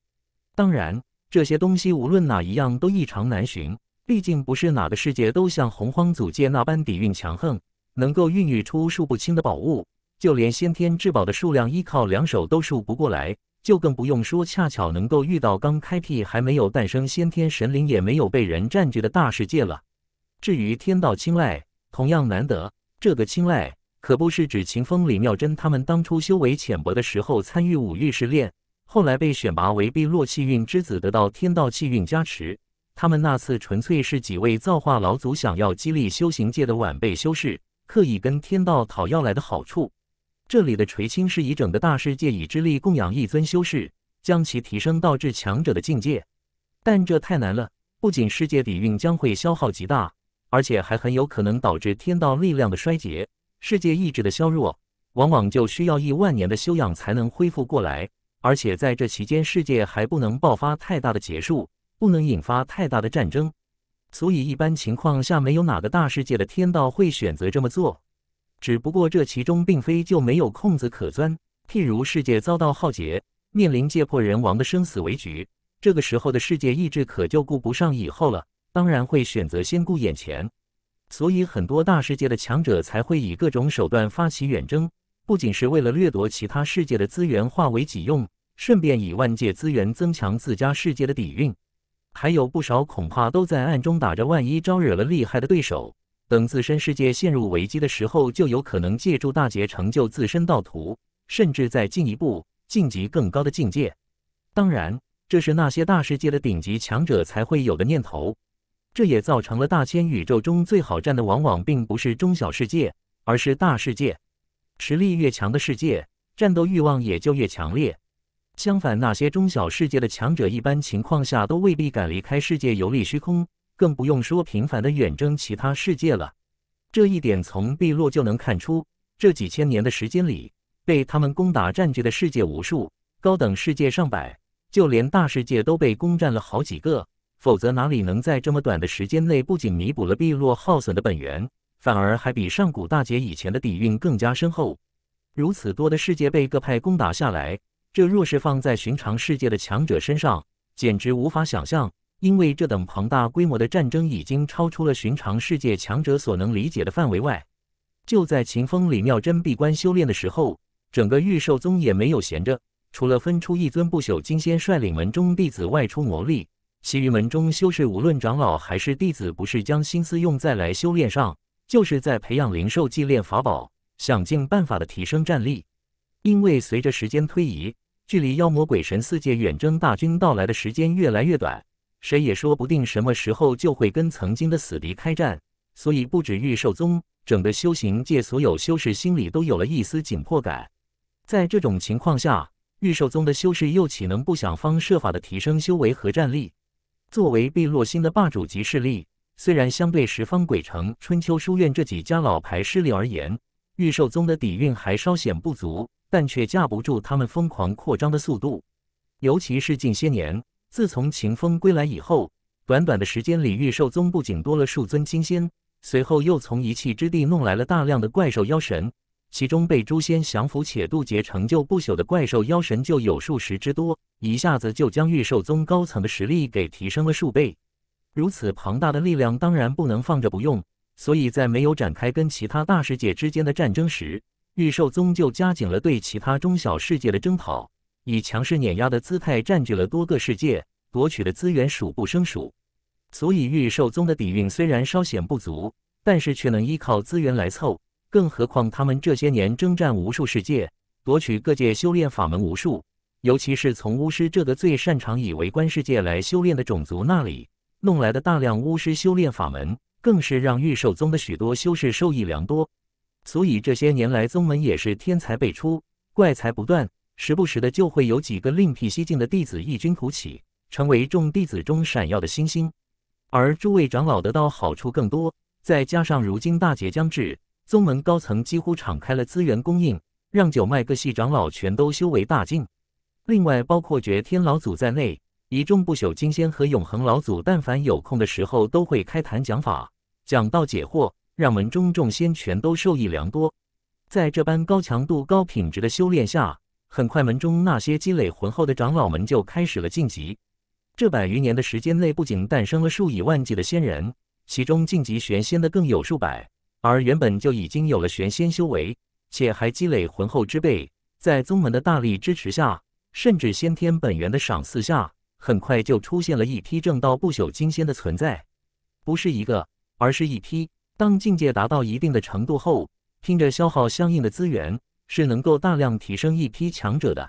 当然。这些东西无论哪一样都异常难寻，毕竟不是哪个世界都像洪荒祖界那般底蕴强横，能够孕育出数不清的宝物。就连先天至宝的数量，依靠两手都数不过来，就更不用说恰巧能够遇到刚开辟还没有诞生先天神灵，也没有被人占据的大世界了。至于天道青睐，同样难得。这个青睐可不是指秦风、李妙珍他们当初修为浅薄的时候参与五域试炼。后来被选拔为碧落气运之子，得到天道气运加持。他们那次纯粹是几位造化老祖想要激励修行界的晚辈修士，刻意跟天道讨要来的好处。这里的垂青是以整个大世界之力供养一尊修士，将其提升到至强者的境界。但这太难了，不仅世界底蕴将会消耗极大，而且还很有可能导致天道力量的衰竭，世界意志的削弱，往往就需要亿万年的修养才能恢复过来。而且在这期间，世界还不能爆发太大的结束，不能引发太大的战争，所以一般情况下，没有哪个大世界的天道会选择这么做。只不过这其中并非就没有空子可钻，譬如世界遭到浩劫，面临界破人亡的生死危局，这个时候的世界意志可就顾不上以后了，当然会选择先顾眼前。所以很多大世界的强者才会以各种手段发起远征。不仅是为了掠夺其他世界的资源化为己用，顺便以万界资源增强自家世界的底蕴，还有不少恐怕都在暗中打着万一招惹了厉害的对手，等自身世界陷入危机的时候，就有可能借助大劫成就自身道途，甚至再进一步晋级更高的境界。当然，这是那些大世界的顶级强者才会有的念头。这也造成了大千宇宙中最好战的往往并不是中小世界，而是大世界。实力越强的世界，战斗欲望也就越强烈。相反，那些中小世界的强者，一般情况下都未必敢离开世界游历虚空，更不用说频繁的远征其他世界了。这一点从碧落就能看出。这几千年的时间里，被他们攻打占据的世界无数，高等世界上百，就连大世界都被攻占了好几个。否则哪里能在这么短的时间内，不仅弥补了碧落耗损的本源？反而还比上古大劫以前的底蕴更加深厚。如此多的世界被各派攻打下来，这若是放在寻常世界的强者身上，简直无法想象。因为这等庞大规模的战争已经超出了寻常世界强者所能理解的范围外。就在秦风李妙真闭关修炼的时候，整个御兽宗也没有闲着，除了分出一尊不朽金仙率领门中弟子外出磨砺，其余门中修士无论长老还是弟子，不是将心思用在来修炼上。就是在培养灵兽、祭炼法宝，想尽办法的提升战力。因为随着时间推移，距离妖魔鬼神四界远征大军到来的时间越来越短，谁也说不定什么时候就会跟曾经的死敌开战。所以，不止御兽宗，整个修行界所有修士心里都有了一丝紧迫感。在这种情况下，御兽宗的修士又岂能不想方设法的提升修为和战力？作为碧落星的霸主级势力。虽然相对十方鬼城、春秋书院这几家老牌势力而言，玉兽宗的底蕴还稍显不足，但却架不住他们疯狂扩张的速度。尤其是近些年，自从秦风归来以后，短短的时间里，玉兽宗不仅多了数尊金仙，随后又从一气之地弄来了大量的怪兽妖神，其中被诛仙降服且渡劫成就不朽的怪兽妖神就有数十之多，一下子就将玉兽宗高层的实力给提升了数倍。如此庞大的力量当然不能放着不用，所以在没有展开跟其他大世界之间的战争时，御兽宗就加紧了对其他中小世界的征讨，以强势碾压的姿态占据了多个世界，夺取的资源数不胜数。所以御兽宗的底蕴虽然稍显不足，但是却能依靠资源来凑，更何况他们这些年征战无数世界，夺取各界修炼法门无数，尤其是从巫师这个最擅长以围观世界来修炼的种族那里。弄来的大量巫师修炼法门，更是让御兽宗的许多修士受益良多。所以这些年来，宗门也是天才辈出，怪才不断，时不时的就会有几个另辟蹊径的弟子异军突起，成为众弟子中闪耀的星星。而诸位长老得到好处更多，再加上如今大劫将至，宗门高层几乎敞开了资源供应，让九脉各系长老全都修为大进。另外，包括绝天老祖在内。一众不朽金仙和永恒老祖，但凡有空的时候，都会开坛讲法、讲道解惑，让门中众仙全都受益良多。在这般高强度、高品质的修炼下，很快门中那些积累浑厚的长老们就开始了晋级。这百余年的时间内，不仅诞生了数以万计的仙人，其中晋级玄仙的更有数百。而原本就已经有了玄仙修为，且还积累浑厚之辈，在宗门的大力支持下，甚至先天本源的赏赐下。很快就出现了一批正道不朽金仙的存在，不是一个，而是一批。当境界达到一定的程度后，凭着消耗相应的资源，是能够大量提升一批强者的。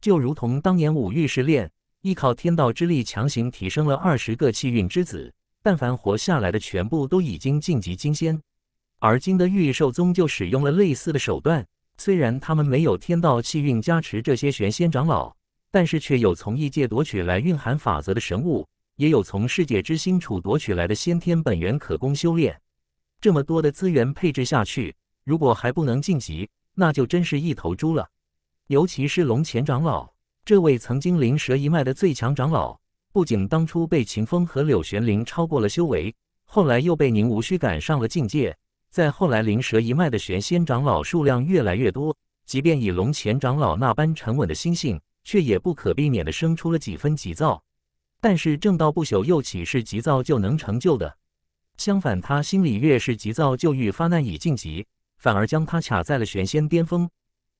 就如同当年五域试炼，依靠天道之力强行提升了二十个气运之子，但凡活下来的全部都已经晋级金仙。而今的御兽宗就使用了类似的手段，虽然他们没有天道气运加持这些玄仙长老。但是却有从异界夺取来蕴含法则的神物，也有从世界之心处夺取来的先天本源可供修炼。这么多的资源配置下去，如果还不能晋级，那就真是一头猪了。尤其是龙前长老，这位曾经灵蛇一脉的最强长老，不仅当初被秦风和柳玄灵超过了修为，后来又被宁无需赶上了境界。再后来，灵蛇一脉的玄仙长老数量越来越多，即便以龙前长老那般沉稳的心性，却也不可避免的生出了几分急躁，但是正道不朽又岂是急躁就能成就的？相反，他心里越是急躁，就愈发难以晋级，反而将他卡在了玄仙巅峰。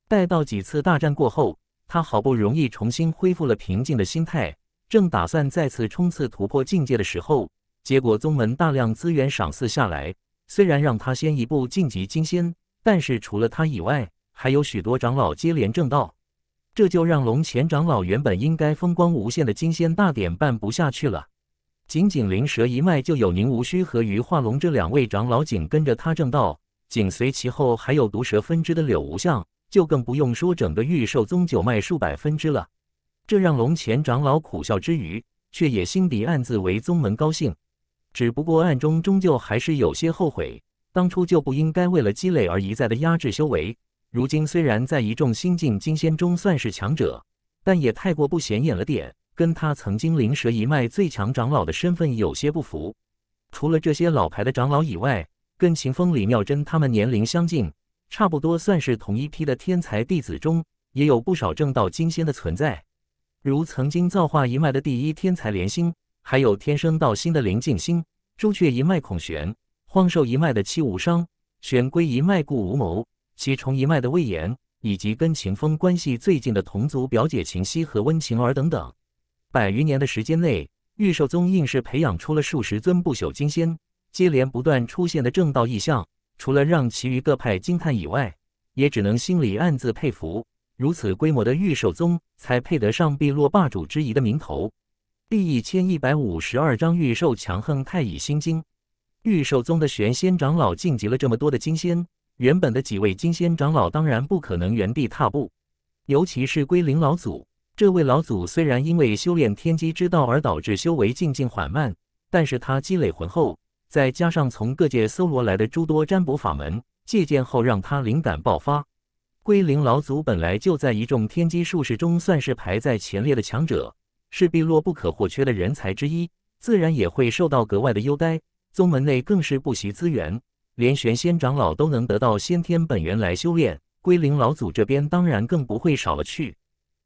待到几次大战过后，他好不容易重新恢复了平静的心态，正打算再次冲刺突破境界的时候，结果宗门大量资源赏赐下来，虽然让他先一步晋级金仙，但是除了他以外，还有许多长老接连正道。这就让龙潜长老原本应该风光无限的金仙大典办不下去了。仅仅灵蛇一脉就有宁无虚和余化龙这两位长老紧跟着他正道，紧随其后还有毒蛇分支的柳无相，就更不用说整个御兽宗九脉数百分支了。这让龙潜长老苦笑之余，却也心底暗自为宗门高兴。只不过暗中终究还是有些后悔，当初就不应该为了积累而一再的压制修为。如今虽然在一众新晋金仙中算是强者，但也太过不显眼了点，跟他曾经灵蛇一脉最强长老的身份有些不符。除了这些老牌的长老以外，跟秦风、李妙真他们年龄相近，差不多算是同一批的天才弟子中，也有不少正道金仙的存在，如曾经造化一脉的第一天才莲心，还有天生道心的灵静心、朱雀一脉孔玄、荒兽一脉的七无伤、玄龟一脉顾无谋。其崇一脉的魏延，以及跟秦风关系最近的同族表姐秦夕和温晴儿等等，百余年的时间内，玉兽宗硬是培养出了数十尊不朽金仙，接连不断出现的正道异象，除了让其余各派惊叹以外，也只能心里暗自佩服。如此规模的玉兽宗，才配得上碧落霸主之仪的名头。第一千一百五十二章：玉兽强横太乙心经。玉兽宗的玄仙长老晋级了这么多的金仙。原本的几位金仙长老当然不可能原地踏步，尤其是归灵老祖。这位老祖虽然因为修炼天机之道而导致修为进渐缓慢，但是他积累浑厚，再加上从各界搜罗来的诸多占卜法门借鉴后，让他灵感爆发。归灵老祖本来就在一众天机术士中算是排在前列的强者，是碧落不可或缺的人才之一，自然也会受到格外的优待。宗门内更是不惜资源。连玄仙长老都能得到先天本源来修炼，归灵老祖这边当然更不会少了去。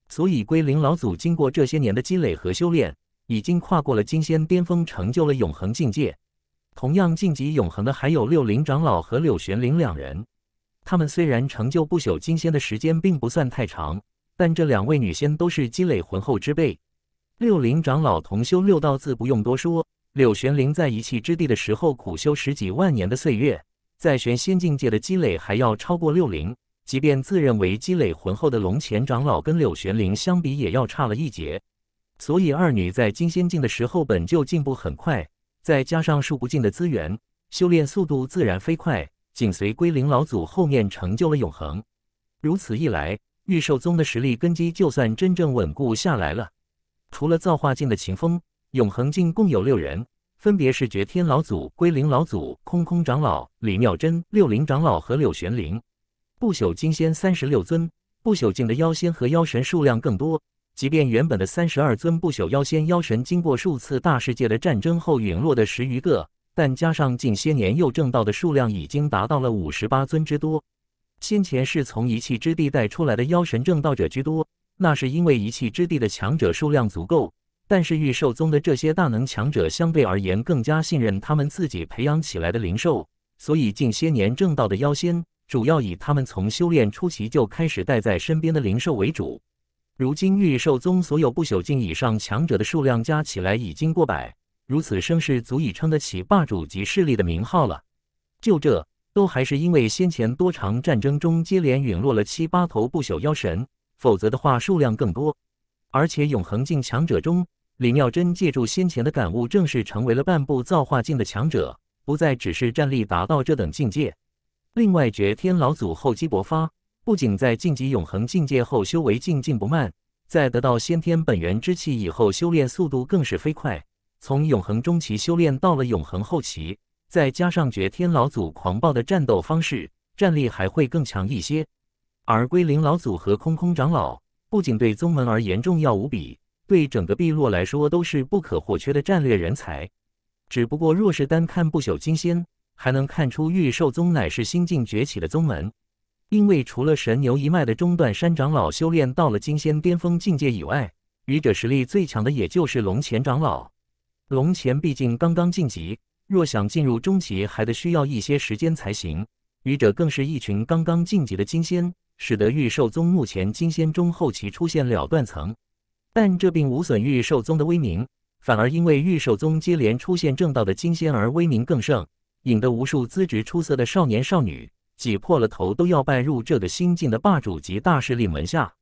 所以归灵老祖经过这些年的积累和修炼，已经跨过了金仙巅峰，成就了永恒境界。同样晋级永恒的还有六灵长老和柳玄灵两人。他们虽然成就不朽金仙的时间并不算太长，但这两位女仙都是积累浑厚之辈。六灵长老同修六道字，不用多说。柳玄灵在一气之地的时候苦修十几万年的岁月，在玄仙境界的积累还要超过六零。即便自认为积累浑厚的龙前长老跟柳玄灵相比也要差了一截，所以二女在金仙境的时候本就进步很快，再加上数不尽的资源，修炼速度自然飞快，紧随归灵老祖后面成就了永恒。如此一来，御兽宗的实力根基就算真正稳固下来了。除了造化境的秦风。永恒境共有六人，分别是绝天老祖、归灵老祖、空空长老、李妙真、六灵长老和柳玄灵。不朽金仙三十六尊，不朽境的妖仙和妖神数量更多。即便原本的三十二尊不朽妖仙妖神，经过数次大世界的战争后陨落的十余个，但加上近些年又正道的数量，已经达到了五十八尊之多。先前是从一气之地带出来的妖神正道者居多，那是因为一气之地的强者数量足够。但是御兽宗的这些大能强者相对而言更加信任他们自己培养起来的灵兽，所以近些年正道的妖仙主要以他们从修炼初期就开始带在身边的灵兽为主。如今御兽宗所有不朽境以上强者的数量加起来已经过百，如此声势足以称得起霸主级势力的名号了。就这，都还是因为先前多场战争中接连陨落了七八头不朽妖神，否则的话数量更多。而且永恒境强者中，李妙真借助先前的感悟，正式成为了半步造化境的强者，不再只是战力达到这等境界。另外，绝天老祖厚积薄发，不仅在晋级永恒境界后修为进进不慢，在得到先天本源之气以后，修炼速度更是飞快，从永恒中期修炼到了永恒后期。再加上绝天老祖狂暴的战斗方式，战力还会更强一些。而归灵老祖和空空长老。不仅对宗门而言重要无比，对整个碧落来说都是不可或缺的战略人才。只不过，若是单看不朽金仙，还能看出玉兽宗乃是新晋崛起的宗门，因为除了神牛一脉的中段山长老修炼到了金仙巅峰境界以外，愚者实力最强的也就是龙前长老。龙前毕竟刚刚晋级，若想进入中级，还得需要一些时间才行。愚者更是一群刚刚晋级的金仙。使得玉兽宗目前金仙中后期出现了断层，但这并无损玉兽宗的威名，反而因为玉兽宗接连出现正道的金仙而威名更盛，引得无数资质出色的少年少女挤破了头都要拜入这个新晋的霸主级大势力门下。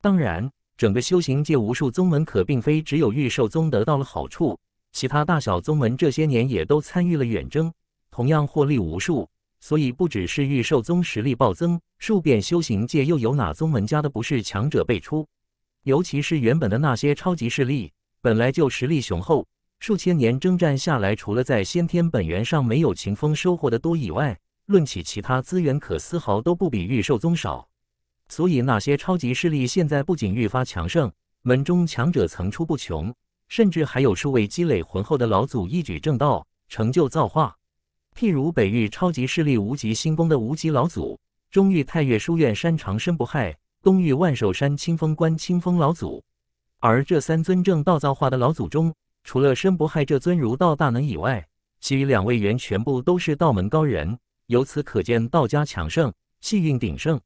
当然，整个修行界无数宗门可并非只有玉兽宗得到了好处，其他大小宗门这些年也都参与了远征，同样获利无数。所以，不只是御兽宗实力暴增，数遍修行界又有哪宗门家的不是强者辈出？尤其是原本的那些超级势力，本来就实力雄厚，数千年征战下来，除了在先天本源上没有秦风收获的多以外，论起其他资源，可丝毫都不比御兽宗少。所以，那些超级势力现在不仅愈发强盛，门中强者层出不穷，甚至还有数位积累浑厚的老祖一举正道，成就造化。譬如北域超级势力无极星宫的无极老祖，中域太岳书院山长申不害，东域万寿山清风观清风老祖，而这三尊正道造化的老祖中，除了申不害这尊儒道大能以外，其余两位元全部都是道门高人。由此可见，道家强盛，气运鼎盛，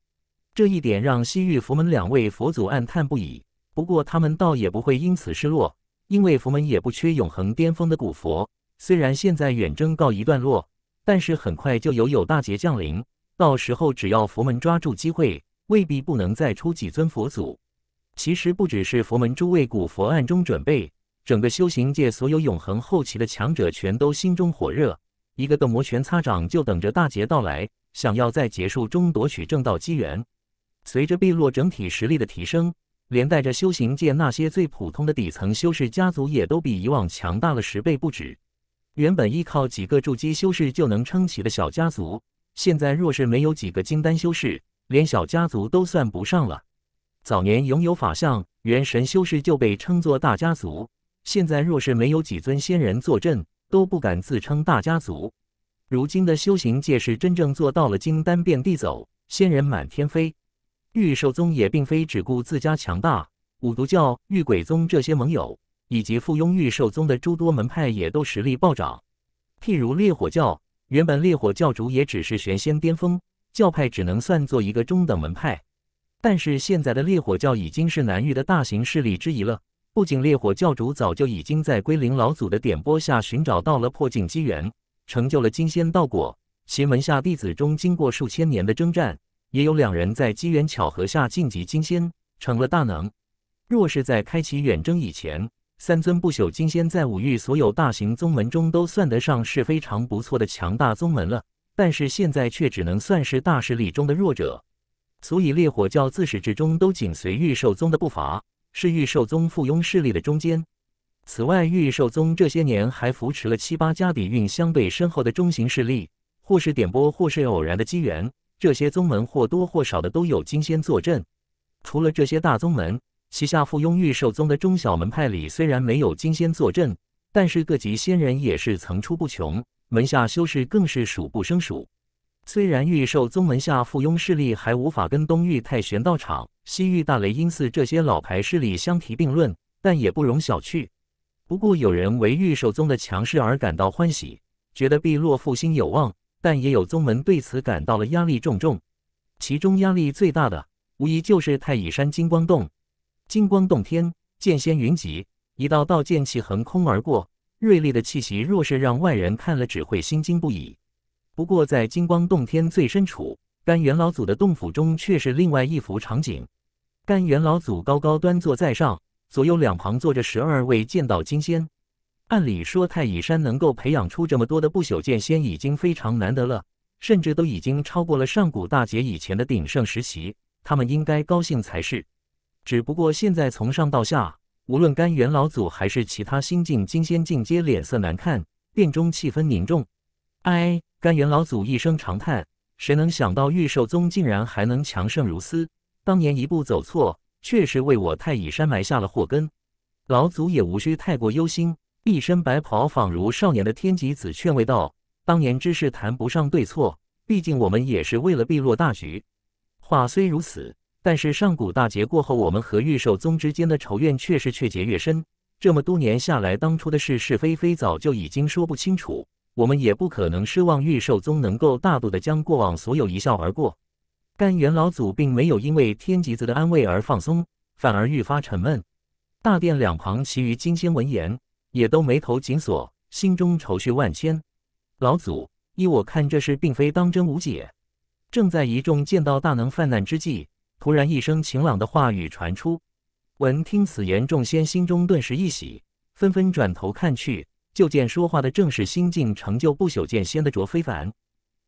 这一点让西域佛门两位佛祖暗叹不已。不过他们倒也不会因此失落，因为佛门也不缺永恒巅峰的古佛。虽然现在远征告一段落。但是很快就有有大劫降临，到时候只要佛门抓住机会，未必不能再出几尊佛祖。其实不只是佛门诸位古佛暗中准备，整个修行界所有永恒后期的强者全都心中火热，一个个摩拳擦掌，就等着大劫到来，想要在结束中夺取正道机缘。随着碧落整体实力的提升，连带着修行界那些最普通的底层修士家族也都比以往强大了十倍不止。原本依靠几个筑基修士就能撑起的小家族，现在若是没有几个金丹修士，连小家族都算不上了。早年拥有法相、元神修士就被称作大家族，现在若是没有几尊仙人坐镇，都不敢自称大家族。如今的修行界是真正做到了金丹遍地走，仙人满天飞。玉兽宗也并非只顾自家强大，五毒教、玉鬼宗这些盟友。以及附庸玉兽宗的诸多门派也都实力暴涨。譬如烈火教，原本烈火教主也只是玄仙巅峰，教派只能算作一个中等门派。但是现在的烈火教已经是南域的大型势力之一了。不仅烈火教主早就已经在归灵老祖的点拨下寻找到了破境机缘，成就了金仙道果。其门下弟子中，经过数千年的征战，也有两人在机缘巧合下晋级金仙，成了大能。若是在开启远征以前，三尊不朽金仙在五域所有大型宗门中都算得上是非常不错的强大宗门了，但是现在却只能算是大势力中的弱者。所以烈火教自始至终都紧随御兽宗的步伐，是御兽宗附庸势力的中间。此外，御兽宗这些年还扶持了七八家底蕴相对深厚的中型势力，或是点拨，或是偶然的机缘，这些宗门或多或少的都有金仙坐镇。除了这些大宗门。旗下附庸玉兽宗的中小门派里，虽然没有金仙坐镇，但是各级仙人也是层出不穷，门下修士更是数不胜数。虽然玉兽宗门下附庸势力还无法跟东域太玄道场、西域大雷音寺这些老牌势力相提并论，但也不容小觑。不过，有人为玉兽宗的强势而感到欢喜，觉得碧落复兴有望；但也有宗门对此感到了压力重重，其中压力最大的，无疑就是太乙山金光洞。金光洞天，剑仙云集，一道道剑气横空而过，锐利的气息若是让外人看了，只会心惊不已。不过，在金光洞天最深处，甘元老祖的洞府中却是另外一幅场景。甘元老祖高高端坐在上，左右两旁坐着十二位剑道金仙。按理说，太乙山能够培养出这么多的不朽剑仙，已经非常难得了，甚至都已经超过了上古大劫以前的鼎盛时期。他们应该高兴才是。只不过现在从上到下，无论甘元老祖还是其他新晋金仙，境皆脸色难看，殿中气氛凝重。唉，甘元老祖一声长叹，谁能想到玉兽宗竟然还能强盛如斯？当年一步走错，确实为我太乙山埋下了祸根。老祖也无需太过忧心，一身白袍仿如少年的天极子劝慰道：“当年之事谈不上对错，毕竟我们也是为了碧落大局。”话虽如此。但是上古大劫过后，我们和玉兽宗之间的仇怨却是越结越深。这么多年下来，当初的是是非非早就已经说不清楚，我们也不可能奢望玉兽宗能够大度的将过往所有一笑而过。但元老祖并没有因为天极子的安慰而放松，反而愈发沉闷。大殿两旁其余金仙闻言，也都眉头紧锁，心中愁绪万千。老祖，依我看，这事并非当真无解。正在一众剑道大能泛滥之际。突然，一声晴朗的话语传出。闻听此言，众仙心中顿时一喜，纷纷转头看去，就见说话的正是新晋成就不朽剑仙的卓非凡。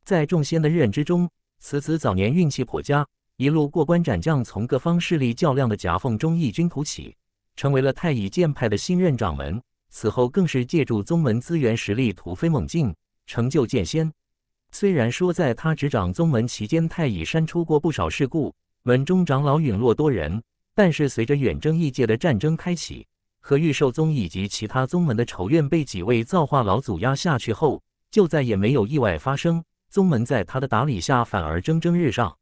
在众仙的认知中，此子早年运气颇佳，一路过关斩将，从各方势力较量的夹缝中异军突起，成为了太乙剑派的新任掌门。此后，更是借助宗门资源，实力突飞猛进，成就剑仙。虽然说，在他执掌宗门期间，太乙山出过不少事故。门中长老陨落多人，但是随着远征异界的战争开启，和御兽宗以及其他宗门的仇怨被几位造化老祖压下去后，就再也没有意外发生。宗门在他的打理下反而蒸蒸日上，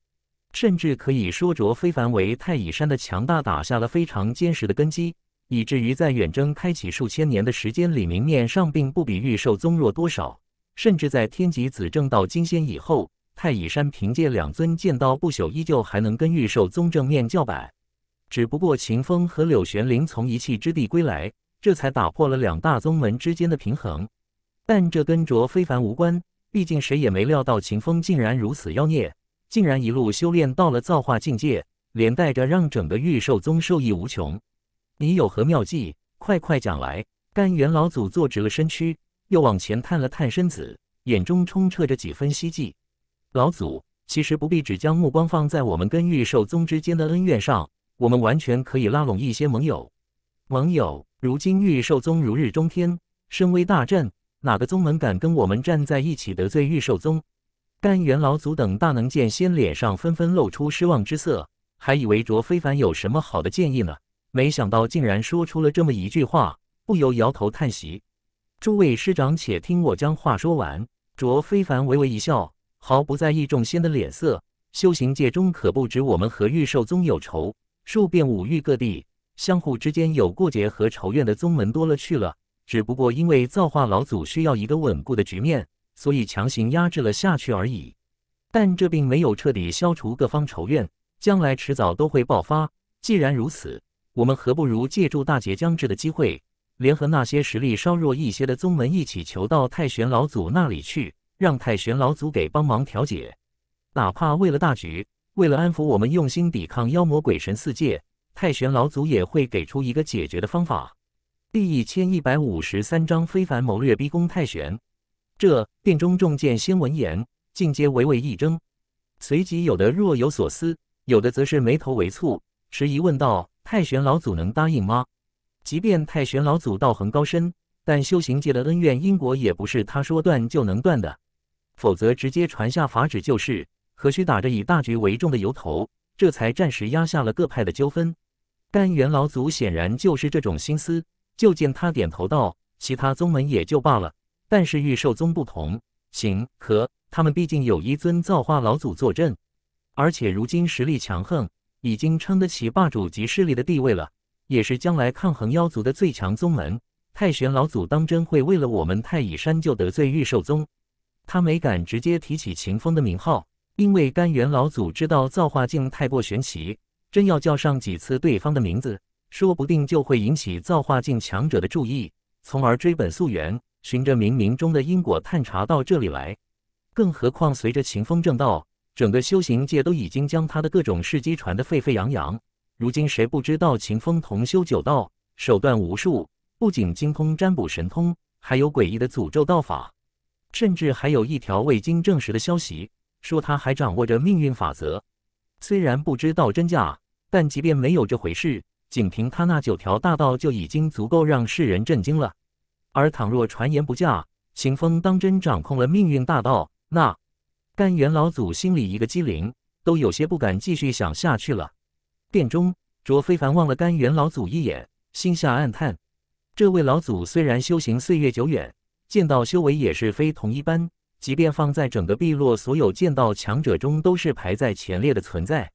甚至可以说着非凡为太乙山的强大打下了非常坚实的根基，以至于在远征开启数千年的时间里，明面上并不比御兽宗弱多少，甚至在天极子正道金仙以后。太乙山凭借两尊剑道不朽依旧还能跟玉兽宗正面叫板，只不过秦风和柳玄灵从一气之地归来，这才打破了两大宗门之间的平衡。但这跟卓非凡无关，毕竟谁也没料到秦风竟然如此妖孽，竟然一路修炼到了造化境界，连带着让整个玉兽宗受益无穷。你有何妙计？快快讲来！甘元老祖坐直了身躯，又往前探了探身子，眼中充斥着几分希冀。老祖，其实不必只将目光放在我们跟御兽宗之间的恩怨上，我们完全可以拉拢一些盟友。盟友如今御兽宗如日中天，声威大振，哪个宗门敢跟我们站在一起得罪御兽宗？但元老祖等大能剑仙脸上纷纷露出失望之色，还以为卓非凡有什么好的建议呢，没想到竟然说出了这么一句话，不由摇头叹息。诸位师长，且听我将话说完。卓非凡微微一笑。毫不在意众仙的脸色，修行界中可不止我们和玉兽宗有仇，数遍五域各地，相互之间有过节和仇怨的宗门多了去了。只不过因为造化老祖需要一个稳固的局面，所以强行压制了下去而已。但这并没有彻底消除各方仇怨，将来迟早都会爆发。既然如此，我们何不如借助大劫将至的机会，联合那些实力稍弱一些的宗门一起求到太玄老祖那里去。让太玄老祖给帮忙调解，哪怕为了大局，为了安抚我们用心抵抗妖魔鬼神四界，太玄老祖也会给出一个解决的方法。第一千一百五十三章非凡谋略逼宫太玄。这殿中众剑仙闻言，尽皆微微一怔，随即有的若有所思，有的则是眉头微蹙，迟疑问道：“太玄老祖能答应吗？”即便太玄老祖道行高深，但修行界的恩怨因果也不是他说断就能断的。否则直接传下法旨就是，何须打着以大局为重的由头？这才暂时压下了各派的纠纷。但元老祖显然就是这种心思，就见他点头道：“其他宗门也就罢了，但是御兽宗不同，行和他们毕竟有一尊造化老祖坐镇，而且如今实力强横，已经撑得起霸主级势力的地位了，也是将来抗衡妖族的最强宗门。太玄老祖当真会为了我们太乙山就得罪御兽宗？”他没敢直接提起秦风的名号，因为甘元老祖知道造化境太过玄奇，真要叫上几次对方的名字，说不定就会引起造化境强者的注意，从而追本溯源，循着冥冥中的因果探查到这里来。更何况，随着秦风正道，整个修行界都已经将他的各种事迹传得沸沸扬扬。如今谁不知道秦风同修九道，手段无数，不仅精通占卜神通，还有诡异的诅咒道法。甚至还有一条未经证实的消息，说他还掌握着命运法则。虽然不知道真假，但即便没有这回事，仅凭他那九条大道就已经足够让世人震惊了。而倘若传言不假，秦风当真掌控了命运大道，那甘元老祖心里一个机灵，都有些不敢继续想下去了。殿中，卓非凡望了甘元老祖一眼，心下暗叹：这位老祖虽然修行岁月久远。剑道修为也是非同一般，即便放在整个碧落所有剑道强者中，都是排在前列的存在。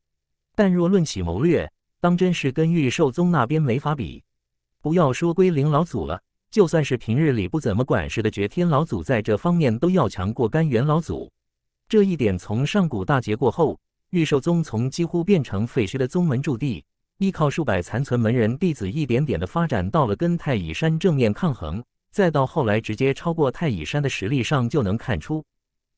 但若论起谋略，当真是跟御兽宗那边没法比。不要说归灵老祖了，就算是平日里不怎么管事的绝天老祖，在这方面都要强过甘元老祖。这一点，从上古大劫过后，御兽宗从几乎变成废墟的宗门驻地，依靠数百残存门人弟子一点点的发展，到了跟太乙山正面抗衡。再到后来直接超过太乙山的实力上就能看出，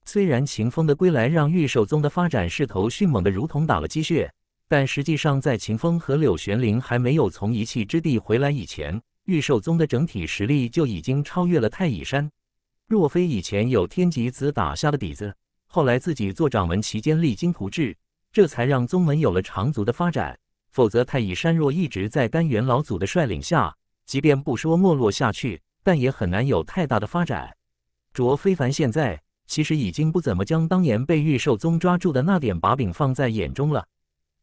虽然秦风的归来让玉兽宗的发展势头迅猛的如同打了鸡血，但实际上在秦风和柳玄灵还没有从一弃之地回来以前，玉兽宗的整体实力就已经超越了太乙山。若非以前有天极子打下的底子，后来自己做掌门期间励精图治，这才让宗门有了长足的发展。否则，太乙山若一直在丹元老祖的率领下，即便不说没落下去。但也很难有太大的发展。卓非凡现在其实已经不怎么将当年被玉兽宗抓住的那点把柄放在眼中了。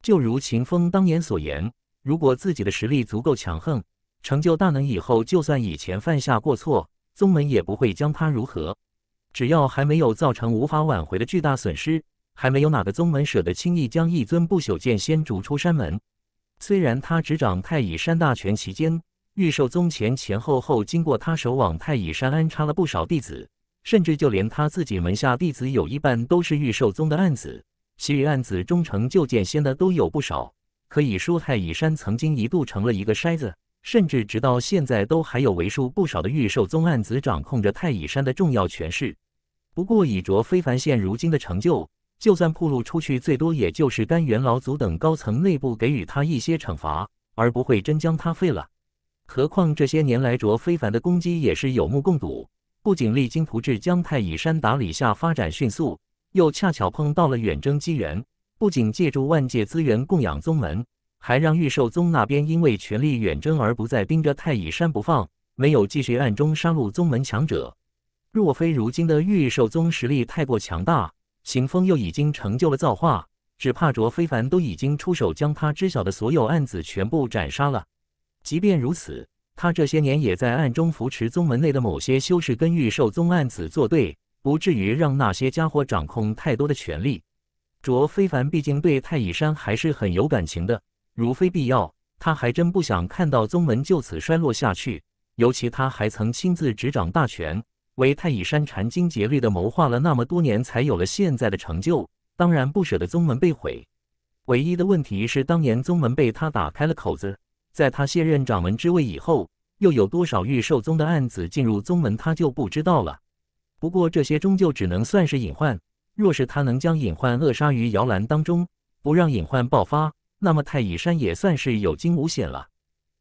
就如秦风当年所言，如果自己的实力足够强横，成就大能以后，就算以前犯下过错，宗门也不会将他如何。只要还没有造成无法挽回的巨大损失，还没有哪个宗门舍得轻易将一尊不朽剑仙逐出山门。虽然他执掌太乙山大权期间，玉兽宗前前后后经过他手往太乙山安插了不少弟子，甚至就连他自己门下弟子有一半都是玉兽宗的案子，其余案子忠成就剑仙的都有不少。可以说太乙山曾经一度成了一个筛子，甚至直到现在都还有为数不少的玉兽宗案子掌控着太乙山的重要权势。不过以卓非凡现如今的成就，就算暴露出去，最多也就是甘元老祖等高层内部给予他一些惩罚，而不会真将他废了。何况这些年来，卓非凡的攻击也是有目共睹。不仅励精图治，将太乙山打理下发展迅速，又恰巧碰到了远征机缘，不仅借助万界资源供养宗门，还让玉兽宗那边因为全力远征而不再盯着太乙山不放，没有继续暗中杀戮宗门强者。若非如今的玉兽宗实力太过强大，行风又已经成就了造化，只怕卓非凡都已经出手将他知晓的所有案子全部斩杀了。即便如此，他这些年也在暗中扶持宗门内的某些修士跟御兽宗案子作对，不至于让那些家伙掌控太多的权力。卓非凡毕竟对太乙山还是很有感情的，如非必要，他还真不想看到宗门就此衰落下去。尤其他还曾亲自执掌大权，为太乙山殚精竭虑的谋划了那么多年，才有了现在的成就。当然不舍得宗门被毁。唯一的问题是，当年宗门被他打开了口子。在他卸任掌门之位以后，又有多少玉兽宗的案子进入宗门，他就不知道了。不过这些终究只能算是隐患。若是他能将隐患扼杀于摇篮当中，不让隐患爆发，那么太乙山也算是有惊无险了。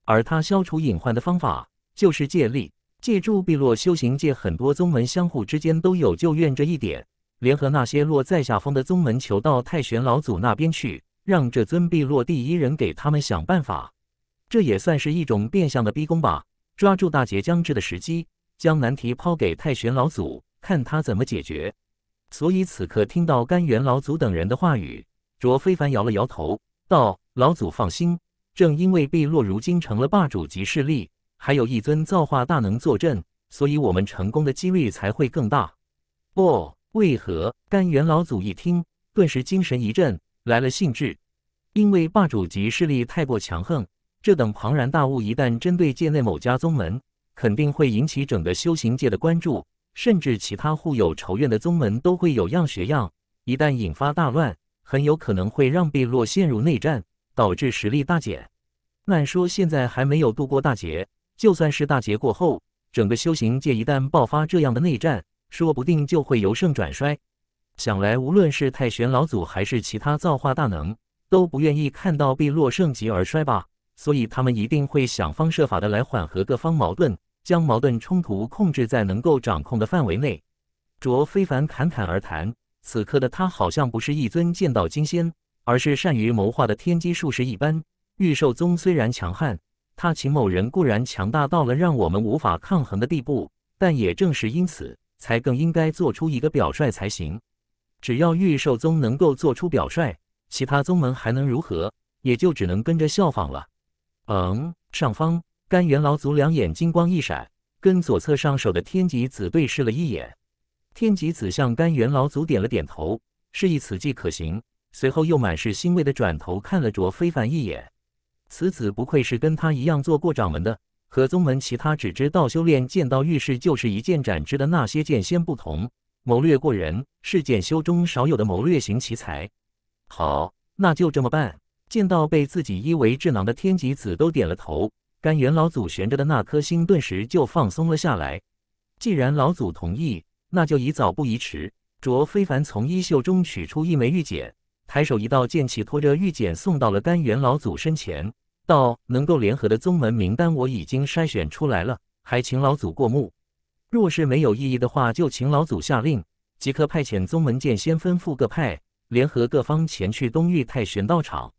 而他消除隐患的方法，就是借力，借助碧落修行界很多宗门相互之间都有旧怨这一点，联合那些落在下风的宗门，求到太玄老祖那边去，让这尊碧落第一人给他们想办法。这也算是一种变相的逼宫吧！抓住大劫将至的时机，将难题抛给太玄老祖，看他怎么解决。所以此刻听到甘元老祖等人的话语，卓非凡摇了摇头，道：“老祖放心，正因为碧落如今成了霸主级势力，还有一尊造化大能坐镇，所以我们成功的几率才会更大。”哦，为何？甘元老祖一听，顿时精神一振，来了兴致。因为霸主级势力太过强横。这等庞然大物一旦针对界内某家宗门，肯定会引起整个修行界的关注，甚至其他互有仇怨的宗门都会有样学样。一旦引发大乱，很有可能会让碧落陷入内战，导致实力大减。按说现在还没有度过大劫，就算是大劫过后，整个修行界一旦爆发这样的内战，说不定就会由盛转衰。想来无论是太玄老祖还是其他造化大能，都不愿意看到碧落盛极而衰吧。所以他们一定会想方设法的来缓和各方矛盾，将矛盾冲突控制在能够掌控的范围内。卓非凡侃侃而谈，此刻的他好像不是一尊剑道金仙，而是善于谋划的天机术士一般。玉兽宗虽然强悍，他秦某人固然强大到了让我们无法抗衡的地步，但也正是因此，才更应该做出一个表率才行。只要玉兽宗能够做出表率，其他宗门还能如何？也就只能跟着效仿了。嗯，上方甘元老祖两眼金光一闪，跟左侧上手的天极子对视了一眼，天极子向甘元老祖点了点头，示意此计可行。随后又满是欣慰的转头看了卓非凡一眼，此子不愧是跟他一样做过掌门的，和宗门其他只知道修炼剑道御事就是一剑斩之的那些剑仙不同，谋略过人，是剑修中少有的谋略型奇才。好，那就这么办。见到被自己依为智囊的天极子都点了头，甘元老祖悬着的那颗心顿时就放松了下来。既然老祖同意，那就宜早不宜迟。卓非凡从衣袖中取出一枚玉简，抬手一道剑气托着玉简送到了甘元老祖身前，道：“能够联合的宗门名单我已经筛选出来了，还请老祖过目。若是没有异议的话，就请老祖下令，即刻派遣宗门剑仙，吩咐各派联合各方前去东域太玄道场。”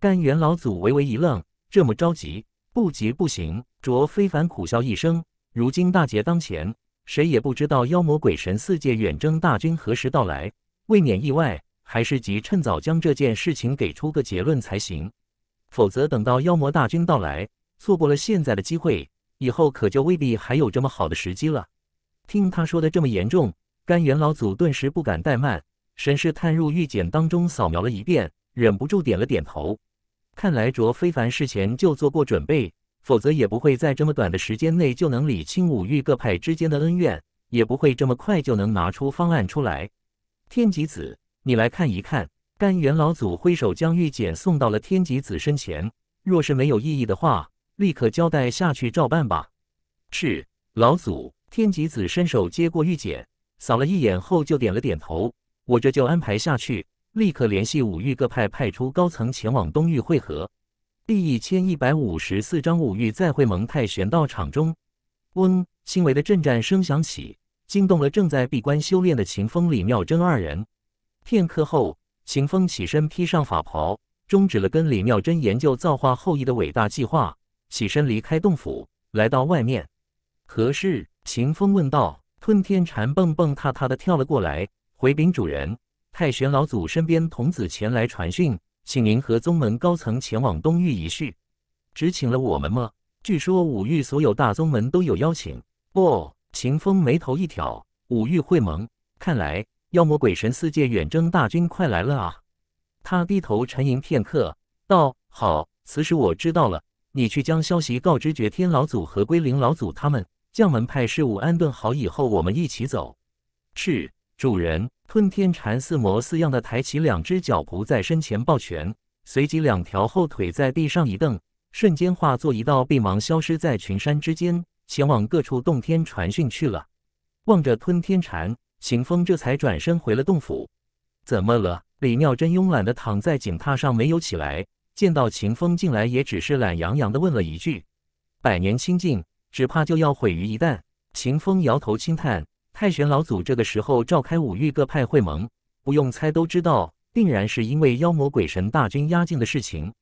甘元老祖微微一愣，这么着急，不急不行。卓非凡苦笑一声，如今大劫当前，谁也不知道妖魔鬼神四界远征大军何时到来，未免意外，还是急趁早将这件事情给出个结论才行。否则等到妖魔大军到来，错过了现在的机会，以后可就未必还有这么好的时机了。听他说的这么严重，甘元老祖顿时不敢怠慢，神识探入玉简当中扫描了一遍，忍不住点了点头。看来卓非凡事前就做过准备，否则也不会在这么短的时间内就能理清五域各派之间的恩怨，也不会这么快就能拿出方案出来。天极子，你来看一看。甘元老祖挥手将玉简送到了天极子身前，若是没有异议的话，立刻交代下去照办吧。是，老祖。天极子伸手接过玉简，扫了一眼后就点了点头，我这就安排下去。立刻联系五域各派，派出高层前往东域会合。第一千一百五十四章五域再会蒙太玄道场中，嗡，轻微的震颤声响起，惊动了正在闭关修炼的秦风、李妙真二人。片刻后，秦风起身披上法袍，终止了跟李妙真研究造化后裔的伟大计划，起身离开洞府，来到外面。何事？秦风问道。吞天蝉蹦蹦踏踏的跳了过来，回禀主人。太玄老祖身边童子前来传讯，请您和宗门高层前往东域一叙。只请了我们吗？据说五域所有大宗门都有邀请。哦，秦风眉头一挑，五域会盟，看来妖魔鬼神四界远征大军快来了啊！他低头沉吟片刻，道：“好，此时我知道了。你去将消息告知绝天老祖和归灵老祖，他们将门派事务安顿好以后，我们一起走。”是，主人。吞天蝉似模似样的抬起两只脚，不在身前抱拳，随即两条后腿在地上一蹬，瞬间化作一道碧芒，消失在群山之间，前往各处洞天传讯去了。望着吞天蝉，秦风这才转身回了洞府。怎么了？李妙真慵懒的躺在井榻上，没有起来。见到秦风进来，也只是懒洋洋的问了一句：“百年清净，只怕就要毁于一旦。”秦风摇头轻叹。太玄老祖这个时候召开五域各派会盟，不用猜都知道，定然是因为妖魔鬼神大军压境的事情。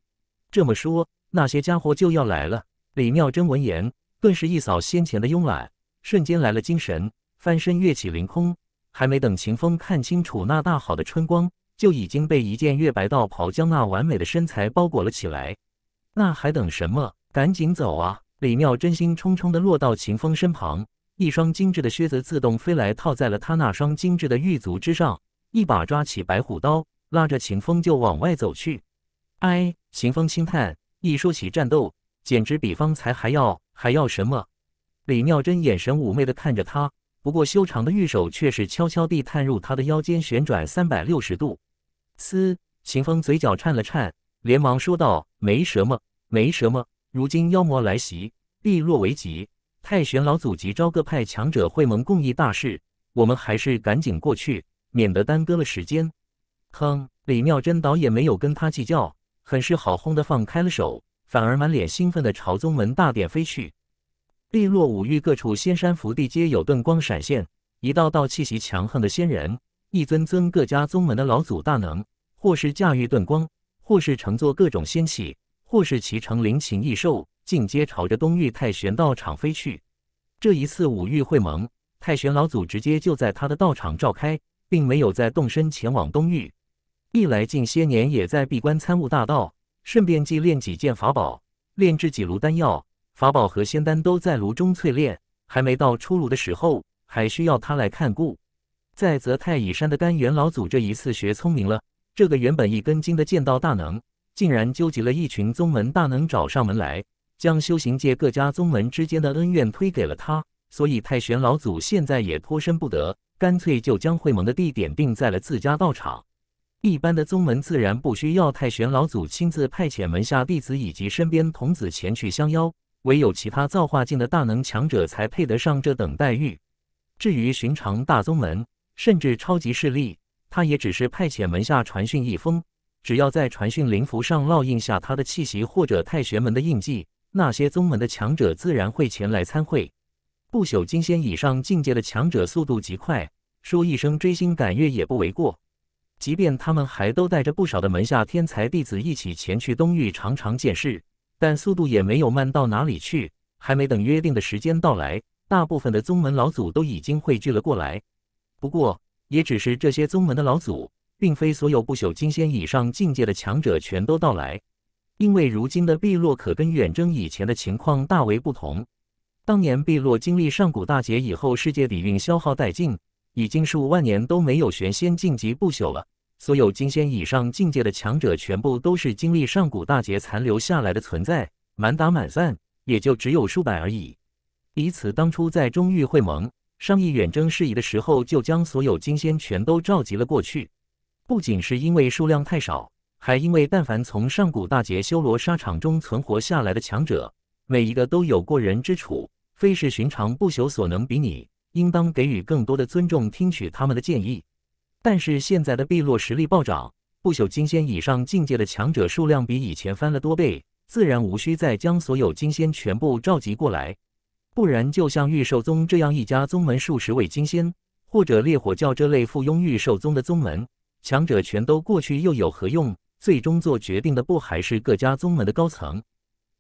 这么说，那些家伙就要来了。李妙真闻言，顿时一扫先前的慵懒，瞬间来了精神，翻身跃起凌空。还没等秦风看清楚那大好的春光，就已经被一件月白道袍将那完美的身材包裹了起来。那还等什么？赶紧走啊！李妙真心冲冲的落到秦风身旁。一双精致的靴子自动飞来，套在了他那双精致的玉足之上，一把抓起白虎刀，拉着秦风就往外走去。哎，秦风轻叹，一说起战斗，简直比方才还要还要什么。李妙真眼神妩媚的看着他，不过修长的玉手却是悄悄地探入他的腰间，旋转三百六十度。嘶，秦风嘴角颤了颤，连忙说道：“没什么，没什么。如今妖魔来袭，必落为急。”太玄老祖及朝歌派强者会盟共议大事，我们还是赶紧过去，免得耽搁了时间。哼，李妙真倒也没有跟他计较，很是好哄的放开了手，反而满脸兴奋的朝宗门大殿飞去。碧落五域各处仙山福地皆有遁光闪现，一道道气息强横的仙人，一尊尊各家宗门的老祖大能，或是驾驭遁光，或是乘坐各种仙器，或是骑乘灵禽异兽。进阶朝着东域太玄道场飞去。这一次五域会盟，太玄老祖直接就在他的道场召开，并没有再动身前往东域。一来近些年也在闭关参悟大道，顺便既炼几件法宝，炼制几炉丹药。法宝和仙丹都在炉中淬炼，还没到出炉的时候，还需要他来看顾。再则太乙山的甘元老祖这一次学聪明了，这个原本一根筋的剑道大能，竟然纠集了一群宗门大能找上门来。将修行界各家宗门之间的恩怨推给了他，所以太玄老祖现在也脱身不得，干脆就将会盟的地点定在了自家道场。一般的宗门自然不需要太玄老祖亲自派遣门下弟子以及身边童子前去相邀，唯有其他造化境的大能强者才配得上这等待遇。至于寻常大宗门，甚至超级势力，他也只是派遣门下传讯一封，只要在传讯灵符上烙印下他的气息或者太玄门的印记。那些宗门的强者自然会前来参会。不朽金仙以上境界的强者速度极快，说一声追星赶月也不为过。即便他们还都带着不少的门下天才弟子一起前去东域常常见识，但速度也没有慢到哪里去。还没等约定的时间到来，大部分的宗门老祖都已经汇聚了过来。不过，也只是这些宗门的老祖，并非所有不朽金仙以上境界的强者全都到来。因为如今的碧落可跟远征以前的情况大为不同，当年碧落经历上古大劫以后，世界底蕴消耗殆尽，已经数万年都没有玄仙晋级不朽了。所有金仙以上境界的强者，全部都是经历上古大劫残留下来的存在，满打满算也就只有数百而已。彼此，当初在中域会盟商议远征事宜的时候，就将所有金仙全都召集了过去，不仅是因为数量太少。还因为，但凡从上古大劫修罗沙场中存活下来的强者，每一个都有过人之处，非是寻常不朽所能比拟，应当给予更多的尊重，听取他们的建议。但是现在的碧落实力暴涨，不朽金仙以上境界的强者数量比以前翻了多倍，自然无需再将所有金仙全部召集过来。不然，就像御兽宗这样一家宗门，数十位金仙，或者烈火教这类附庸御兽宗的宗门，强者全都过去又有何用？最终做决定的不还是各家宗门的高层？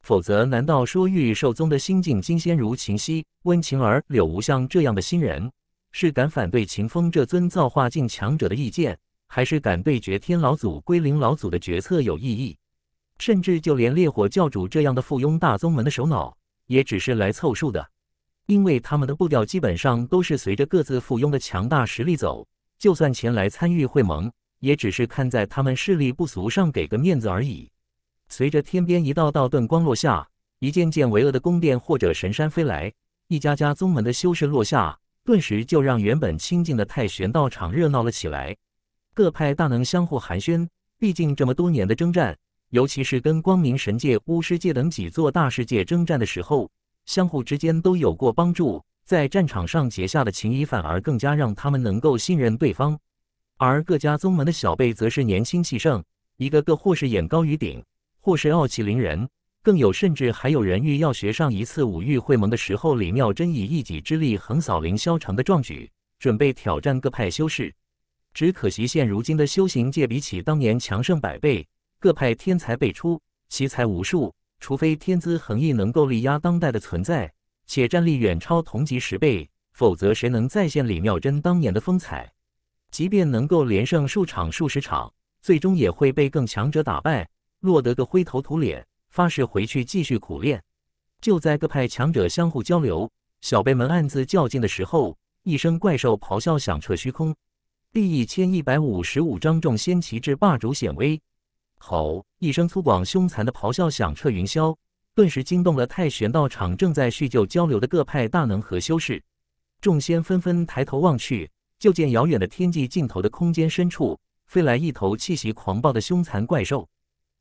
否则，难道说玉寿宗的心境金仙如秦夕、温晴儿、柳无相这样的新人，是敢反对秦风这尊造化境强者的意见，还是敢对绝天老祖、归灵老祖的决策有异议？甚至就连烈火教主这样的附庸大宗门的首脑，也只是来凑数的，因为他们的步调基本上都是随着各自附庸的强大实力走。就算前来参与会盟。也只是看在他们势力不俗上给个面子而已。随着天边一道道遁光落下，一件件巍峨的宫殿或者神山飞来，一家家宗门的修士落下，顿时就让原本清静的太玄道场热闹了起来。各派大能相互寒暄，毕竟这么多年的征战，尤其是跟光明神界、巫师界等几座大世界征战的时候，相互之间都有过帮助，在战场上结下的情谊，反而更加让他们能够信任对方。而各家宗门的小辈则是年轻气盛，一个个或是眼高于顶，或是傲气凌人，更有甚至还有人欲要学上一次五欲会盟的时候，李妙真以一己之力横扫凌霄城的壮举，准备挑战各派修士。只可惜现如今的修行界比起当年强盛百倍，各派天才辈出，奇才无数，除非天资横溢能够力压当代的存在，且战力远超同级十倍，否则谁能再现李妙真当年的风采？即便能够连胜数场、数十场，最终也会被更强者打败，落得个灰头土脸，发誓回去继续苦练。就在各派强者相互交流、小辈们暗自较劲的时候，一声怪兽咆哮响彻虚空。第一千一百五十五章众仙齐至霸主显威。吼！一声粗犷凶残的咆哮响彻云霄，顿时惊动了太玄道场正在叙旧交流的各派大能和修士。众仙纷纷抬头望去。就见遥远的天际尽头的空间深处，飞来一头气息狂暴的凶残怪兽。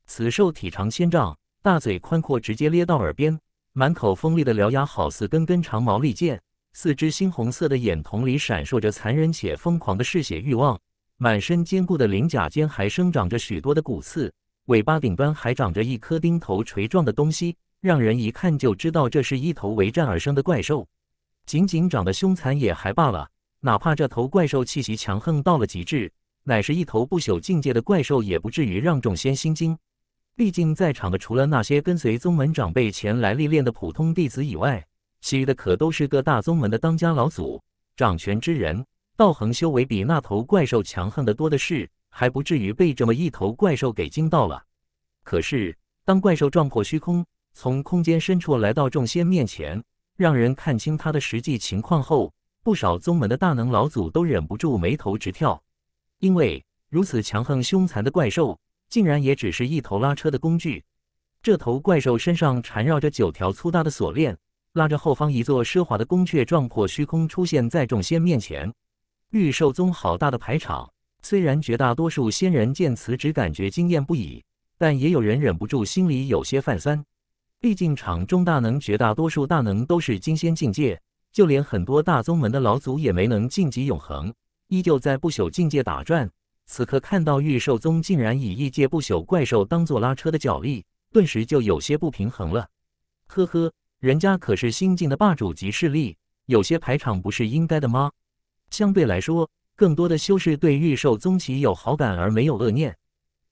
此兽体长千丈，大嘴宽阔，直接咧到耳边，满口锋利的獠牙好似根根长矛利剑。四只猩红色的眼瞳里闪烁着残忍且疯狂的嗜血欲望。满身坚固的鳞甲间还生长着许多的骨刺，尾巴顶端还长着一颗钉头锤状的东西，让人一看就知道这是一头为战而生的怪兽。仅仅长得凶残也还罢了。哪怕这头怪兽气息强横到了极致，乃是一头不朽境界的怪兽，也不至于让众仙心惊。毕竟在场的除了那些跟随宗门长辈前来历练的普通弟子以外，其余的可都是各大宗门的当家老祖、掌权之人，道恒修为比那头怪兽强横的多的，是还不至于被这么一头怪兽给惊到了。可是当怪兽撞破虚空，从空间深处来到众仙面前，让人看清他的实际情况后。不少宗门的大能老祖都忍不住眉头直跳，因为如此强横凶残的怪兽，竟然也只是一头拉车的工具。这头怪兽身上缠绕着九条粗大的锁链，拉着后方一座奢华的宫阙撞破虚空，出现在众仙面前。玉兽宗好大的排场！虽然绝大多数仙人见此只感觉惊艳不已，但也有人忍不住心里有些犯酸。毕竟场中大能绝大多数大能都是金仙境界。就连很多大宗门的老祖也没能晋级永恒，依旧在不朽境界打转。此刻看到御兽宗竟然以异界不朽怪兽当做拉车的脚力，顿时就有些不平衡了。呵呵，人家可是新晋的霸主级势力，有些排场不是应该的吗？相对来说，更多的修士对御兽宗起有好感而没有恶念，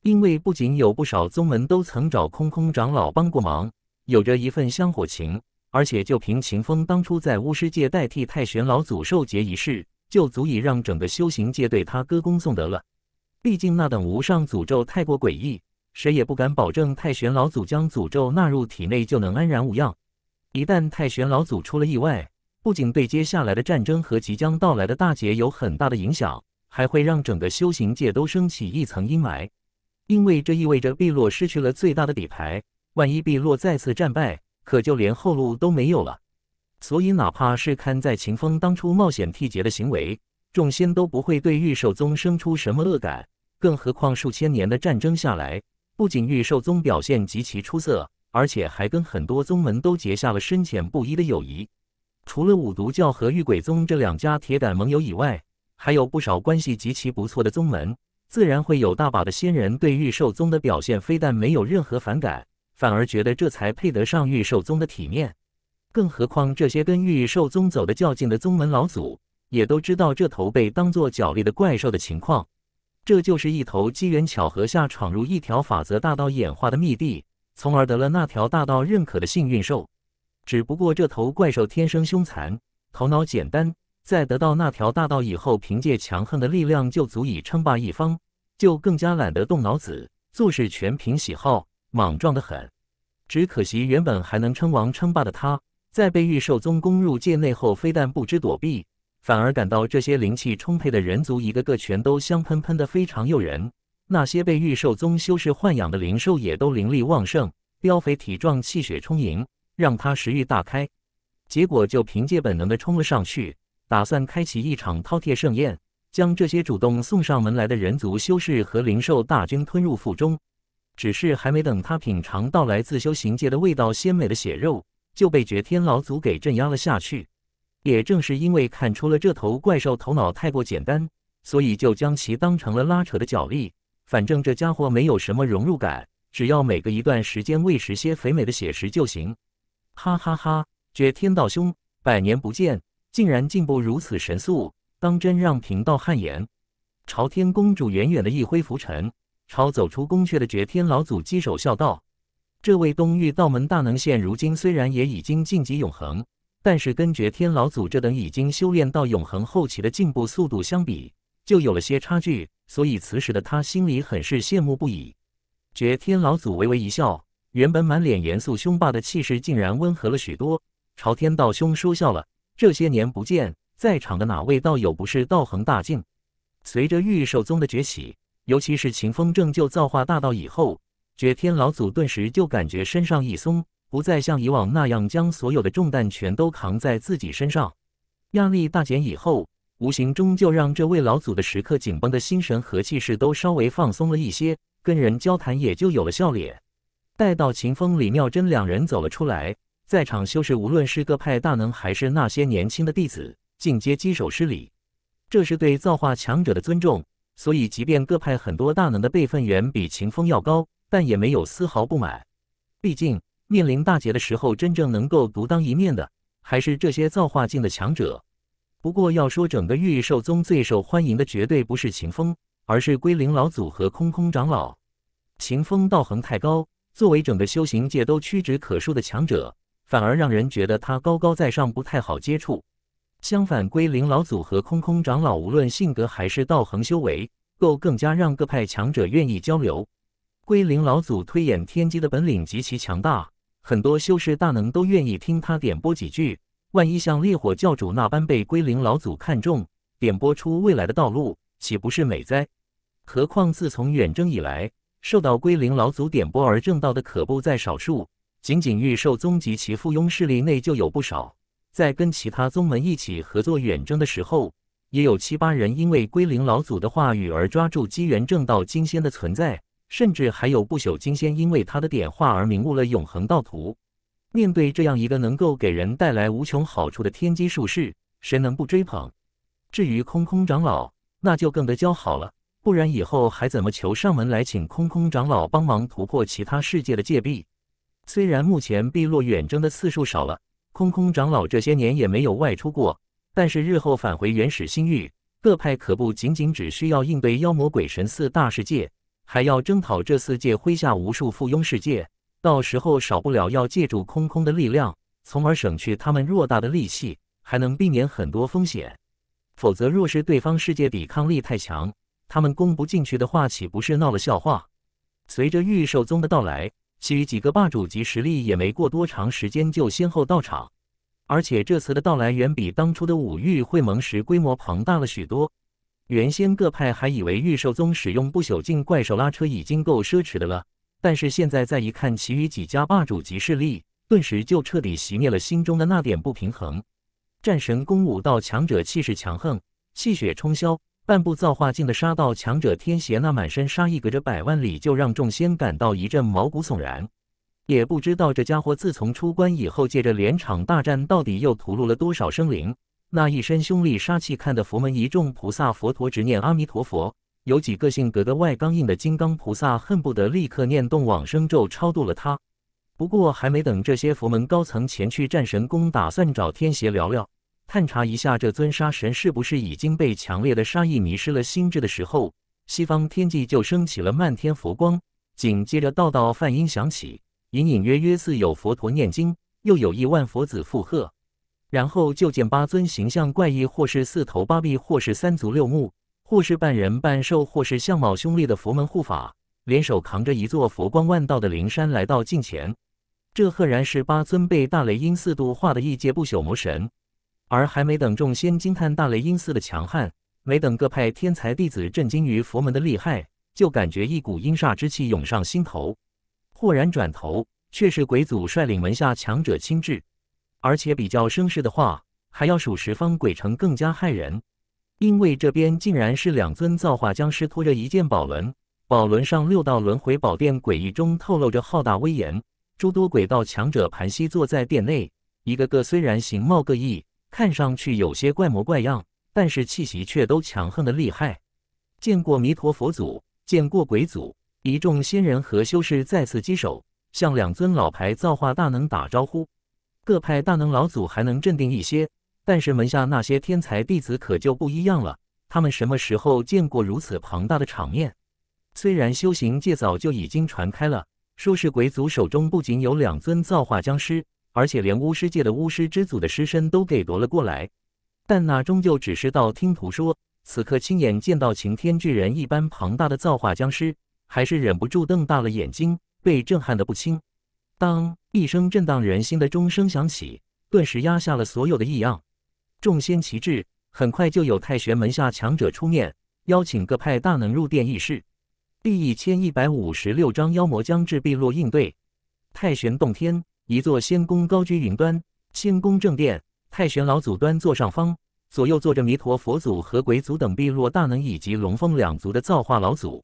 因为不仅有不少宗门都曾找空空长老帮过忙，有着一份香火情。而且，就凭秦风当初在巫师界代替太玄老祖受劫一事，就足以让整个修行界对他歌功颂德了。毕竟那等无上诅咒太过诡异，谁也不敢保证太玄老祖将诅咒纳入体内就能安然无恙。一旦太玄老祖出了意外，不仅对接下来的战争和即将到来的大劫有很大的影响，还会让整个修行界都升起一层阴霾，因为这意味着碧落失去了最大的底牌。万一碧落再次战败，可就连后路都没有了，所以哪怕是看在秦风当初冒险替劫的行为，众仙都不会对玉兽宗生出什么恶感。更何况数千年的战争下来，不仅玉兽宗表现极其出色，而且还跟很多宗门都结下了深浅不一的友谊。除了五毒教和玉鬼宗这两家铁杆盟友以外，还有不少关系极其不错的宗门，自然会有大把的仙人对玉兽宗的表现非但没有任何反感。反而觉得这才配得上玉兽宗的体面，更何况这些跟玉兽宗走得较近的宗门老祖，也都知道这头被当做角力的怪兽的情况。这就是一头机缘巧合下闯入一条法则大道演化的秘地，从而得了那条大道认可的幸运兽。只不过这头怪兽天生凶残，头脑简单，在得到那条大道以后，凭借强横的力量就足以称霸一方，就更加懒得动脑子，做事全凭喜好。莽撞得很，只可惜原本还能称王称霸的他，在被玉兽宗攻入界内后，非但不知躲避，反而感到这些灵气充沛的人族一个个全都香喷喷的，非常诱人。那些被玉兽宗修士豢养的灵兽也都灵力旺盛，膘肥体壮，气血充盈，让他食欲大开。结果就凭借本能的冲了上去，打算开启一场饕餮盛宴，将这些主动送上门来的人族修士和灵兽大军吞入腹中。只是还没等他品尝到来自修行界的味道鲜美的血肉，就被绝天老祖给镇压了下去。也正是因为看出了这头怪兽头脑太过简单，所以就将其当成了拉扯的脚力。反正这家伙没有什么融入感，只要每隔一段时间喂食些肥美的血食就行。哈哈哈！绝天道兄，百年不见，竟然进步如此神速，当真让贫道汗颜。朝天公主远远的一挥拂尘。朝走出宫阙的绝天老祖稽首笑道：“这位东域道门大能，现如今虽然也已经晋级永恒，但是跟绝天老祖这等已经修炼到永恒后期的进步速度相比，就有了些差距。所以此时的他心里很是羡慕不已。”绝天老祖微微一笑，原本满脸严肃凶霸的气势竟然温和了许多。朝天道兄说笑了，这些年不见，在场的哪位道友不是道恒大境？随着玉兽宗的崛起。尤其是秦风正就造化大道以后，绝天老祖顿时就感觉身上一松，不再像以往那样将所有的重担全都扛在自己身上，压力大减以后，无形中就让这位老祖的时刻紧绷的心神和气势都稍微放松了一些，跟人交谈也就有了笑脸。待到秦风、李妙真两人走了出来，在场修士无论是各派大能还是那些年轻的弟子，尽皆稽首施礼，这是对造化强者的尊重。所以，即便各派很多大能的辈分远比秦风要高，但也没有丝毫不满。毕竟面临大劫的时候，真正能够独当一面的，还是这些造化境的强者。不过，要说整个御兽宗最受欢迎的，绝对不是秦风，而是归灵老祖和空空长老。秦风道行太高，作为整个修行界都屈指可数的强者，反而让人觉得他高高在上，不太好接触。相反，归龄老祖和空空长老，无论性格还是道行修为，都更加让各派强者愿意交流。归灵老祖推演天机的本领极其强大，很多修士大能都愿意听他点拨几句。万一像烈火教主那般被归灵老祖看中，点拨出未来的道路，岂不是美哉？何况自从远征以来，受到归灵老祖点拨而正道的可不在少数，仅仅玉兽宗及其附庸势力内就有不少。在跟其他宗门一起合作远征的时候，也有七八人因为归零老祖的话语而抓住机缘正道金仙的存在，甚至还有不朽金仙因为他的点化而明悟了永恒道途。面对这样一个能够给人带来无穷好处的天机术士，谁能不追捧？至于空空长老，那就更得交好了，不然以后还怎么求上门来请空空长老帮忙突破其他世界的界壁？虽然目前碧落远征的次数少了。空空长老这些年也没有外出过，但是日后返回原始星域，各派可不仅仅只需要应对妖魔鬼神四大世界，还要征讨这四界麾下无数附庸世界，到时候少不了要借助空空的力量，从而省去他们偌大的力气，还能避免很多风险。否则，若是对方世界抵抗力太强，他们攻不进去的话，岂不是闹了笑话？随着御兽宗的到来。其余几个霸主级实力也没过多长时间就先后到场，而且这次的到来远比当初的五域会盟时规模庞大了许多。原先各派还以为御兽宗使用不朽境怪兽拉车已经够奢侈的了，但是现在再一看其余几家霸主级势力，顿时就彻底熄灭了心中的那点不平衡。战神攻武道强者气势强横，气血冲霄。半步造化境的杀道强者天邪，那满身杀意，隔着百万里就让众仙感到一阵毛骨悚然。也不知道这家伙自从出关以后，借着连场大战，到底又屠戮了多少生灵。那一身凶戾杀气，看得佛门一众菩萨、佛陀直念阿弥陀佛。有几个性格的外刚硬的金刚菩萨，恨不得立刻念动往生咒超度了他。不过还没等这些佛门高层前去战神宫，打算找天邪聊聊。探查一下这尊杀神是不是已经被强烈的杀意迷失了心智的时候，西方天际就升起了漫天佛光，紧接着道道梵音响起，隐隐约约似有佛陀念经，又有亿万佛子附和。然后就见八尊形象怪异，或是四头八臂，或是三足六目，或是半人半兽，或是相貌凶厉的佛门护法，联手扛着一座佛光万道的灵山来到近前。这赫然是八尊被大雷音四度化的异界不朽魔神。而还没等众仙惊叹大雷音寺的强悍，没等各派天才弟子震惊于佛门的厉害，就感觉一股阴煞之气涌上心头。豁然转头，却是鬼祖率领门下强者亲至，而且比较声势的话，还要数十方鬼城更加骇人。因为这边竟然是两尊造化僵尸拖着一件宝轮，宝轮上六道轮回宝殿，诡异中透露着浩大威严。诸多鬼道强者盘膝坐在殿内，一个个虽然形貌各异。看上去有些怪模怪样，但是气息却都强横的厉害。见过弥陀佛祖，见过鬼祖，一众仙人和修士再次击手，向两尊老牌造化大能打招呼。各派大能老祖还能镇定一些，但是门下那些天才弟子可就不一样了。他们什么时候见过如此庞大的场面？虽然修行界早就已经传开了，说是鬼祖手中不仅有两尊造化僵尸。而且连巫师界的巫师之祖的尸身都给夺了过来，但那终究只是道听途说。此刻亲眼见到擎天巨人一般庞大的造化僵尸，还是忍不住瞪大了眼睛，被震撼的不轻。当一声震荡人心的钟声响起，顿时压下了所有的异样。众仙齐至，很快就有太玄门下强者出面邀请各派大能入殿议事。第一千一百五十六章妖魔将至，碧落应对。太玄洞天。一座仙宫高居云端，仙宫正殿，太玄老祖端坐上方，左右坐着弥陀佛祖和鬼祖等碧落大能，以及龙凤两族的造化老祖。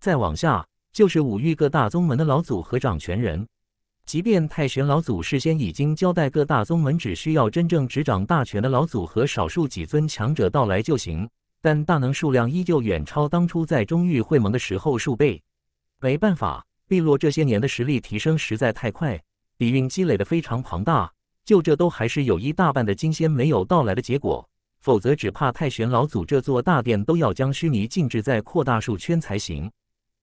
再往下就是五域各大宗门的老祖和掌权人。即便太玄老祖事先已经交代各大宗门，只需要真正执掌大权的老祖和少数几尊强者到来就行，但大能数量依旧远超当初在中域会盟的时候数倍。没办法，碧落这些年的实力提升实在太快。底蕴积累的非常庞大，就这都还是有一大半的金仙没有到来的结果。否则，只怕太玄老祖这座大殿都要将须弥静制在扩大数圈才行。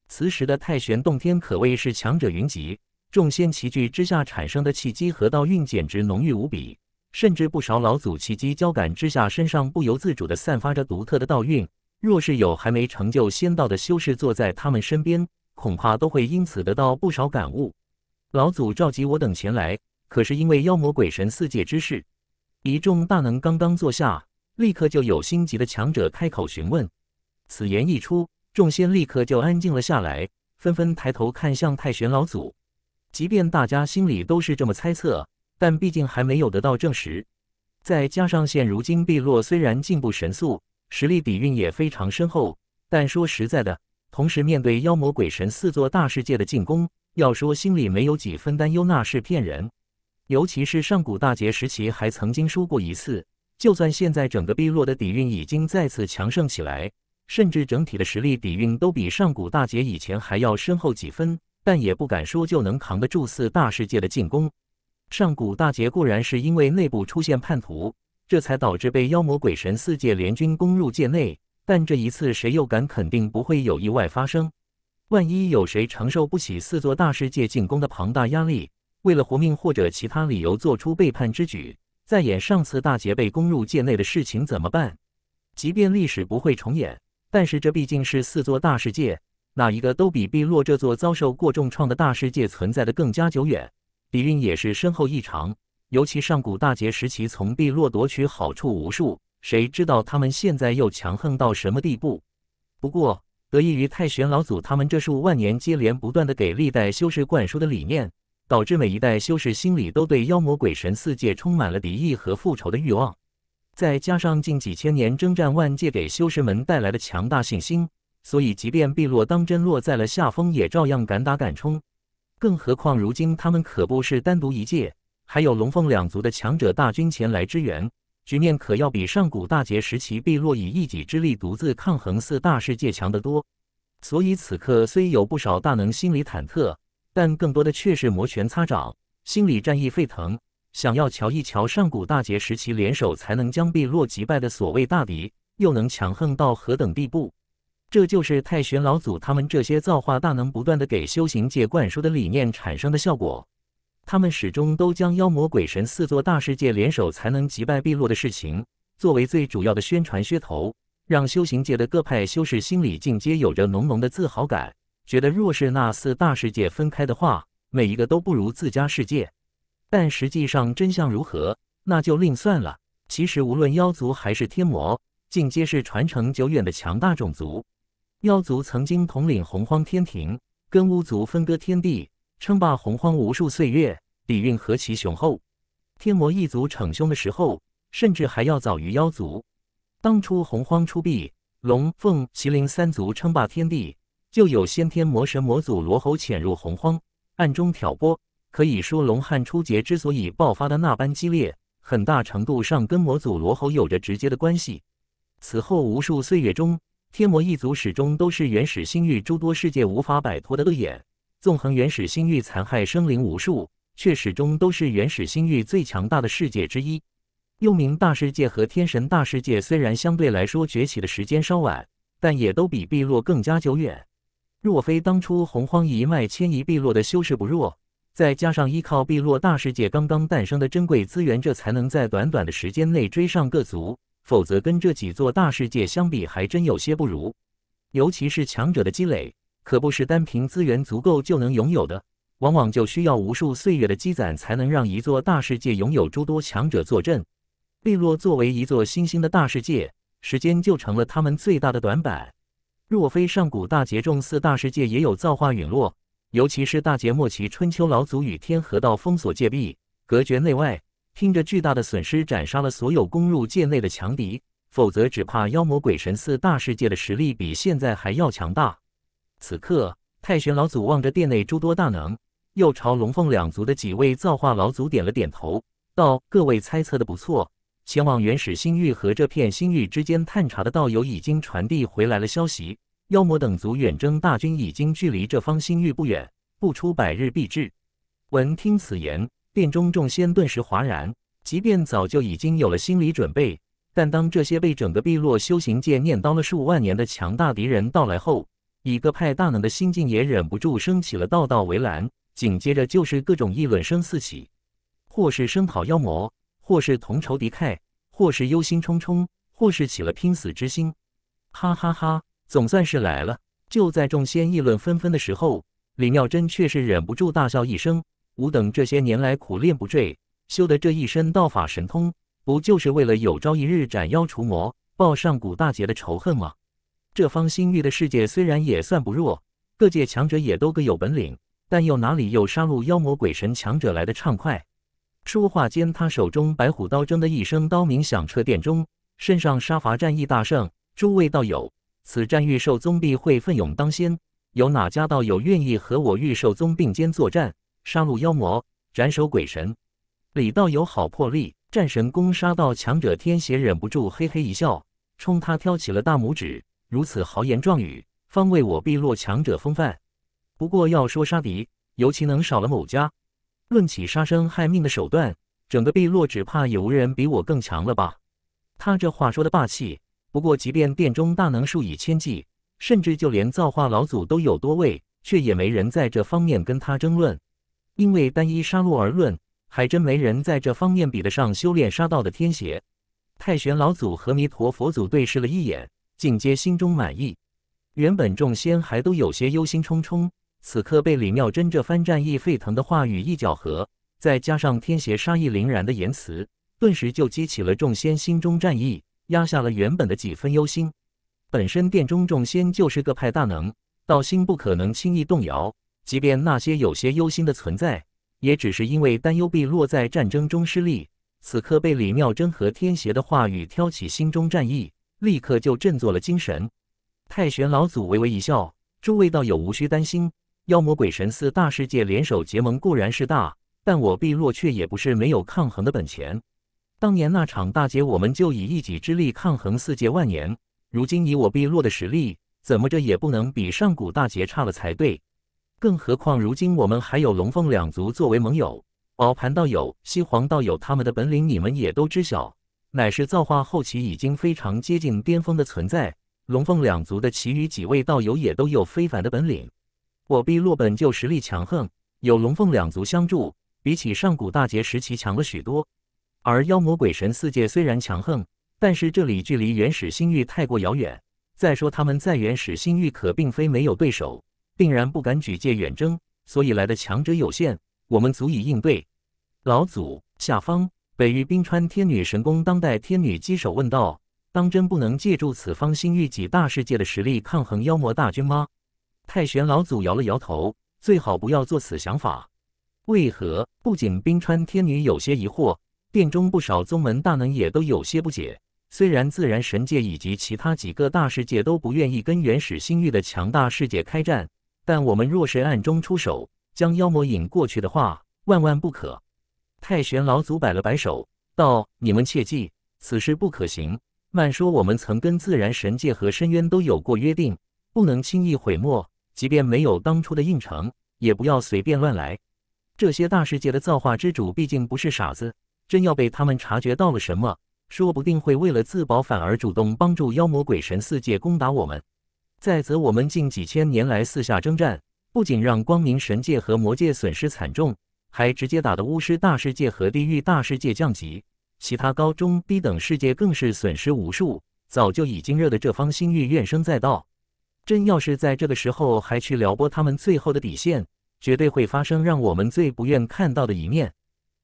此时的太玄洞天可谓是强者云集，众仙齐聚之下产生的气机和道运简直浓郁无比，甚至不少老祖气机交感之下，身上不由自主的散发着独特的道韵。若是有还没成就仙道的修士坐在他们身边，恐怕都会因此得到不少感悟。老祖召集我等前来，可是因为妖魔鬼神四界之事。一众大能刚刚坐下，立刻就有心急的强者开口询问。此言一出，众仙立刻就安静了下来，纷纷抬头看向太玄老祖。即便大家心里都是这么猜测，但毕竟还没有得到证实。再加上现如今碧落虽然进步神速，实力底蕴也非常深厚，但说实在的，同时面对妖魔鬼神四座大世界的进攻。要说心里没有几分担忧那是骗人，尤其是上古大劫时期还曾经说过一次，就算现在整个碧落的底蕴已经再次强盛起来，甚至整体的实力底蕴都比上古大劫以前还要深厚几分，但也不敢说就能扛得住四大世界的进攻。上古大劫固然是因为内部出现叛徒，这才导致被妖魔鬼神四界联军攻入界内，但这一次谁又敢肯定不会有意外发生？万一有谁承受不起四座大世界进攻的庞大压力，为了活命或者其他理由做出背叛之举，再演上次大劫被攻入界内的事情怎么办？即便历史不会重演，但是这毕竟是四座大世界，哪一个都比碧落这座遭受过重创的大世界存在的更加久远，底蕴也是深厚异常。尤其上古大劫时期，从碧落夺取好处无数，谁知道他们现在又强横到什么地步？不过。得益于太玄老祖他们这数万年接连不断的给历代修士灌输的理念，导致每一代修士心里都对妖魔鬼神四界充满了敌意和复仇的欲望。再加上近几千年征战万界给修士们带来的强大信心，所以即便碧落当真落在了下风，也照样敢打敢冲。更何况如今他们可不是单独一界，还有龙凤两族的强者大军前来支援。局面可要比上古大劫时期碧落以一己之力独自抗衡四大世界强得多，所以此刻虽有不少大能心里忐忑，但更多的却是摩拳擦掌，心里战意沸腾，想要瞧一瞧上古大劫时期联手才能将碧落击败的所谓大敌，又能强横到何等地步。这就是太玄老祖他们这些造化大能不断的给修行界灌输的理念产生的效果。他们始终都将妖魔鬼神四座大世界联手才能击败碧落的事情作为最主要的宣传噱头，让修行界的各派修士心里尽皆有着浓浓的自豪感，觉得若是那四大世界分开的话，每一个都不如自家世界。但实际上真相如何，那就另算了。其实无论妖族还是天魔，尽皆是传承久远的强大种族。妖族曾经统领洪荒天庭，跟巫族分割天地。称霸洪荒无数岁月，底蕴何其雄厚！天魔一族逞凶的时候，甚至还要早于妖族。当初洪荒初辟，龙凤麒麟三族称霸天地，就有先天魔神魔祖罗喉潜入洪荒，暗中挑拨。可以说，龙汉初劫之所以爆发的那般激烈，很大程度上跟魔祖罗喉有着直接的关系。此后无数岁月中，天魔一族始终都是原始星域诸多世界无法摆脱的恶眼。纵横原始星域，残害生灵无数，却始终都是原始星域最强大的世界之一。又名大世界和天神大世界。虽然相对来说崛起的时间稍晚，但也都比碧落更加久远。若非当初洪荒一脉迁移碧落的修士不弱，再加上依靠碧落大世界刚刚诞生的珍贵资源，这才能在短短的时间内追上各族。否则跟这几座大世界相比，还真有些不如。尤其是强者的积累。可不是单凭资源足够就能拥有的，往往就需要无数岁月的积攒，才能让一座大世界拥有诸多强者坐镇。碧落作为一座新兴的大世界，时间就成了他们最大的短板。若非上古大劫中四大世界也有造化陨落，尤其是大劫末期春秋老祖与天河道封锁界壁，隔绝内外，拼着巨大的损失斩杀了所有攻入界内的强敌，否则只怕妖魔鬼神四大世界的实力比现在还要强大。此刻，太玄老祖望着殿内诸多大能，又朝龙凤两族的几位造化老祖点了点头，道：“各位猜测的不错，前往原始星域和这片星域之间探查的道友已经传递回来了消息，妖魔等族远征大军已经距离这方星域不远，不出百日必至。”闻听此言，殿中众仙顿时哗然。即便早就已经有了心理准备，但当这些被整个碧落修行界念叨了数万年的强大敌人到来后，一个派大能的心境也忍不住升起了道道围栏，紧接着就是各种议论声四起，或是声讨妖魔，或是同仇敌忾，或是忧心忡忡，或是起了拼死之心。哈哈哈，总算是来了！就在众仙议论纷纷的时候，李妙真却是忍不住大笑一声：“吾等这些年来苦练不坠，修的这一身道法神通，不就是为了有朝一日斩妖除魔，报上古大劫的仇恨吗？”这方星域的世界虽然也算不弱，各界强者也都各有本领，但又哪里有杀戮妖魔鬼神强者来的畅快？说话间，他手中白虎刀铮的一声，刀鸣响彻殿中，身上杀伐战意大盛。诸位道友，此战御兽宗必会奋勇当先，有哪家道友愿意和我御兽宗并肩作战，杀戮妖魔，斩首鬼神？李道友好魄力！战神攻杀到强者天邪忍不住嘿嘿一笑，冲他挑起了大拇指。如此豪言壮语，方为我碧落强者风范。不过要说杀敌，尤其能少了某家。论起杀生害命的手段，整个碧落只怕也无人比我更强了吧？他这话说的霸气。不过即便殿中大能数以千计，甚至就连造化老祖都有多位，却也没人在这方面跟他争论。因为单一杀戮而论，还真没人在这方面比得上修炼杀道的天邪。太玄老祖和弥陀佛祖对视了一眼。尽皆心中满意。原本众仙还都有些忧心忡忡，此刻被李妙真这番战意沸腾的话语一搅和，再加上天邪杀意凛然的言辞，顿时就激起了众仙心中战意，压下了原本的几分忧心。本身殿中众仙就是各派大能，道心不可能轻易动摇。即便那些有些忧心的存在，也只是因为担忧碧落在战争中失利。此刻被李妙真和天邪的话语挑起心中战意。立刻就振作了精神。太玄老祖微微一笑：“诸位道友无需担心，妖魔鬼神四大世界联手结盟固然是大，但我碧落却也不是没有抗衡的本钱。当年那场大劫，我们就以一己之力抗衡四界万年。如今以我碧落的实力，怎么着也不能比上古大劫差了才对。更何况如今我们还有龙凤两族作为盟友，敖盘道友、西皇道友他们的本领你们也都知晓。”乃是造化后期，已经非常接近巅峰的存在。龙凤两族的其余几位道友也都有非凡的本领。我毕落本就实力强横，有龙凤两族相助，比起上古大劫时期强了许多。而妖魔鬼神四界虽然强横，但是这里距离原始星域太过遥远。再说他们再原始星域，可并非没有对手，定然不敢举界远征，所以来的强者有限，我们足以应对。老祖，下方。北域冰川天女神宫当代天女姬手问道：“当真不能借助此方星域及大世界的实力抗衡妖魔大军吗？”太玄老祖摇了摇头：“最好不要做此想法。”为何？不仅冰川天女有些疑惑，殿中不少宗门大能也都有些不解。虽然自然神界以及其他几个大世界都不愿意跟原始星域的强大世界开战，但我们若是暗中出手，将妖魔引过去的话，万万不可。太玄老祖摆了摆手，道：“你们切记，此事不可行。慢说我们曾跟自然神界和深渊都有过约定，不能轻易毁没；即便没有当初的应承，也不要随便乱来。这些大世界的造化之主毕竟不是傻子，真要被他们察觉到了什么，说不定会为了自保，反而主动帮助妖魔鬼神四界攻打我们。再则，我们近几千年来四下征战，不仅让光明神界和魔界损失惨重。”还直接打的巫师大世界和地狱大世界降级，其他高中低等世界更是损失无数，早就已经热的这方星域怨声载道。真要是在这个时候还去撩拨他们最后的底线，绝对会发生让我们最不愿看到的一面。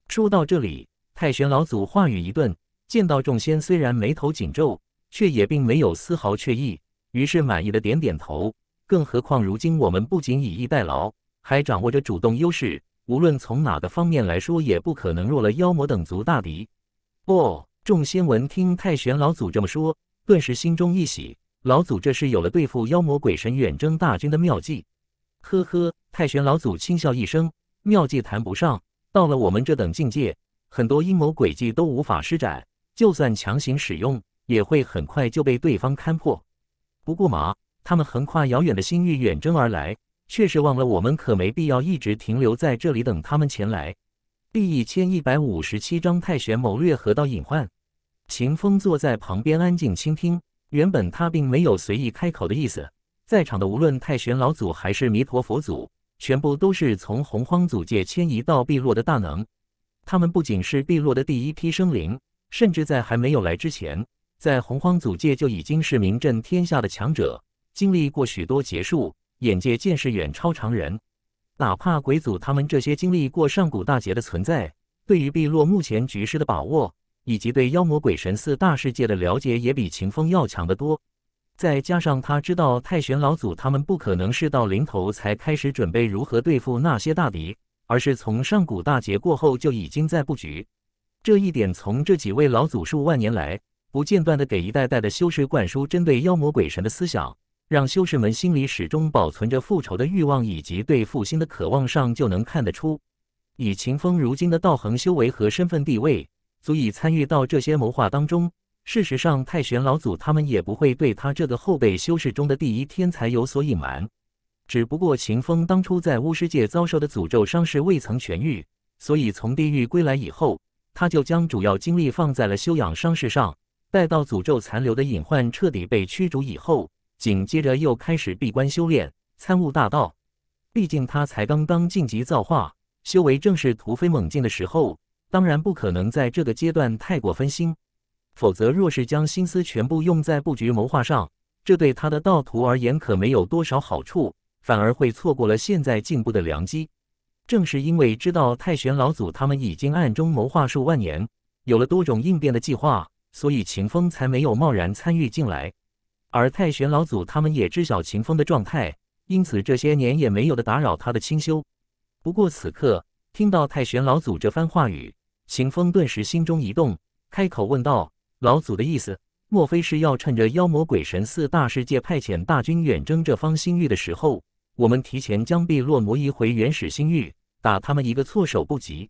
说到这里，太玄老祖话语一顿，见到众仙虽然眉头紧皱，却也并没有丝毫怯意，于是满意的点点头。更何况如今我们不仅以逸待劳，还掌握着主动优势。无论从哪个方面来说，也不可能弱了妖魔等族大敌。不，众仙闻听太玄老祖这么说，顿时心中一喜。老祖这是有了对付妖魔鬼神远征大军的妙计。呵呵，太玄老祖轻笑一声，妙计谈不上。到了我们这等境界，很多阴谋诡计都无法施展。就算强行使用，也会很快就被对方看破。不过嘛，他们横跨遥远的心域远征而来。确实忘了，我们可没必要一直停留在这里等他们前来。第一千一百五十七章泰玄谋略河道隐患。秦风坐在旁边安静倾听，原本他并没有随意开口的意思。在场的无论泰玄老祖还是弥陀佛祖，全部都是从洪荒祖界迁移到碧落的大能。他们不仅是碧落的第一批生灵，甚至在还没有来之前，在洪荒祖界就已经是名震天下的强者，经历过许多劫数。眼界见识远超常人，哪怕鬼祖他们这些经历过上古大劫的存在，对于碧落目前局势的把握，以及对妖魔鬼神四大世界的了解，也比秦风要强得多。再加上他知道太玄老祖他们不可能是到临头才开始准备如何对付那些大敌，而是从上古大劫过后就已经在布局。这一点从这几位老祖数万年来不间断的给一代代的修士灌输针对妖魔鬼神的思想。让修士们心里始终保存着复仇的欲望以及对复兴的渴望上就能看得出，以秦风如今的道行修为和身份地位，足以参与到这些谋划当中。事实上，太玄老祖他们也不会对他这个后辈修士中的第一天才有所隐瞒。只不过秦风当初在巫师界遭受的诅咒伤势未曾痊愈，所以从地狱归来以后，他就将主要精力放在了修养伤势上。待到诅咒残留的隐患彻底被驱逐以后。紧接着又开始闭关修炼，参悟大道。毕竟他才刚刚晋级造化，修为正是突飞猛进的时候，当然不可能在这个阶段太过分心。否则，若是将心思全部用在布局谋划上，这对他的道途而言可没有多少好处，反而会错过了现在进步的良机。正是因为知道太玄老祖他们已经暗中谋划数万年，有了多种应变的计划，所以秦风才没有贸然参与进来。而太玄老祖他们也知晓秦风的状态，因此这些年也没有的打扰他的清修。不过此刻听到太玄老祖这番话语，秦风顿时心中一动，开口问道：“老祖的意思，莫非是要趁着妖魔鬼神四大世界派遣大军远征这方星域的时候，我们提前将碧落魔移回原始星域，打他们一个措手不及？”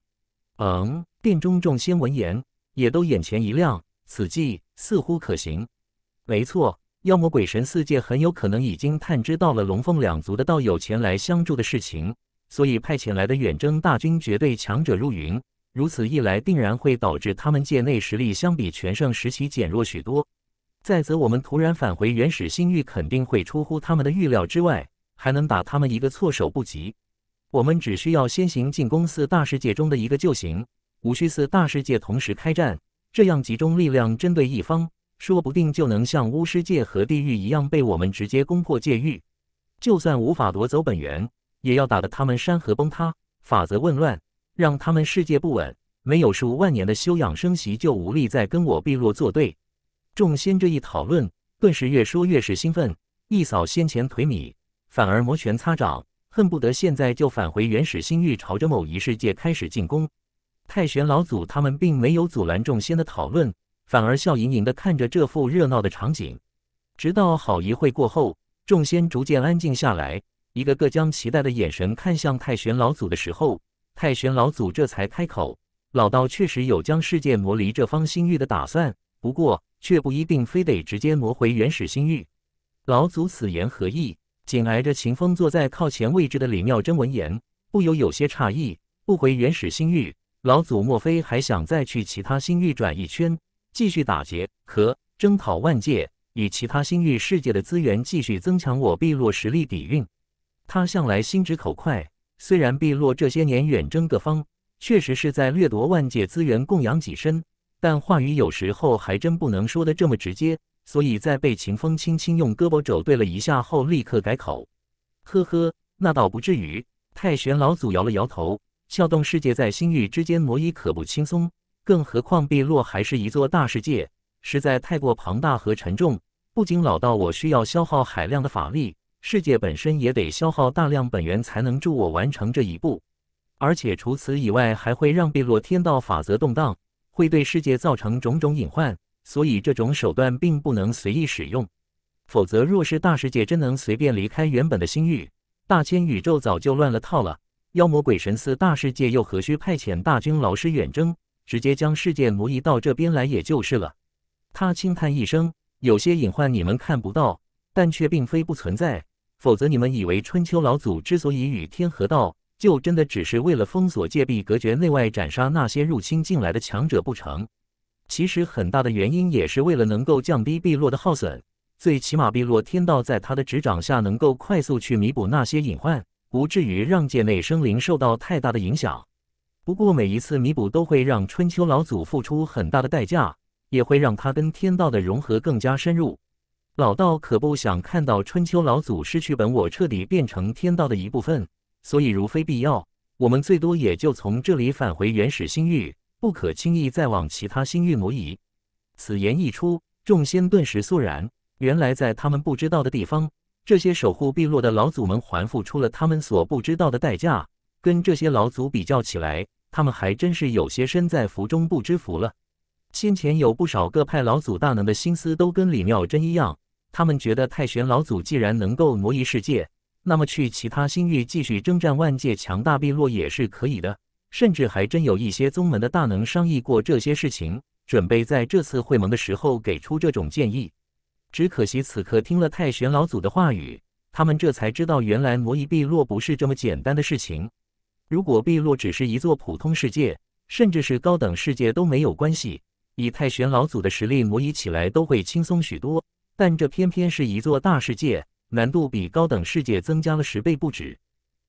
嗯，殿中众仙闻言也都眼前一亮，此计似乎可行。没错。妖魔鬼神四界很有可能已经探知到了龙凤两族的道友前来相助的事情，所以派遣来的远征大军绝对强者如云。如此一来，定然会导致他们界内实力相比全盛时期减弱许多。再则，我们突然返回原始星域，肯定会出乎他们的预料之外，还能打他们一个措手不及。我们只需要先行进攻四大世界中的一个就行，无需四大世界同时开战，这样集中力量针对一方。说不定就能像巫师界和地狱一样被我们直接攻破界域，就算无法夺走本源，也要打得他们山河崩塌、法则紊乱，让他们世界不稳，没有数万年的休养生息就无力再跟我碧落作对。众仙这一讨论，顿时越说越是兴奋，一扫先前颓靡，反而摩拳擦掌，恨不得现在就返回原始星域，朝着某一世界开始进攻。太玄老祖他们并没有阻拦众仙的讨论。反而笑盈盈地看着这副热闹的场景，直到好一会过后，众仙逐渐安静下来，一个个将期待的眼神看向太玄老祖的时候，太玄老祖这才开口：“老道确实有将世界磨离这方星域的打算，不过却不一定非得直接挪回原始星域。”老祖此言何意？紧挨着秦风坐在靠前位置的李妙真闻言，不由有些诧异：“不回原始星域，老祖莫非还想再去其他星域转一圈？”继续打劫和征讨万界，与其他星域世界的资源，继续增强我碧落实力底蕴。他向来心直口快，虽然碧落这些年远征各方，确实是在掠夺万界资源供养己身，但话语有时候还真不能说的这么直接。所以在被秦风轻轻用胳膊肘对了一下后，立刻改口。呵呵，那倒不至于。太玄老祖摇了摇头，撬动世界在星域之间挪移可不轻松。更何况碧落还是一座大世界，实在太过庞大和沉重，不仅老到我需要消耗海量的法力，世界本身也得消耗大量本源才能助我完成这一步。而且除此以外，还会让碧落天道法则动荡，会对世界造成种种隐患。所以这种手段并不能随意使用，否则若是大世界真能随便离开原本的心域，大千宇宙早就乱了套了。妖魔鬼神似大世界又何须派遣大军劳师远征？直接将世界挪移到这边来也就是了。他轻叹一声，有些隐患你们看不到，但却并非不存在。否则你们以为春秋老祖之所以与天合道，就真的只是为了封锁界壁、隔绝内外、斩杀那些入侵进来的强者不成？其实很大的原因也是为了能够降低碧落的耗损。最起码碧落天道在他的执掌下，能够快速去弥补那些隐患，不至于让界内生灵受到太大的影响。不过，每一次弥补都会让春秋老祖付出很大的代价，也会让他跟天道的融合更加深入。老道可不想看到春秋老祖失去本我，彻底变成天道的一部分。所以，如非必要，我们最多也就从这里返回原始星域，不可轻易再往其他星域挪移。此言一出，众仙顿时肃然。原来，在他们不知道的地方，这些守护碧落的老祖们还付出了他们所不知道的代价。跟这些老祖比较起来，他们还真是有些身在福中不知福了。先前有不少各派老祖大能的心思都跟李妙真一样，他们觉得太玄老祖既然能够挪移世界，那么去其他星域继续征战万界、强大碧落也是可以的。甚至还真有一些宗门的大能商议过这些事情，准备在这次会盟的时候给出这种建议。只可惜此刻听了太玄老祖的话语，他们这才知道原来挪移碧落不是这么简单的事情。如果碧落只是一座普通世界，甚至是高等世界都没有关系，以太玄老祖的实力模拟起来都会轻松许多。但这偏偏是一座大世界，难度比高等世界增加了十倍不止。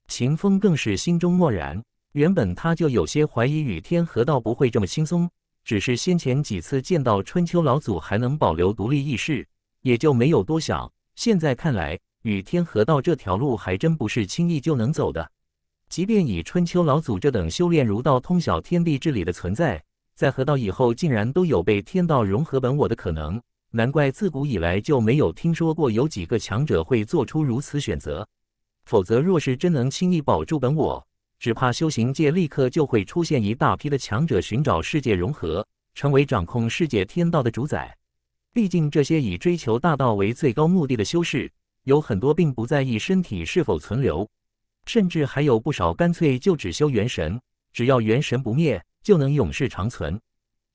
秦风更是心中默然，原本他就有些怀疑雨天河道不会这么轻松，只是先前几次见到春秋老祖还能保留独立意识，也就没有多想。现在看来，雨天河道这条路还真不是轻易就能走的。即便以春秋老祖这等修炼儒道、通晓天地之理的存在，在合道以后，竟然都有被天道融合本我的可能。难怪自古以来就没有听说过有几个强者会做出如此选择。否则，若是真能轻易保住本我，只怕修行界立刻就会出现一大批的强者寻找世界融合，成为掌控世界天道的主宰。毕竟，这些以追求大道为最高目的的修士，有很多并不在意身体是否存留。甚至还有不少干脆就只修元神，只要元神不灭，就能永世长存。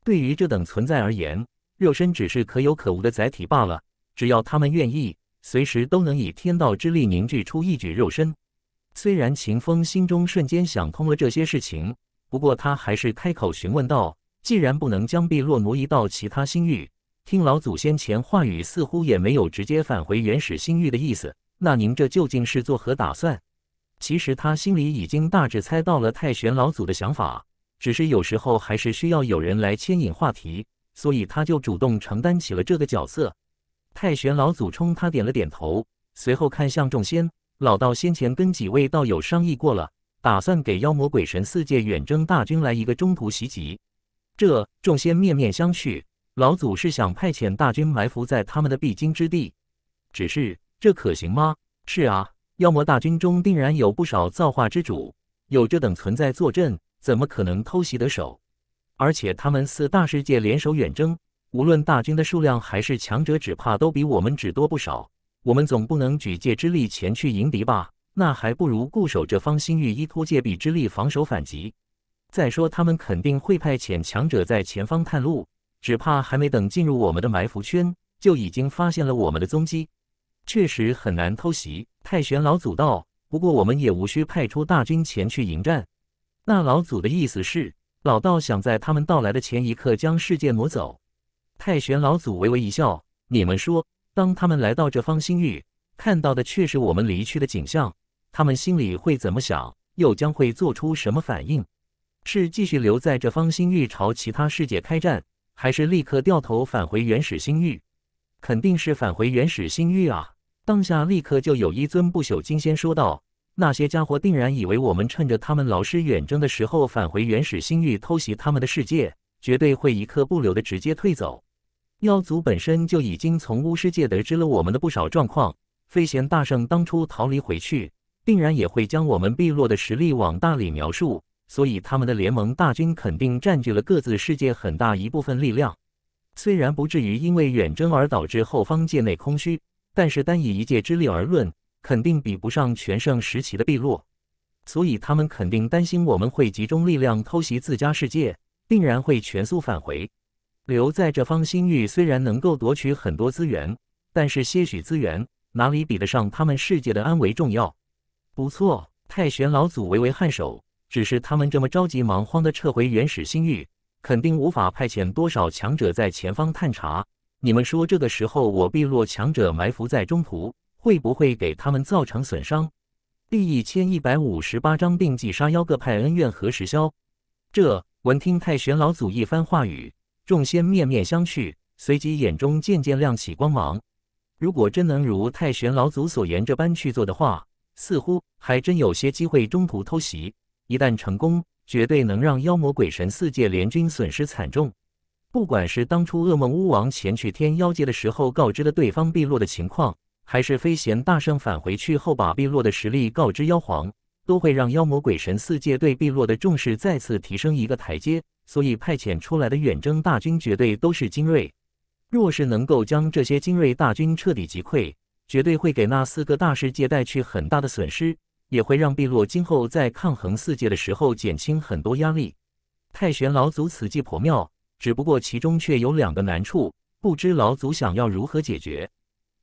对于这等存在而言，肉身只是可有可无的载体罢了。只要他们愿意，随时都能以天道之力凝聚出一具肉身。虽然秦风心中瞬间想通了这些事情，不过他还是开口询问道：“既然不能将碧落挪移到其他星域，听老祖先前话语，似乎也没有直接返回原始星域的意思，那您这究竟是作何打算？”其实他心里已经大致猜到了太玄老祖的想法，只是有时候还是需要有人来牵引话题，所以他就主动承担起了这个角色。太玄老祖冲他点了点头，随后看向众仙。老道先前跟几位道友商议过了，打算给妖魔鬼神四界远征大军来一个中途袭击。这众仙面面相觑，老祖是想派遣大军埋伏在他们的必经之地，只是这可行吗？是啊。妖魔大军中定然有不少造化之主，有这等存在坐镇，怎么可能偷袭得手？而且他们四大世界联手远征，无论大军的数量还是强者，只怕都比我们只多不少。我们总不能举界之力前去迎敌吧？那还不如固守这方星域，依托界壁之力防守反击。再说，他们肯定会派遣强者在前方探路，只怕还没等进入我们的埋伏圈，就已经发现了我们的踪迹。确实很难偷袭。太玄老祖道：“不过我们也无需派出大军前去迎战。”那老祖的意思是，老道想在他们到来的前一刻将世界挪走。太玄老祖微微一笑：“你们说，当他们来到这方星域，看到的却是我们离去的景象，他们心里会怎么想？又将会做出什么反应？是继续留在这方星域朝其他世界开战，还是立刻掉头返回原始星域？肯定是返回原始星域啊！”当下立刻就有一尊不朽金仙说道：“那些家伙定然以为我们趁着他们老师远征的时候返回原始星域偷袭他们的世界，绝对会一刻不留的直接退走。妖族本身就已经从巫师界得知了我们的不少状况，飞仙大圣当初逃离回去，定然也会将我们碧落的实力往大里描述，所以他们的联盟大军肯定占据了各自世界很大一部分力量，虽然不至于因为远征而导致后方界内空虚。”但是单以一介之力而论，肯定比不上全盛时期的碧落，所以他们肯定担心我们会集中力量偷袭自家世界，定然会全速返回。留在这方星域虽然能够夺取很多资源，但是些许资源哪里比得上他们世界的安危重要？不错，太玄老祖微微颔首。只是他们这么着急忙慌的撤回原始星域，肯定无法派遣多少强者在前方探查。你们说，这个时候我碧落强者埋伏在中途，会不会给他们造成损伤？第一千一百五十八章并计杀妖。各派恩怨何时消？这闻听太玄老祖一番话语，众仙面面相觑，随即眼中渐渐亮起光芒。如果真能如太玄老祖所言这般去做的话，似乎还真有些机会中途偷袭。一旦成功，绝对能让妖魔鬼神四界联军损失惨重。不管是当初噩梦巫王前去天妖界的时候告知了对方碧落的情况，还是飞贤大圣返回去后把碧落的实力告知妖皇，都会让妖魔鬼神四界对碧落的重视再次提升一个台阶。所以派遣出来的远征大军绝对都是精锐。若是能够将这些精锐大军彻底击溃，绝对会给那四个大世界带去很大的损失，也会让碧落今后在抗衡四界的时候减轻很多压力。太玄老祖此计颇妙。只不过其中却有两个难处，不知老祖想要如何解决？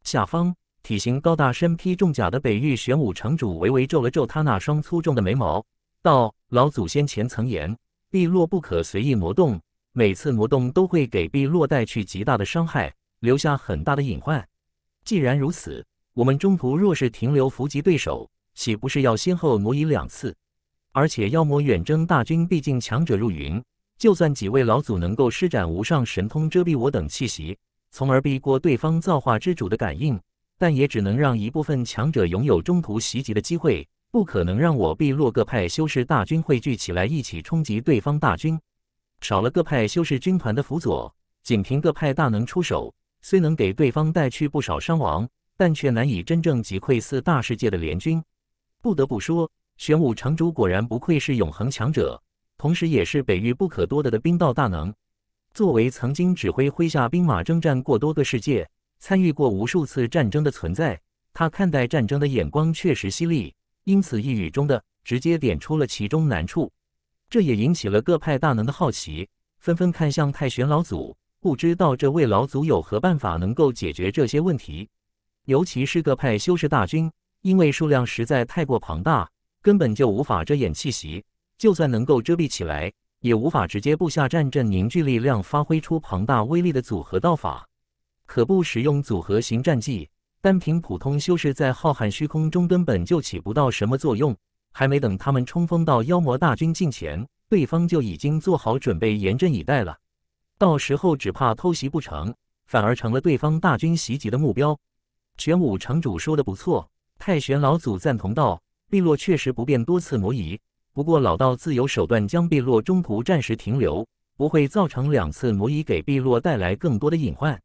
下方体型高大、身披重甲的北域玄武城主微微皱了皱他那双粗重的眉毛，道：“老祖先前曾言，碧落不可随意挪动，每次挪动都会给碧落带去极大的伤害，留下很大的隐患。既然如此，我们中途若是停留伏击对手，岂不是要先后挪移两次？而且妖魔远征大军毕竟强者入云。”就算几位老祖能够施展无上神通遮蔽我等气息，从而避过对方造化之主的感应，但也只能让一部分强者拥有中途袭击的机会，不可能让我避落各派修士大军汇聚起来一起冲击对方大军。少了各派修士军团的辅佐，仅凭各派大能出手，虽能给对方带去不少伤亡，但却难以真正击溃四大世界的联军。不得不说，玄武城主果然不愧是永恒强者。同时，也是北域不可多得的兵道大能。作为曾经指挥麾下兵马征战过多个世界、参与过无数次战争的存在，他看待战争的眼光确实犀利。因此，一语中的，直接点出了其中难处。这也引起了各派大能的好奇，纷纷看向太玄老祖，不知道这位老祖有何办法能够解决这些问题。尤其是各派修士大军，因为数量实在太过庞大，根本就无法遮掩气息。就算能够遮蔽起来，也无法直接布下战阵，凝聚力量，发挥出庞大威力的组合道法。可不使用组合型战技，单凭普通修士在浩瀚虚空中根本就起不到什么作用。还没等他们冲锋到妖魔大军近前，对方就已经做好准备，严阵以待了。到时候只怕偷袭不成，反而成了对方大军袭击的目标。玄武城主说的不错，太玄老祖赞同道：“碧落确实不便多次挪移。”不过老道自有手段，将碧落中途暂时停留，不会造成两次挪移，给碧落带来更多的隐患。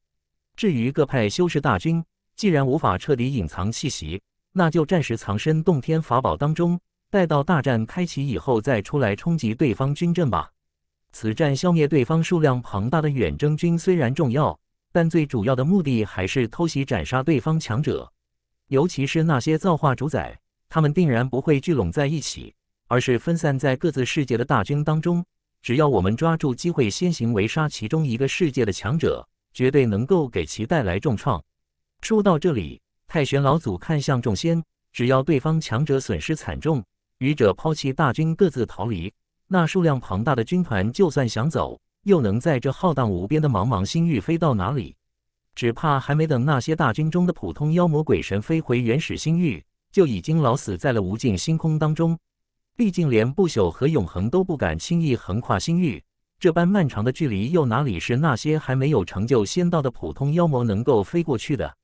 至于各派修士大军，既然无法彻底隐藏气息，那就暂时藏身洞天法宝当中，待到大战开启以后再出来冲击对方军阵吧。此战消灭对方数量庞大的远征军虽然重要，但最主要的目的还是偷袭斩杀对方强者，尤其是那些造化主宰，他们定然不会聚拢在一起。而是分散在各自世界的大军当中，只要我们抓住机会，先行围杀其中一个世界的强者，绝对能够给其带来重创。说到这里，太玄老祖看向众仙，只要对方强者损失惨重，愚者抛弃大军各自逃离，那数量庞大的军团就算想走，又能在这浩荡无边的茫茫星域飞到哪里？只怕还没等那些大军中的普通妖魔鬼神飞回原始星域，就已经老死在了无尽星空当中。毕竟，连不朽和永恒都不敢轻易横跨星域，这般漫长的距离，又哪里是那些还没有成就仙道的普通妖魔能够飞过去的？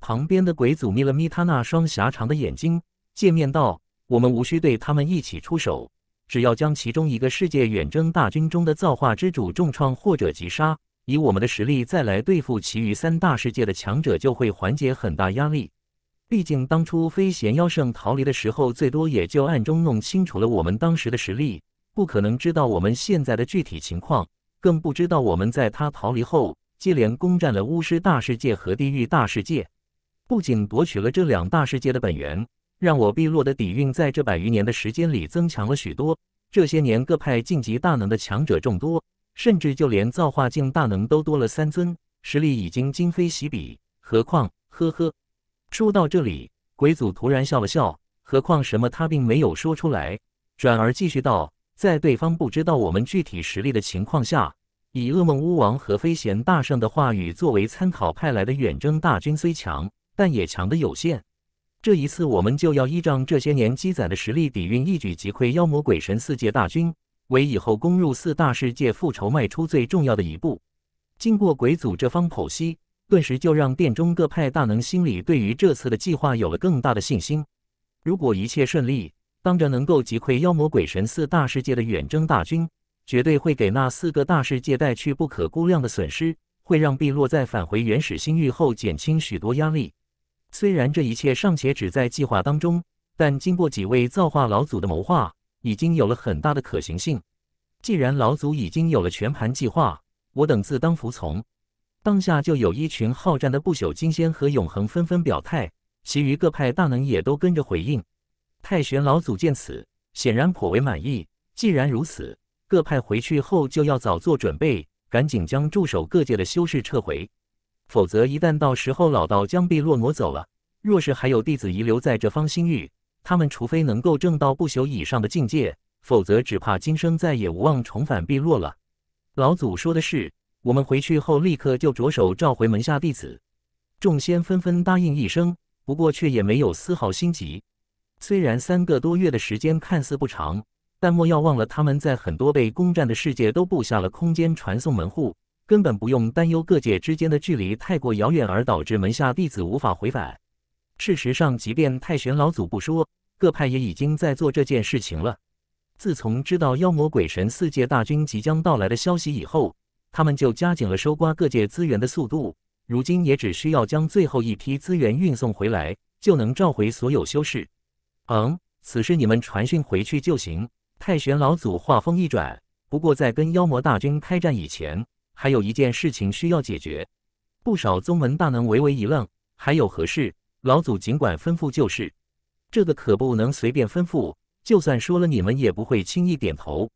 旁边的鬼祖眯了眯他那双狭长的眼睛，见面道：“我们无需对他们一起出手，只要将其中一个世界远征大军中的造化之主重创或者击杀，以我们的实力再来对付其余三大世界的强者，就会缓解很大压力。”毕竟当初飞贤妖圣逃离的时候，最多也就暗中弄清楚了我们当时的实力，不可能知道我们现在的具体情况，更不知道我们在他逃离后接连攻占了巫师大世界和地狱大世界，不仅夺取了这两大世界的本源，让我碧落的底蕴在这百余年的时间里增强了许多。这些年各派晋级大能的强者众多，甚至就连造化境大能都多了三尊，实力已经今非昔比，何况，呵呵。说到这里，鬼祖突然笑了笑。何况什么，他并没有说出来，转而继续道：“在对方不知道我们具体实力的情况下，以噩梦巫王和飞贤大圣的话语作为参考派来的远征大军虽强，但也强的有限。这一次，我们就要依仗这些年积攒的实力底蕴，一举击溃妖魔鬼神四界大军，为以后攻入四大世界复仇迈出最重要的一步。”经过鬼祖这方剖析。顿时就让殿中各派大能心里对于这次的计划有了更大的信心。如果一切顺利，当着能够击溃妖魔鬼神四大世界的远征大军，绝对会给那四个大世界带去不可估量的损失，会让碧落在返回原始星域后减轻许多压力。虽然这一切尚且只在计划当中，但经过几位造化老祖的谋划，已经有了很大的可行性。既然老祖已经有了全盘计划，我等自当服从。当下就有一群好战的不朽金仙和永恒纷纷表态，其余各派大能也都跟着回应。太玄老祖见此，显然颇为满意。既然如此，各派回去后就要早做准备，赶紧将驻守各界的修士撤回，否则一旦到时候老道将碧落挪走了，若是还有弟子遗留在这方星域，他们除非能够证到不朽以上的境界，否则只怕今生再也无望重返碧落了。老祖说的是。我们回去后，立刻就着手召回门下弟子。众仙纷纷答应一声，不过却也没有丝毫心急。虽然三个多月的时间看似不长，但莫要忘了，他们在很多被攻占的世界都布下了空间传送门户，根本不用担忧各界之间的距离太过遥远而导致门下弟子无法回返。事实上，即便太玄老祖不说，各派也已经在做这件事情了。自从知道妖魔鬼神四界大军即将到来的消息以后。他们就加紧了收刮各界资源的速度，如今也只需要将最后一批资源运送回来，就能召回所有修士。嗯，此事你们传讯回去就行。太玄老祖话锋一转，不过在跟妖魔大军开战以前，还有一件事情需要解决。不少宗门大能微微一愣，还有何事？老祖尽管吩咐就是。这个可不能随便吩咐，就算说了，你们也不会轻易点头。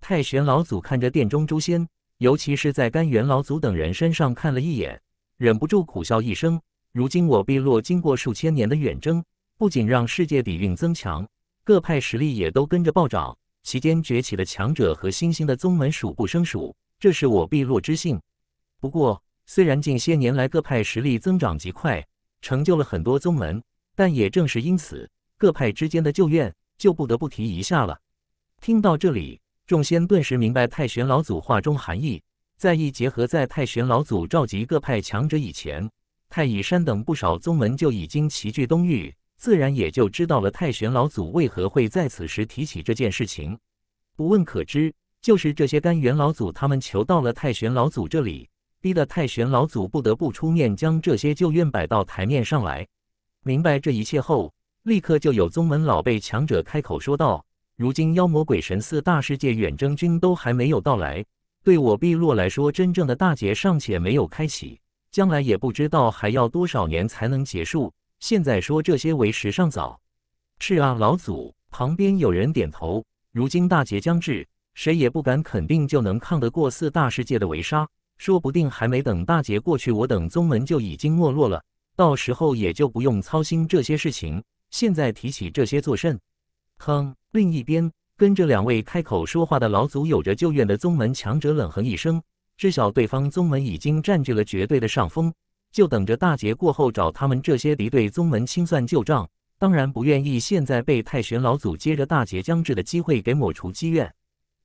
太玄老祖看着殿中诸仙。尤其是在甘元老祖等人身上看了一眼，忍不住苦笑一声。如今我碧落经过数千年的远征，不仅让世界底蕴增强，各派实力也都跟着暴涨。其间崛起的强者和新兴的宗门数不胜数，这是我碧落之幸。不过，虽然近些年来各派实力增长极快，成就了很多宗门，但也正是因此，各派之间的旧怨就不得不提一下了。听到这里。众仙顿时明白太玄老祖话中含义，在一结合在太玄老祖召集各派强者以前，太乙山等不少宗门就已经齐聚东域，自然也就知道了太玄老祖为何会在此时提起这件事情。不问可知，就是这些干元老祖他们求到了太玄老祖这里，逼得太玄老祖不得不出面将这些旧怨摆到台面上来。明白这一切后，立刻就有宗门老辈强者开口说道。如今妖魔鬼神四大世界远征军都还没有到来，对我碧落来说，真正的大劫尚且没有开启，将来也不知道还要多少年才能结束。现在说这些为时尚早。是啊，老祖。旁边有人点头。如今大劫将至，谁也不敢肯定就能抗得过四大世界的围杀。说不定还没等大劫过去，我等宗门就已经没落了。到时候也就不用操心这些事情。现在提起这些作甚？哼。另一边，跟着两位开口说话的老祖，有着旧怨的宗门强者冷哼一声，知晓对方宗门已经占据了绝对的上风，就等着大劫过后找他们这些敌对宗门清算旧账。当然，不愿意现在被太玄老祖接着大劫将至的机会给抹除积怨，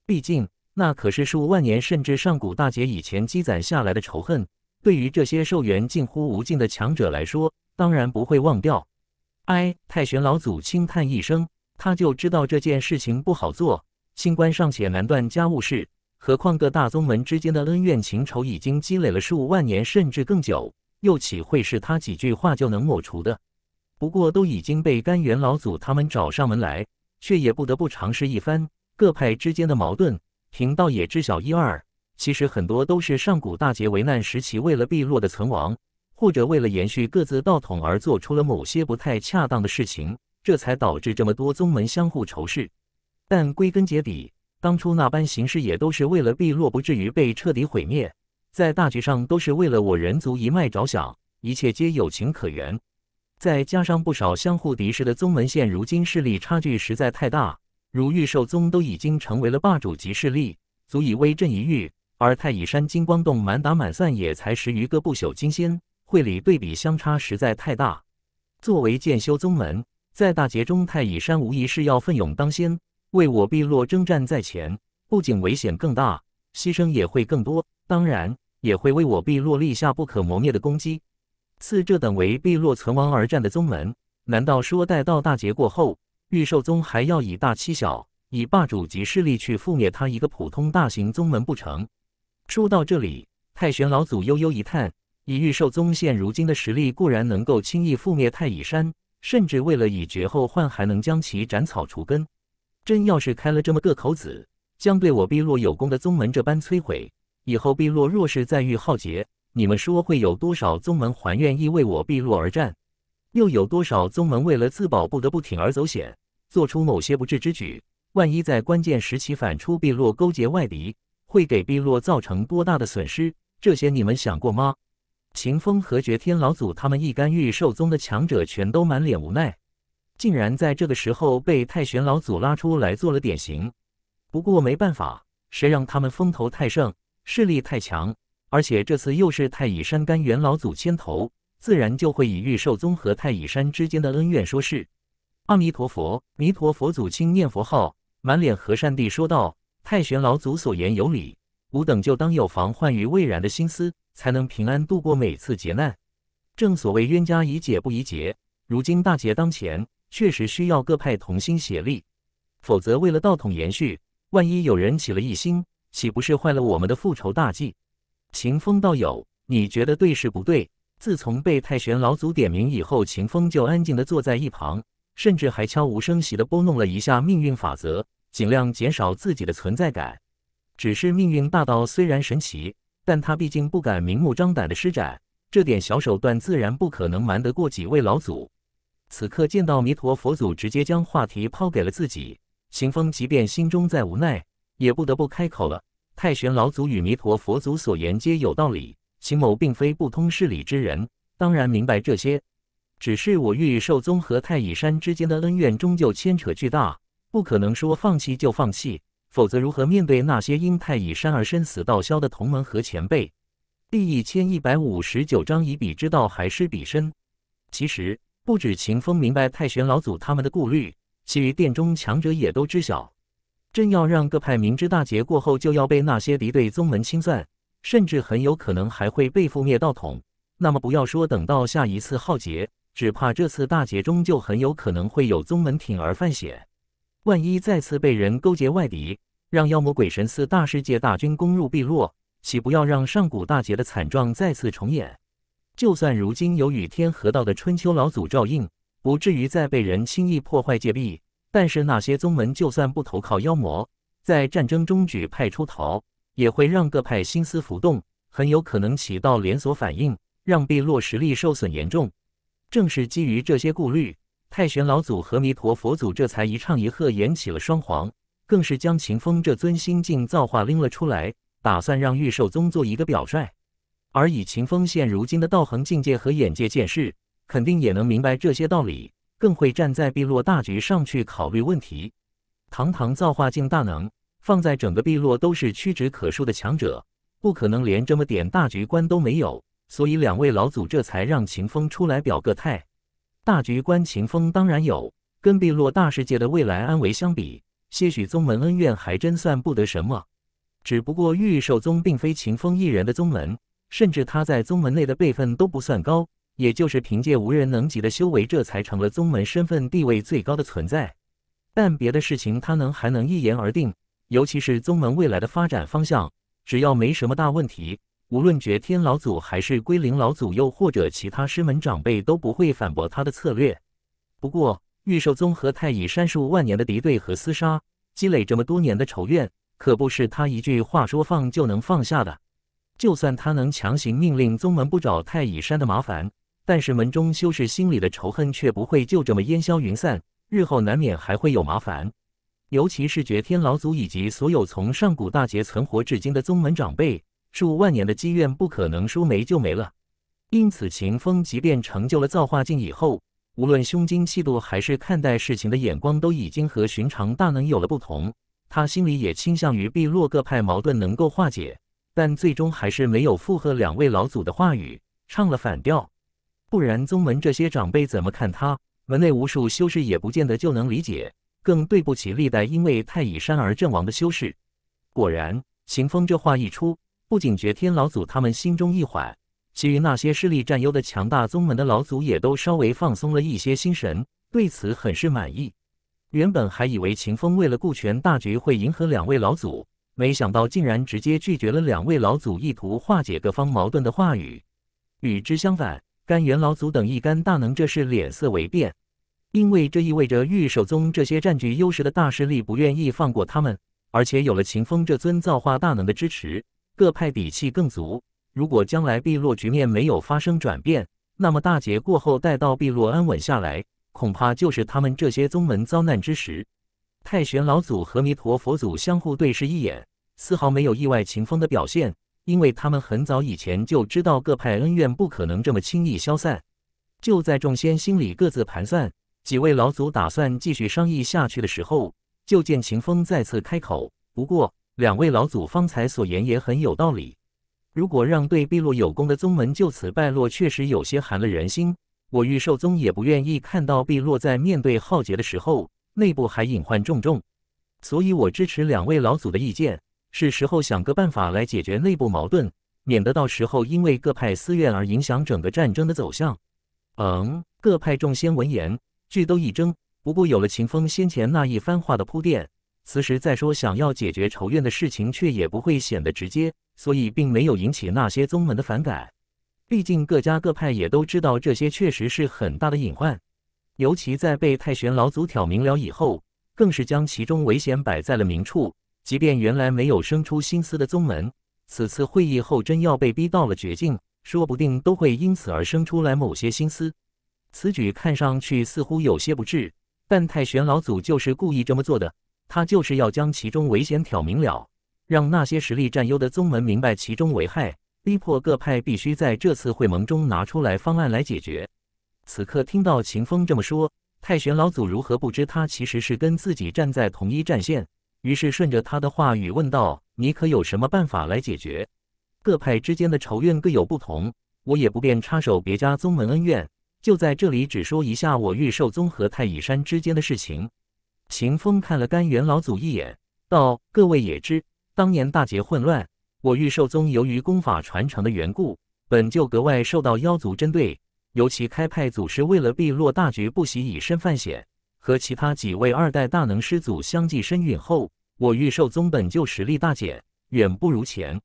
毕竟那可是数万年甚至上古大劫以前积攒下来的仇恨。对于这些寿元近乎无尽的强者来说，当然不会忘掉。哎，太玄老祖轻叹一声。他就知道这件事情不好做，新官尚且难断家务事，何况各大宗门之间的恩怨情仇已经积累了数万年甚至更久，又岂会是他几句话就能抹除的？不过都已经被甘元老祖他们找上门来，却也不得不尝试一番。各派之间的矛盾，贫道也知晓一二。其实很多都是上古大劫为难时期，为了避落的存亡，或者为了延续各自道统而做出了某些不太恰当的事情。这才导致这么多宗门相互仇视，但归根结底，当初那般行事也都是为了碧落不至于被彻底毁灭，在大局上都是为了我人族一脉着想，一切皆有情可原。再加上不少相互敌视的宗门，现如今势力差距实在太大，如玉兽宗都已经成为了霸主级势力，足以威震一域；而太乙山金光洞满打满算也才十余个不朽金仙，会里对比相差实在太大。作为剑修宗门，在大劫中，太乙山无疑是要奋勇当先，为我碧落征战在前。不仅危险更大，牺牲也会更多，当然也会为我碧落立下不可磨灭的功绩。赐这等为碧落存亡而战的宗门，难道说待到大劫过后，玉兽宗还要以大欺小，以霸主级势力去覆灭他一个普通大型宗门不成？说到这里，太玄老祖悠悠一叹：以玉兽宗现如今的实力，固然能够轻易覆灭太乙山。甚至为了以绝后患，还能将其斩草除根。真要是开了这么个口子，将对我碧落有功的宗门这般摧毁，以后碧落若是再遇浩劫，你们说会有多少宗门还愿意为我碧落而战？又有多少宗门为了自保不得不铤而走险，做出某些不智之举？万一在关键时期反出碧落勾结外敌，会给碧落造成多大的损失？这些你们想过吗？秦风和绝天老祖他们一干御兽宗的强者全都满脸无奈，竟然在这个时候被太玄老祖拉出来做了典型。不过没办法，谁让他们风头太盛，势力太强，而且这次又是太乙山甘元老祖牵头，自然就会以御兽宗和太乙山之间的恩怨说事。阿弥陀佛，弥陀佛祖亲念佛号，满脸和善地说道：“太玄老祖所言有理。”吾等就当有防患于未然的心思，才能平安度过每次劫难。正所谓冤家宜解不宜结，如今大劫当前，确实需要各派同心协力。否则，为了道统延续，万一有人起了异心，岂不是坏了我们的复仇大计？秦风道友，你觉得对是不对？自从被太玄老祖点名以后，秦风就安静地坐在一旁，甚至还悄无声息地拨弄了一下命运法则，尽量减少自己的存在感。只是命运大道虽然神奇，但他毕竟不敢明目张胆的施展，这点小手段自然不可能瞒得过几位老祖。此刻见到弥陀佛祖直接将话题抛给了自己，秦风即便心中再无奈，也不得不开口了。太玄老祖与弥陀佛祖所言皆有道理，秦某并非不通事理之人，当然明白这些。只是我玉兽宗和太乙山之间的恩怨终究牵扯巨大，不可能说放弃就放弃。否则，如何面对那些因太乙山而生死道消的同门和前辈？第一千一百五十九章以彼之道还施彼身。其实不止秦风明白太玄老祖他们的顾虑，其余殿中强者也都知晓。朕要让各派明知大劫过后就要被那些敌对宗门清算，甚至很有可能还会被覆灭道统。那么不要说等到下一次浩劫，只怕这次大劫中就很有可能会有宗门铤而犯险。万一再次被人勾结外敌，让妖魔鬼神似大世界大军攻入碧落，岂不要让上古大劫的惨状再次重演？就算如今有与天合道的春秋老祖照应，不至于再被人轻易破坏界壁，但是那些宗门就算不投靠妖魔，在战争中举派出逃，也会让各派心思浮动，很有可能起到连锁反应，让碧落实力受损严重。正是基于这些顾虑。太玄老祖和弥陀佛祖这才一唱一和，演起了双簧，更是将秦风这尊心境造化拎了出来，打算让玉寿宗做一个表率。而以秦风现如今的道行境界和眼界见识，肯定也能明白这些道理，更会站在碧落大局上去考虑问题。堂堂造化境大能，放在整个碧落都是屈指可数的强者，不可能连这么点大局观都没有。所以两位老祖这才让秦风出来表个态。大局观，秦风当然有。跟碧落大世界的未来安危相比，些许宗门恩怨还真算不得什么。只不过玉兽宗并非秦风一人的宗门，甚至他在宗门内的辈分都不算高，也就是凭借无人能及的修为，这才成了宗门身份地位最高的存在。但别的事情，他能还能一言而定，尤其是宗门未来的发展方向，只要没什么大问题。无论绝天老祖还是归灵老祖，又或者其他师门长辈，都不会反驳他的策略。不过，玉兽宗和太乙山数万年的敌对和厮杀，积累这么多年的仇怨，可不是他一句话说放就能放下的。就算他能强行命令宗门不找太乙山的麻烦，但是门中修士心里的仇恨却不会就这么烟消云散，日后难免还会有麻烦。尤其是绝天老祖以及所有从上古大劫存活至今的宗门长辈。数万年的积怨不可能说没就没了，因此秦风即便成就了造化境以后，无论胸襟气度还是看待事情的眼光，都已经和寻常大能有了不同。他心里也倾向于碧落各派矛盾能够化解，但最终还是没有附和两位老祖的话语，唱了反调。不然宗门这些长辈怎么看他？门内无数修士也不见得就能理解，更对不起历代因为太乙山而阵亡的修士。果然，秦风这话一出。不仅绝天老祖他们心中一缓，其余那些势力占优的强大宗门的老祖也都稍微放松了一些心神，对此很是满意。原本还以为秦风为了顾全大局会迎合两位老祖，没想到竟然直接拒绝了两位老祖意图化解各方矛盾的话语。与之相反，甘元老祖等一干大能这是脸色为变，因为这意味着御守宗这些占据优势的大势力不愿意放过他们，而且有了秦风这尊造化大能的支持。各派底气更足。如果将来碧落局面没有发生转变，那么大劫过后，待到碧落安稳下来，恐怕就是他们这些宗门遭难之时。太玄老祖和弥陀佛祖相互对视一眼，丝毫没有意外秦风的表现，因为他们很早以前就知道各派恩怨不可能这么轻易消散。就在众仙心里各自盘算，几位老祖打算继续商议下去的时候，就见秦风再次开口。不过。两位老祖方才所言也很有道理，如果让对碧落有功的宗门就此败落，确实有些寒了人心。我玉寿宗也不愿意看到碧落在面对浩劫的时候，内部还隐患重重。所以，我支持两位老祖的意见，是时候想个办法来解决内部矛盾，免得到时候因为各派私怨而影响整个战争的走向。嗯，各派众仙闻言，俱都一怔。不过，有了秦风先前那一番话的铺垫。此时再说想要解决仇怨的事情，却也不会显得直接，所以并没有引起那些宗门的反感。毕竟各家各派也都知道这些确实是很大的隐患，尤其在被太玄老祖挑明了以后，更是将其中危险摆在了明处。即便原来没有生出心思的宗门，此次会议后真要被逼到了绝境，说不定都会因此而生出来某些心思。此举看上去似乎有些不智，但太玄老祖就是故意这么做的。他就是要将其中危险挑明了，让那些实力占优的宗门明白其中危害，逼迫各派必须在这次会盟中拿出来方案来解决。此刻听到秦风这么说，太玄老祖如何不知他其实是跟自己站在同一战线？于是顺着他的话语问道：“你可有什么办法来解决各派之间的仇怨？各有不同，我也不便插手别家宗门恩怨，就在这里只说一下我玉兽宗和太乙山之间的事情。”秦风看了甘元老祖一眼，道：“各位也知，当年大劫混乱，我玉寿宗由于功法传承的缘故，本就格外受到妖族针对。尤其开派祖师为了避落大局，不惜以身犯险，和其他几位二代大能师祖相继身陨后，我玉寿宗本就实力大减，远不如前。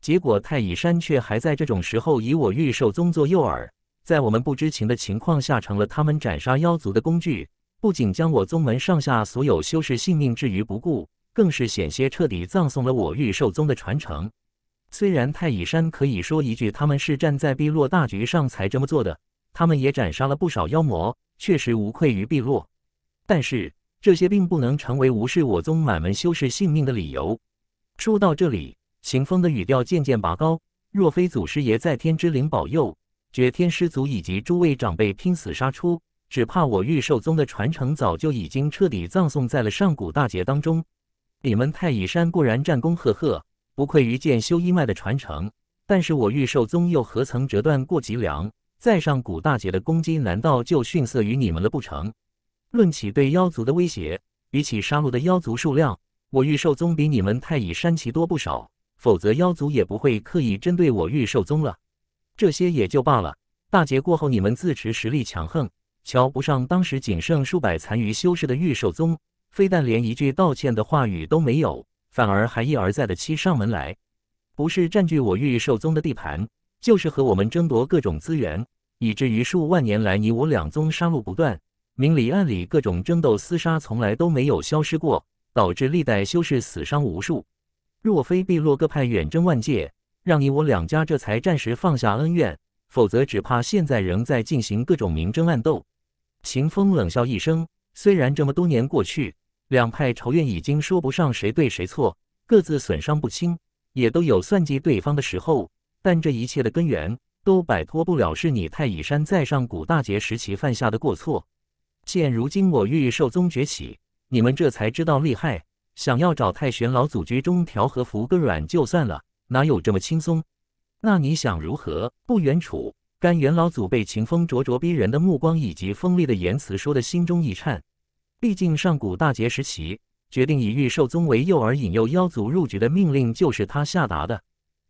结果太乙山却还在这种时候，以我玉寿宗做诱饵，在我们不知情的情况下，成了他们斩杀妖族的工具。”不仅将我宗门上下所有修士性命置于不顾，更是险些彻底葬送了我玉兽宗的传承。虽然太乙山可以说一句他们是站在碧落大局上才这么做的，他们也斩杀了不少妖魔，确实无愧于碧落。但是这些并不能成为无视我宗满门修士性命的理由。说到这里，秦风的语调渐渐拔高，若非祖师爷在天之灵保佑，绝天师祖以及诸位长辈拼死杀出。只怕我玉寿宗的传承早就已经彻底葬送在了上古大劫当中。你们太乙山固然战功赫赫，不愧于剑修一脉的传承，但是我玉寿宗又何曾折断过脊梁？在上古大劫的攻击，难道就逊色于你们了不成？论起对妖族的威胁，比起杀戮的妖族数量，我玉寿宗比你们太乙山奇多不少。否则妖族也不会刻意针对我玉寿宗了。这些也就罢了，大劫过后，你们自持实力强横。瞧不上当时仅剩数百残余修士的玉兽宗，非但连一句道歉的话语都没有，反而还一而再的欺上门来，不是占据我玉兽宗的地盘，就是和我们争夺各种资源，以至于数万年来你我两宗杀戮不断，明里暗里各种争斗厮杀从来都没有消失过，导致历代修士死伤无数。若非碧落各派远征万界，让你我两家这才暂时放下恩怨，否则只怕现在仍在进行各种明争暗斗。秦风冷笑一声，虽然这么多年过去，两派仇怨已经说不上谁对谁错，各自损伤不轻，也都有算计对方的时候，但这一切的根源都摆脱不了是你太乙山在上古大劫时期犯下的过错。现如今我玉寿宗崛起，你们这才知道厉害，想要找太玄老祖居中调和服个软就算了，哪有这么轻松？那你想如何？不远处。甘元老祖被秦风灼灼逼人的目光以及锋利的言辞说的心中一颤。毕竟上古大劫时期，决定以玉兽宗为诱饵引诱妖族入局的命令就是他下达的。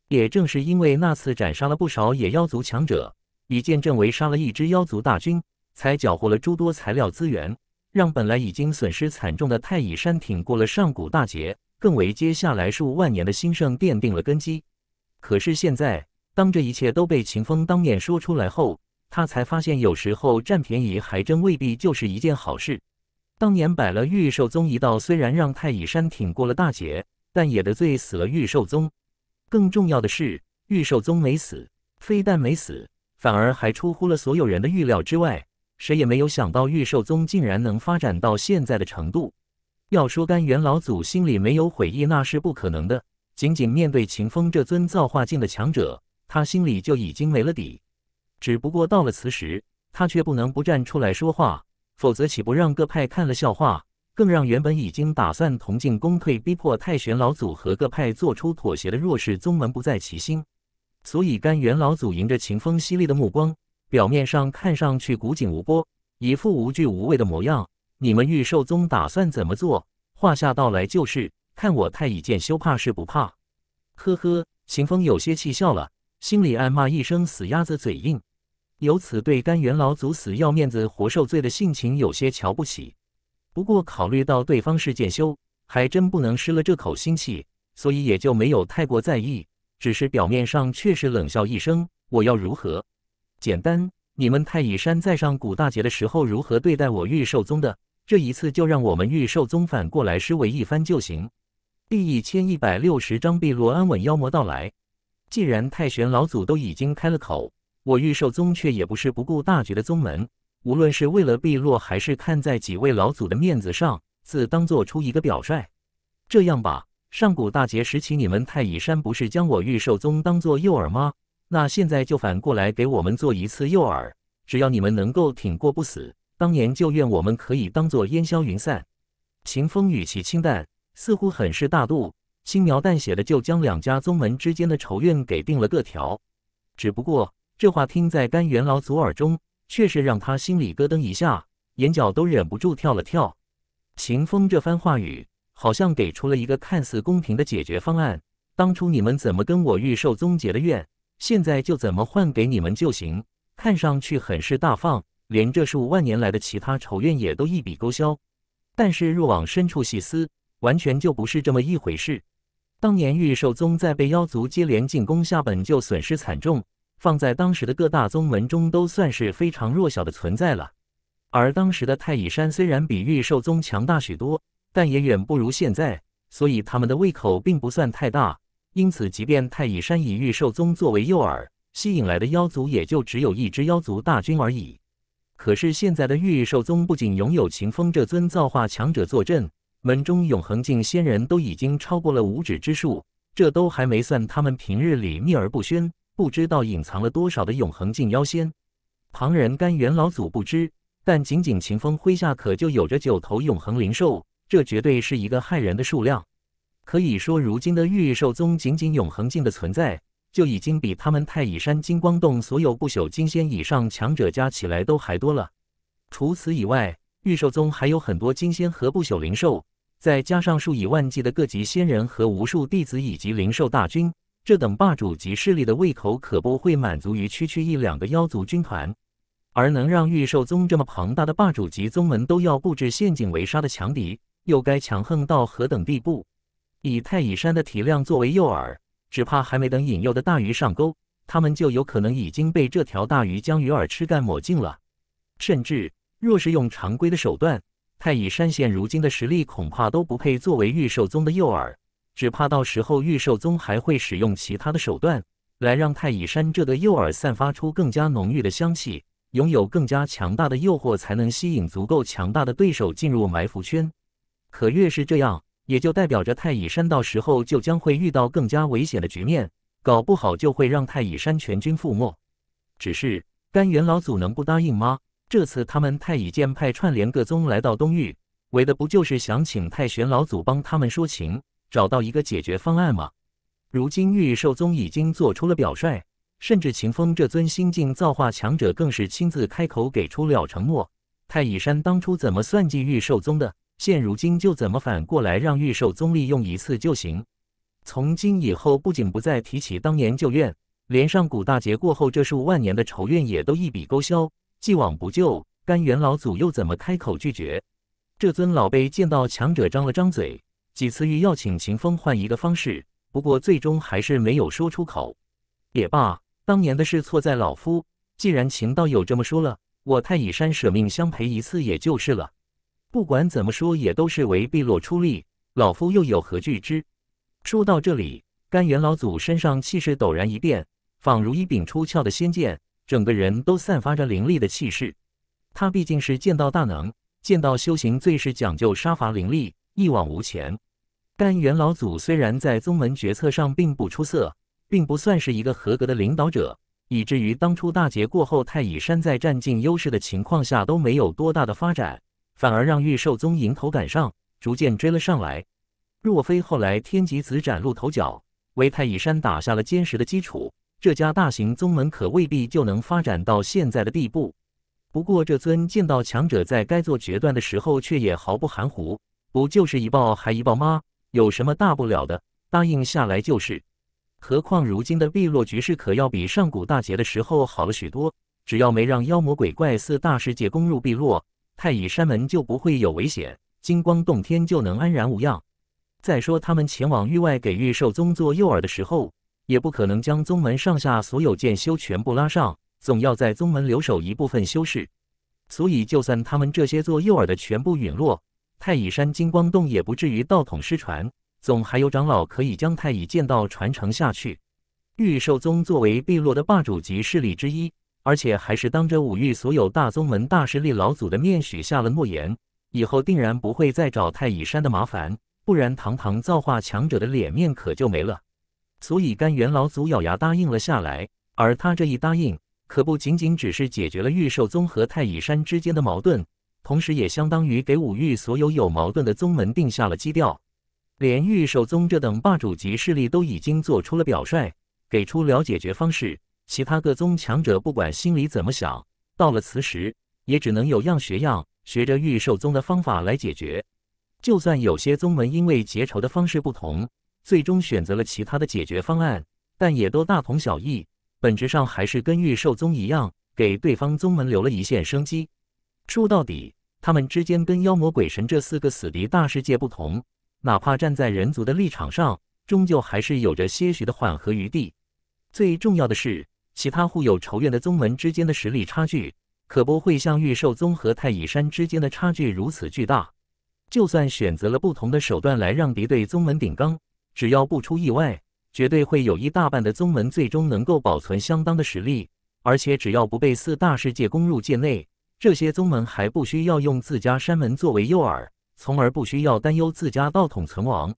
也正是因为那次斩杀了不少野妖族强者，以剑阵围杀了一支妖族大军，才缴获了诸多材料资源，让本来已经损失惨重的太乙山挺过了上古大劫，更为接下来数万年的兴盛奠定了根基。可是现在。当这一切都被秦风当面说出来后，他才发现，有时候占便宜还真未必就是一件好事。当年摆了玉兽宗一道，虽然让太乙山挺过了大劫，但也得罪死了玉兽宗。更重要的是，玉兽宗没死，非但没死，反而还出乎了所有人的预料之外。谁也没有想到，玉兽宗竟然能发展到现在的程度。要说甘元老祖心里没有悔意，那是不可能的。仅仅面对秦风这尊造化境的强者。他心里就已经没了底，只不过到了此时，他却不能不站出来说话，否则岂不让各派看了笑话？更让原本已经打算同进攻退、逼迫太玄老祖和各派做出妥协的弱势宗门不在其心。所以甘元老祖迎着秦风犀利的目光，表面上看上去古井无波，一副无惧无畏的模样。你们玉寿宗打算怎么做？话下道来就是，看我太乙剑修怕是不怕。呵呵，秦风有些气笑了。心里暗骂一声“死鸭子嘴硬”，由此对甘元老祖死要面子活受罪的性情有些瞧不起。不过考虑到对方是剑修，还真不能失了这口心气，所以也就没有太过在意，只是表面上确实冷笑一声：“我要如何？简单，你们太乙山在上古大劫的时候如何对待我玉兽宗的？这一次就让我们玉兽宗反过来施为一番就行。”第一千一百六十章碧落安稳妖魔到来。既然太玄老祖都已经开了口，我玉寿宗却也不是不顾大局的宗门。无论是为了碧落，还是看在几位老祖的面子上，自当做出一个表率。这样吧，上古大劫时期，你们太乙山不是将我玉寿宗当做诱饵吗？那现在就反过来给我们做一次诱饵。只要你们能够挺过不死，当年旧愿我们可以当做烟消云散。秦风语气清淡，似乎很是大度。轻描淡写的就将两家宗门之间的仇怨给定了个条，只不过这话听在甘元老祖耳中，却是让他心里咯噔一下，眼角都忍不住跳了跳。秦风这番话语，好像给出了一个看似公平的解决方案：当初你们怎么跟我玉寿宗结的怨，现在就怎么换给你们就行。看上去很是大方，连这数万年来的其他仇怨也都一笔勾销。但是若往深处细思，完全就不是这么一回事。当年玉兽宗在被妖族接连进攻下，本就损失惨重，放在当时的各大宗门中都算是非常弱小的存在了。而当时的太乙山虽然比玉兽宗强大许多，但也远不如现在，所以他们的胃口并不算太大。因此，即便太乙山以玉兽宗作为诱饵，吸引来的妖族也就只有一支妖族大军而已。可是现在的玉兽宗不仅拥有秦风这尊造化强者坐镇。门中永恒境仙人都已经超过了五指之数，这都还没算他们平日里秘而不宣，不知道隐藏了多少的永恒境妖仙。旁人甘元老祖不知，但仅仅秦风麾下可就有着九头永恒灵兽，这绝对是一个骇人的数量。可以说，如今的玉兽宗仅仅永恒境的存在，就已经比他们太乙山金光洞所有不朽金仙以上强者加起来都还多了。除此以外，玉兽宗还有很多金仙和不朽灵兽。再加上数以万计的各级仙人和无数弟子以及灵兽大军，这等霸主级势力的胃口可不会满足于区区一两个妖族军团。而能让御兽宗这么庞大的霸主级宗门都要布置陷阱围杀的强敌，又该强横到何等地步？以太乙山的体量作为诱饵，只怕还没等引诱的大鱼上钩，他们就有可能已经被这条大鱼将鱼饵吃干抹净了。甚至，若是用常规的手段，太乙山现如今的实力恐怕都不配作为玉兽宗的诱饵，只怕到时候玉兽宗还会使用其他的手段，来让太乙山这个诱饵散发出更加浓郁的香气，拥有更加强大的诱惑，才能吸引足够强大的对手进入埋伏圈。可越是这样，也就代表着太乙山到时候就将会遇到更加危险的局面，搞不好就会让太乙山全军覆没。只是甘元老祖能不答应吗？这次他们太乙剑派串联各宗来到东域，为的不就是想请太玄老祖帮他们说情，找到一个解决方案吗？如今玉兽宗已经做出了表率，甚至秦风这尊心境造化强者更是亲自开口给出了承诺。太乙山当初怎么算计玉兽宗的，现如今就怎么反过来让玉兽宗利用一次就行。从今以后，不仅不再提起当年旧怨，连上古大劫过后这数万年的仇怨也都一笔勾销。既往不咎，甘元老祖又怎么开口拒绝？这尊老辈见到强者，张了张嘴，几次欲要请秦风换一个方式，不过最终还是没有说出口。也罢，当年的事错在老夫，既然秦道友这么说了，我太乙山舍命相陪一次也就是了。不管怎么说，也都是为碧落出力，老夫又有何惧之？说到这里，甘元老祖身上气势陡然一变，仿如一柄出鞘的仙剑。整个人都散发着凌厉的气势。他毕竟是剑道大能，剑道修行最是讲究杀伐凌厉，一往无前。但元老祖虽然在宗门决策上并不出色，并不算是一个合格的领导者，以至于当初大劫过后，太乙山在占尽优势的情况下都没有多大的发展，反而让玉兽宗迎头赶上，逐渐追了上来。若非后来天极子崭露头角，为太乙山打下了坚实的基础。这家大型宗门可未必就能发展到现在的地步。不过这尊见到强者，在该做决断的时候，却也毫不含糊。不就是一报还一报吗？有什么大不了的？答应下来就是。何况如今的碧落局势可要比上古大劫的时候好了许多。只要没让妖魔鬼怪四大世界攻入碧落，太乙山门就不会有危险，金光洞天就能安然无恙。再说他们前往域外给玉兽宗做诱饵的时候。也不可能将宗门上下所有剑修全部拉上，总要在宗门留守一部分修士。所以，就算他们这些做诱饵的全部陨落，太乙山金光洞也不至于道统失传，总还有长老可以将太乙剑道传承下去。玉兽宗作为碧落的霸主级势力之一，而且还是当着五域所有大宗门大势力老祖的面许下了诺言，以后定然不会再找太乙山的麻烦，不然堂堂造化强者的脸面可就没了。所以，甘元老祖咬牙答应了下来。而他这一答应，可不仅仅只是解决了玉兽宗和太乙山之间的矛盾，同时也相当于给五域所有有矛盾的宗门定下了基调。连玉兽宗这等霸主级势力都已经做出了表率，给出了解决方式，其他各宗强者不管心里怎么想，到了此时也只能有样学样，学着玉兽宗的方法来解决。就算有些宗门因为结仇的方式不同，最终选择了其他的解决方案，但也都大同小异，本质上还是跟御兽宗一样，给对方宗门留了一线生机。说到底，他们之间跟妖魔鬼神这四个死敌大世界不同，哪怕站在人族的立场上，终究还是有着些许的缓和余地。最重要的是，其他互有仇怨的宗门之间的实力差距，可不会像御兽宗和太乙山之间的差距如此巨大。就算选择了不同的手段来让敌对宗门顶缸。只要不出意外，绝对会有一大半的宗门最终能够保存相当的实力，而且只要不被四大世界攻入界内，这些宗门还不需要用自家山门作为诱饵，从而不需要担忧自家道统存亡。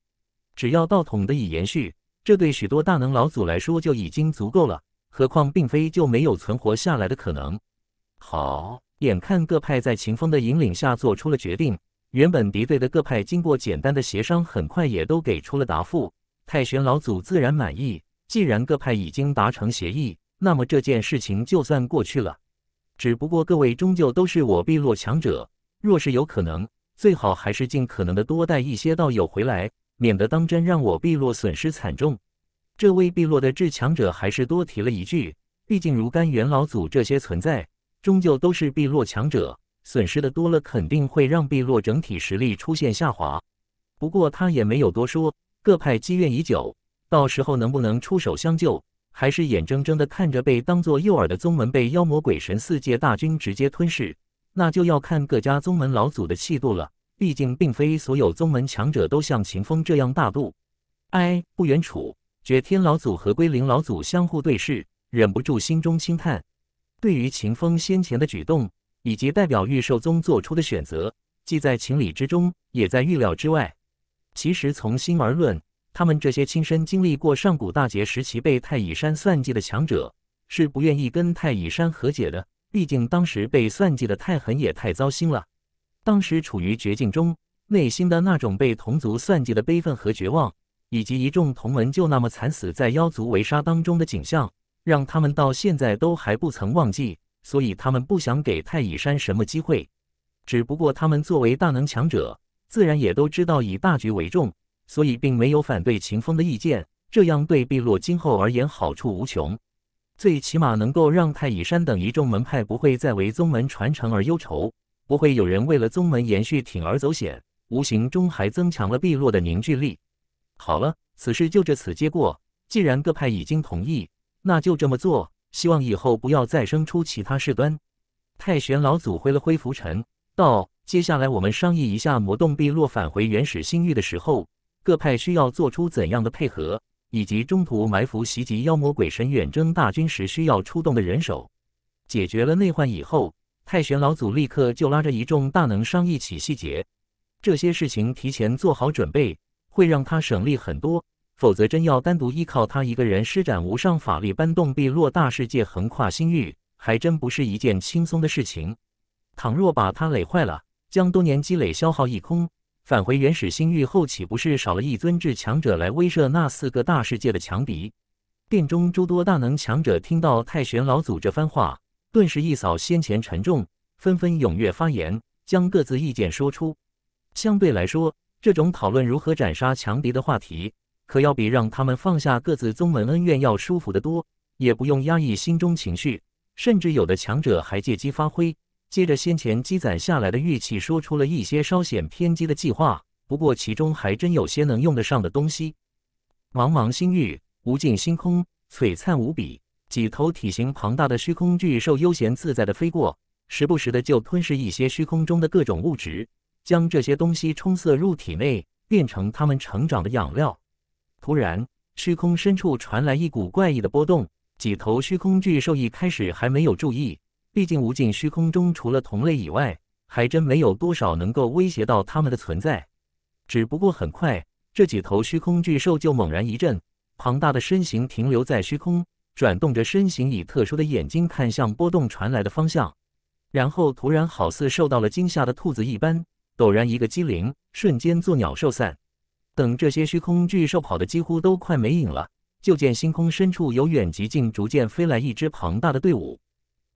只要道统得以延续，这对许多大能老祖来说就已经足够了。何况并非就没有存活下来的可能。好，眼看各派在秦风的引领下做出了决定。原本敌对的各派经过简单的协商，很快也都给出了答复。太玄老祖自然满意。既然各派已经达成协议，那么这件事情就算过去了。只不过各位终究都是我碧落强者，若是有可能，最好还是尽可能的多带一些道友回来，免得当真让我碧落损失惨重。这位碧落的至强者还是多提了一句，毕竟如甘元老祖这些存在，终究都是碧落强者。损失的多了，肯定会让碧落整体实力出现下滑。不过他也没有多说，各派积怨已久，到时候能不能出手相救，还是眼睁睁的看着被当做诱饵的宗门被妖魔鬼神四界大军直接吞噬，那就要看各家宗门老祖的气度了。毕竟并非所有宗门强者都像秦风这样大度。哎，不远处，绝天老祖和归灵老祖相互对视，忍不住心中轻叹，对于秦风先前的举动。以及代表玉兽宗做出的选择，既在情理之中，也在预料之外。其实从心而论，他们这些亲身经历过上古大劫时期被太乙山算计的强者，是不愿意跟太乙山和解的。毕竟当时被算计的太狠也太糟心了。当时处于绝境中，内心的那种被同族算计的悲愤和绝望，以及一众同门就那么惨死在妖族围杀当中的景象，让他们到现在都还不曾忘记。所以他们不想给太乙山什么机会，只不过他们作为大能强者，自然也都知道以大局为重，所以并没有反对秦风的意见。这样对碧落今后而言好处无穷，最起码能够让太乙山等一众门派不会再为宗门传承而忧愁，不会有人为了宗门延续铤而走险，无形中还增强了碧落的凝聚力。好了，此事就这此结过。既然各派已经同意，那就这么做。希望以后不要再生出其他事端。太玄老祖挥了挥拂尘，道：“接下来我们商议一下魔洞碧落返回原始星域的时候，各派需要做出怎样的配合，以及中途埋伏袭击妖魔鬼神远征大军时需要出动的人手。”解决了内患以后，太玄老祖立刻就拉着一众大能商议起细节。这些事情提前做好准备，会让他省力很多。否则，真要单独依靠他一个人施展无上法力搬动碧落大世界横跨星域，还真不是一件轻松的事情。倘若把他累坏了，将多年积累消耗一空，返回原始星域后，岂不是少了一尊至强者来威慑那四个大世界的强敌？殿中诸多大能强者听到太玄老祖这番话，顿时一扫先前沉重，纷纷踊跃发言，将各自意见说出。相对来说，这种讨论如何斩杀强敌的话题。可要比让他们放下各自宗门恩怨要舒服得多，也不用压抑心中情绪，甚至有的强者还借机发挥，借着先前积攒下来的玉器，说出了一些稍显偏激的计划。不过其中还真有些能用得上的东西。茫茫星域，无尽星空，璀璨无比，几头体型庞大的虚空巨兽悠闲自在地飞过，时不时的就吞噬一些虚空中的各种物质，将这些东西充塞入体内，变成它们成长的养料。突然，虚空深处传来一股怪异的波动。几头虚空巨兽一开始还没有注意，毕竟无尽虚空中除了同类以外，还真没有多少能够威胁到他们的存在。只不过很快，这几头虚空巨兽就猛然一震，庞大的身形停留在虚空，转动着身形，以特殊的眼睛看向波动传来的方向。然后突然，好似受到了惊吓的兔子一般，陡然一个机灵，瞬间作鸟兽散。等这些虚空巨兽跑的几乎都快没影了，就见星空深处由远及近，逐渐飞来一支庞大的队伍。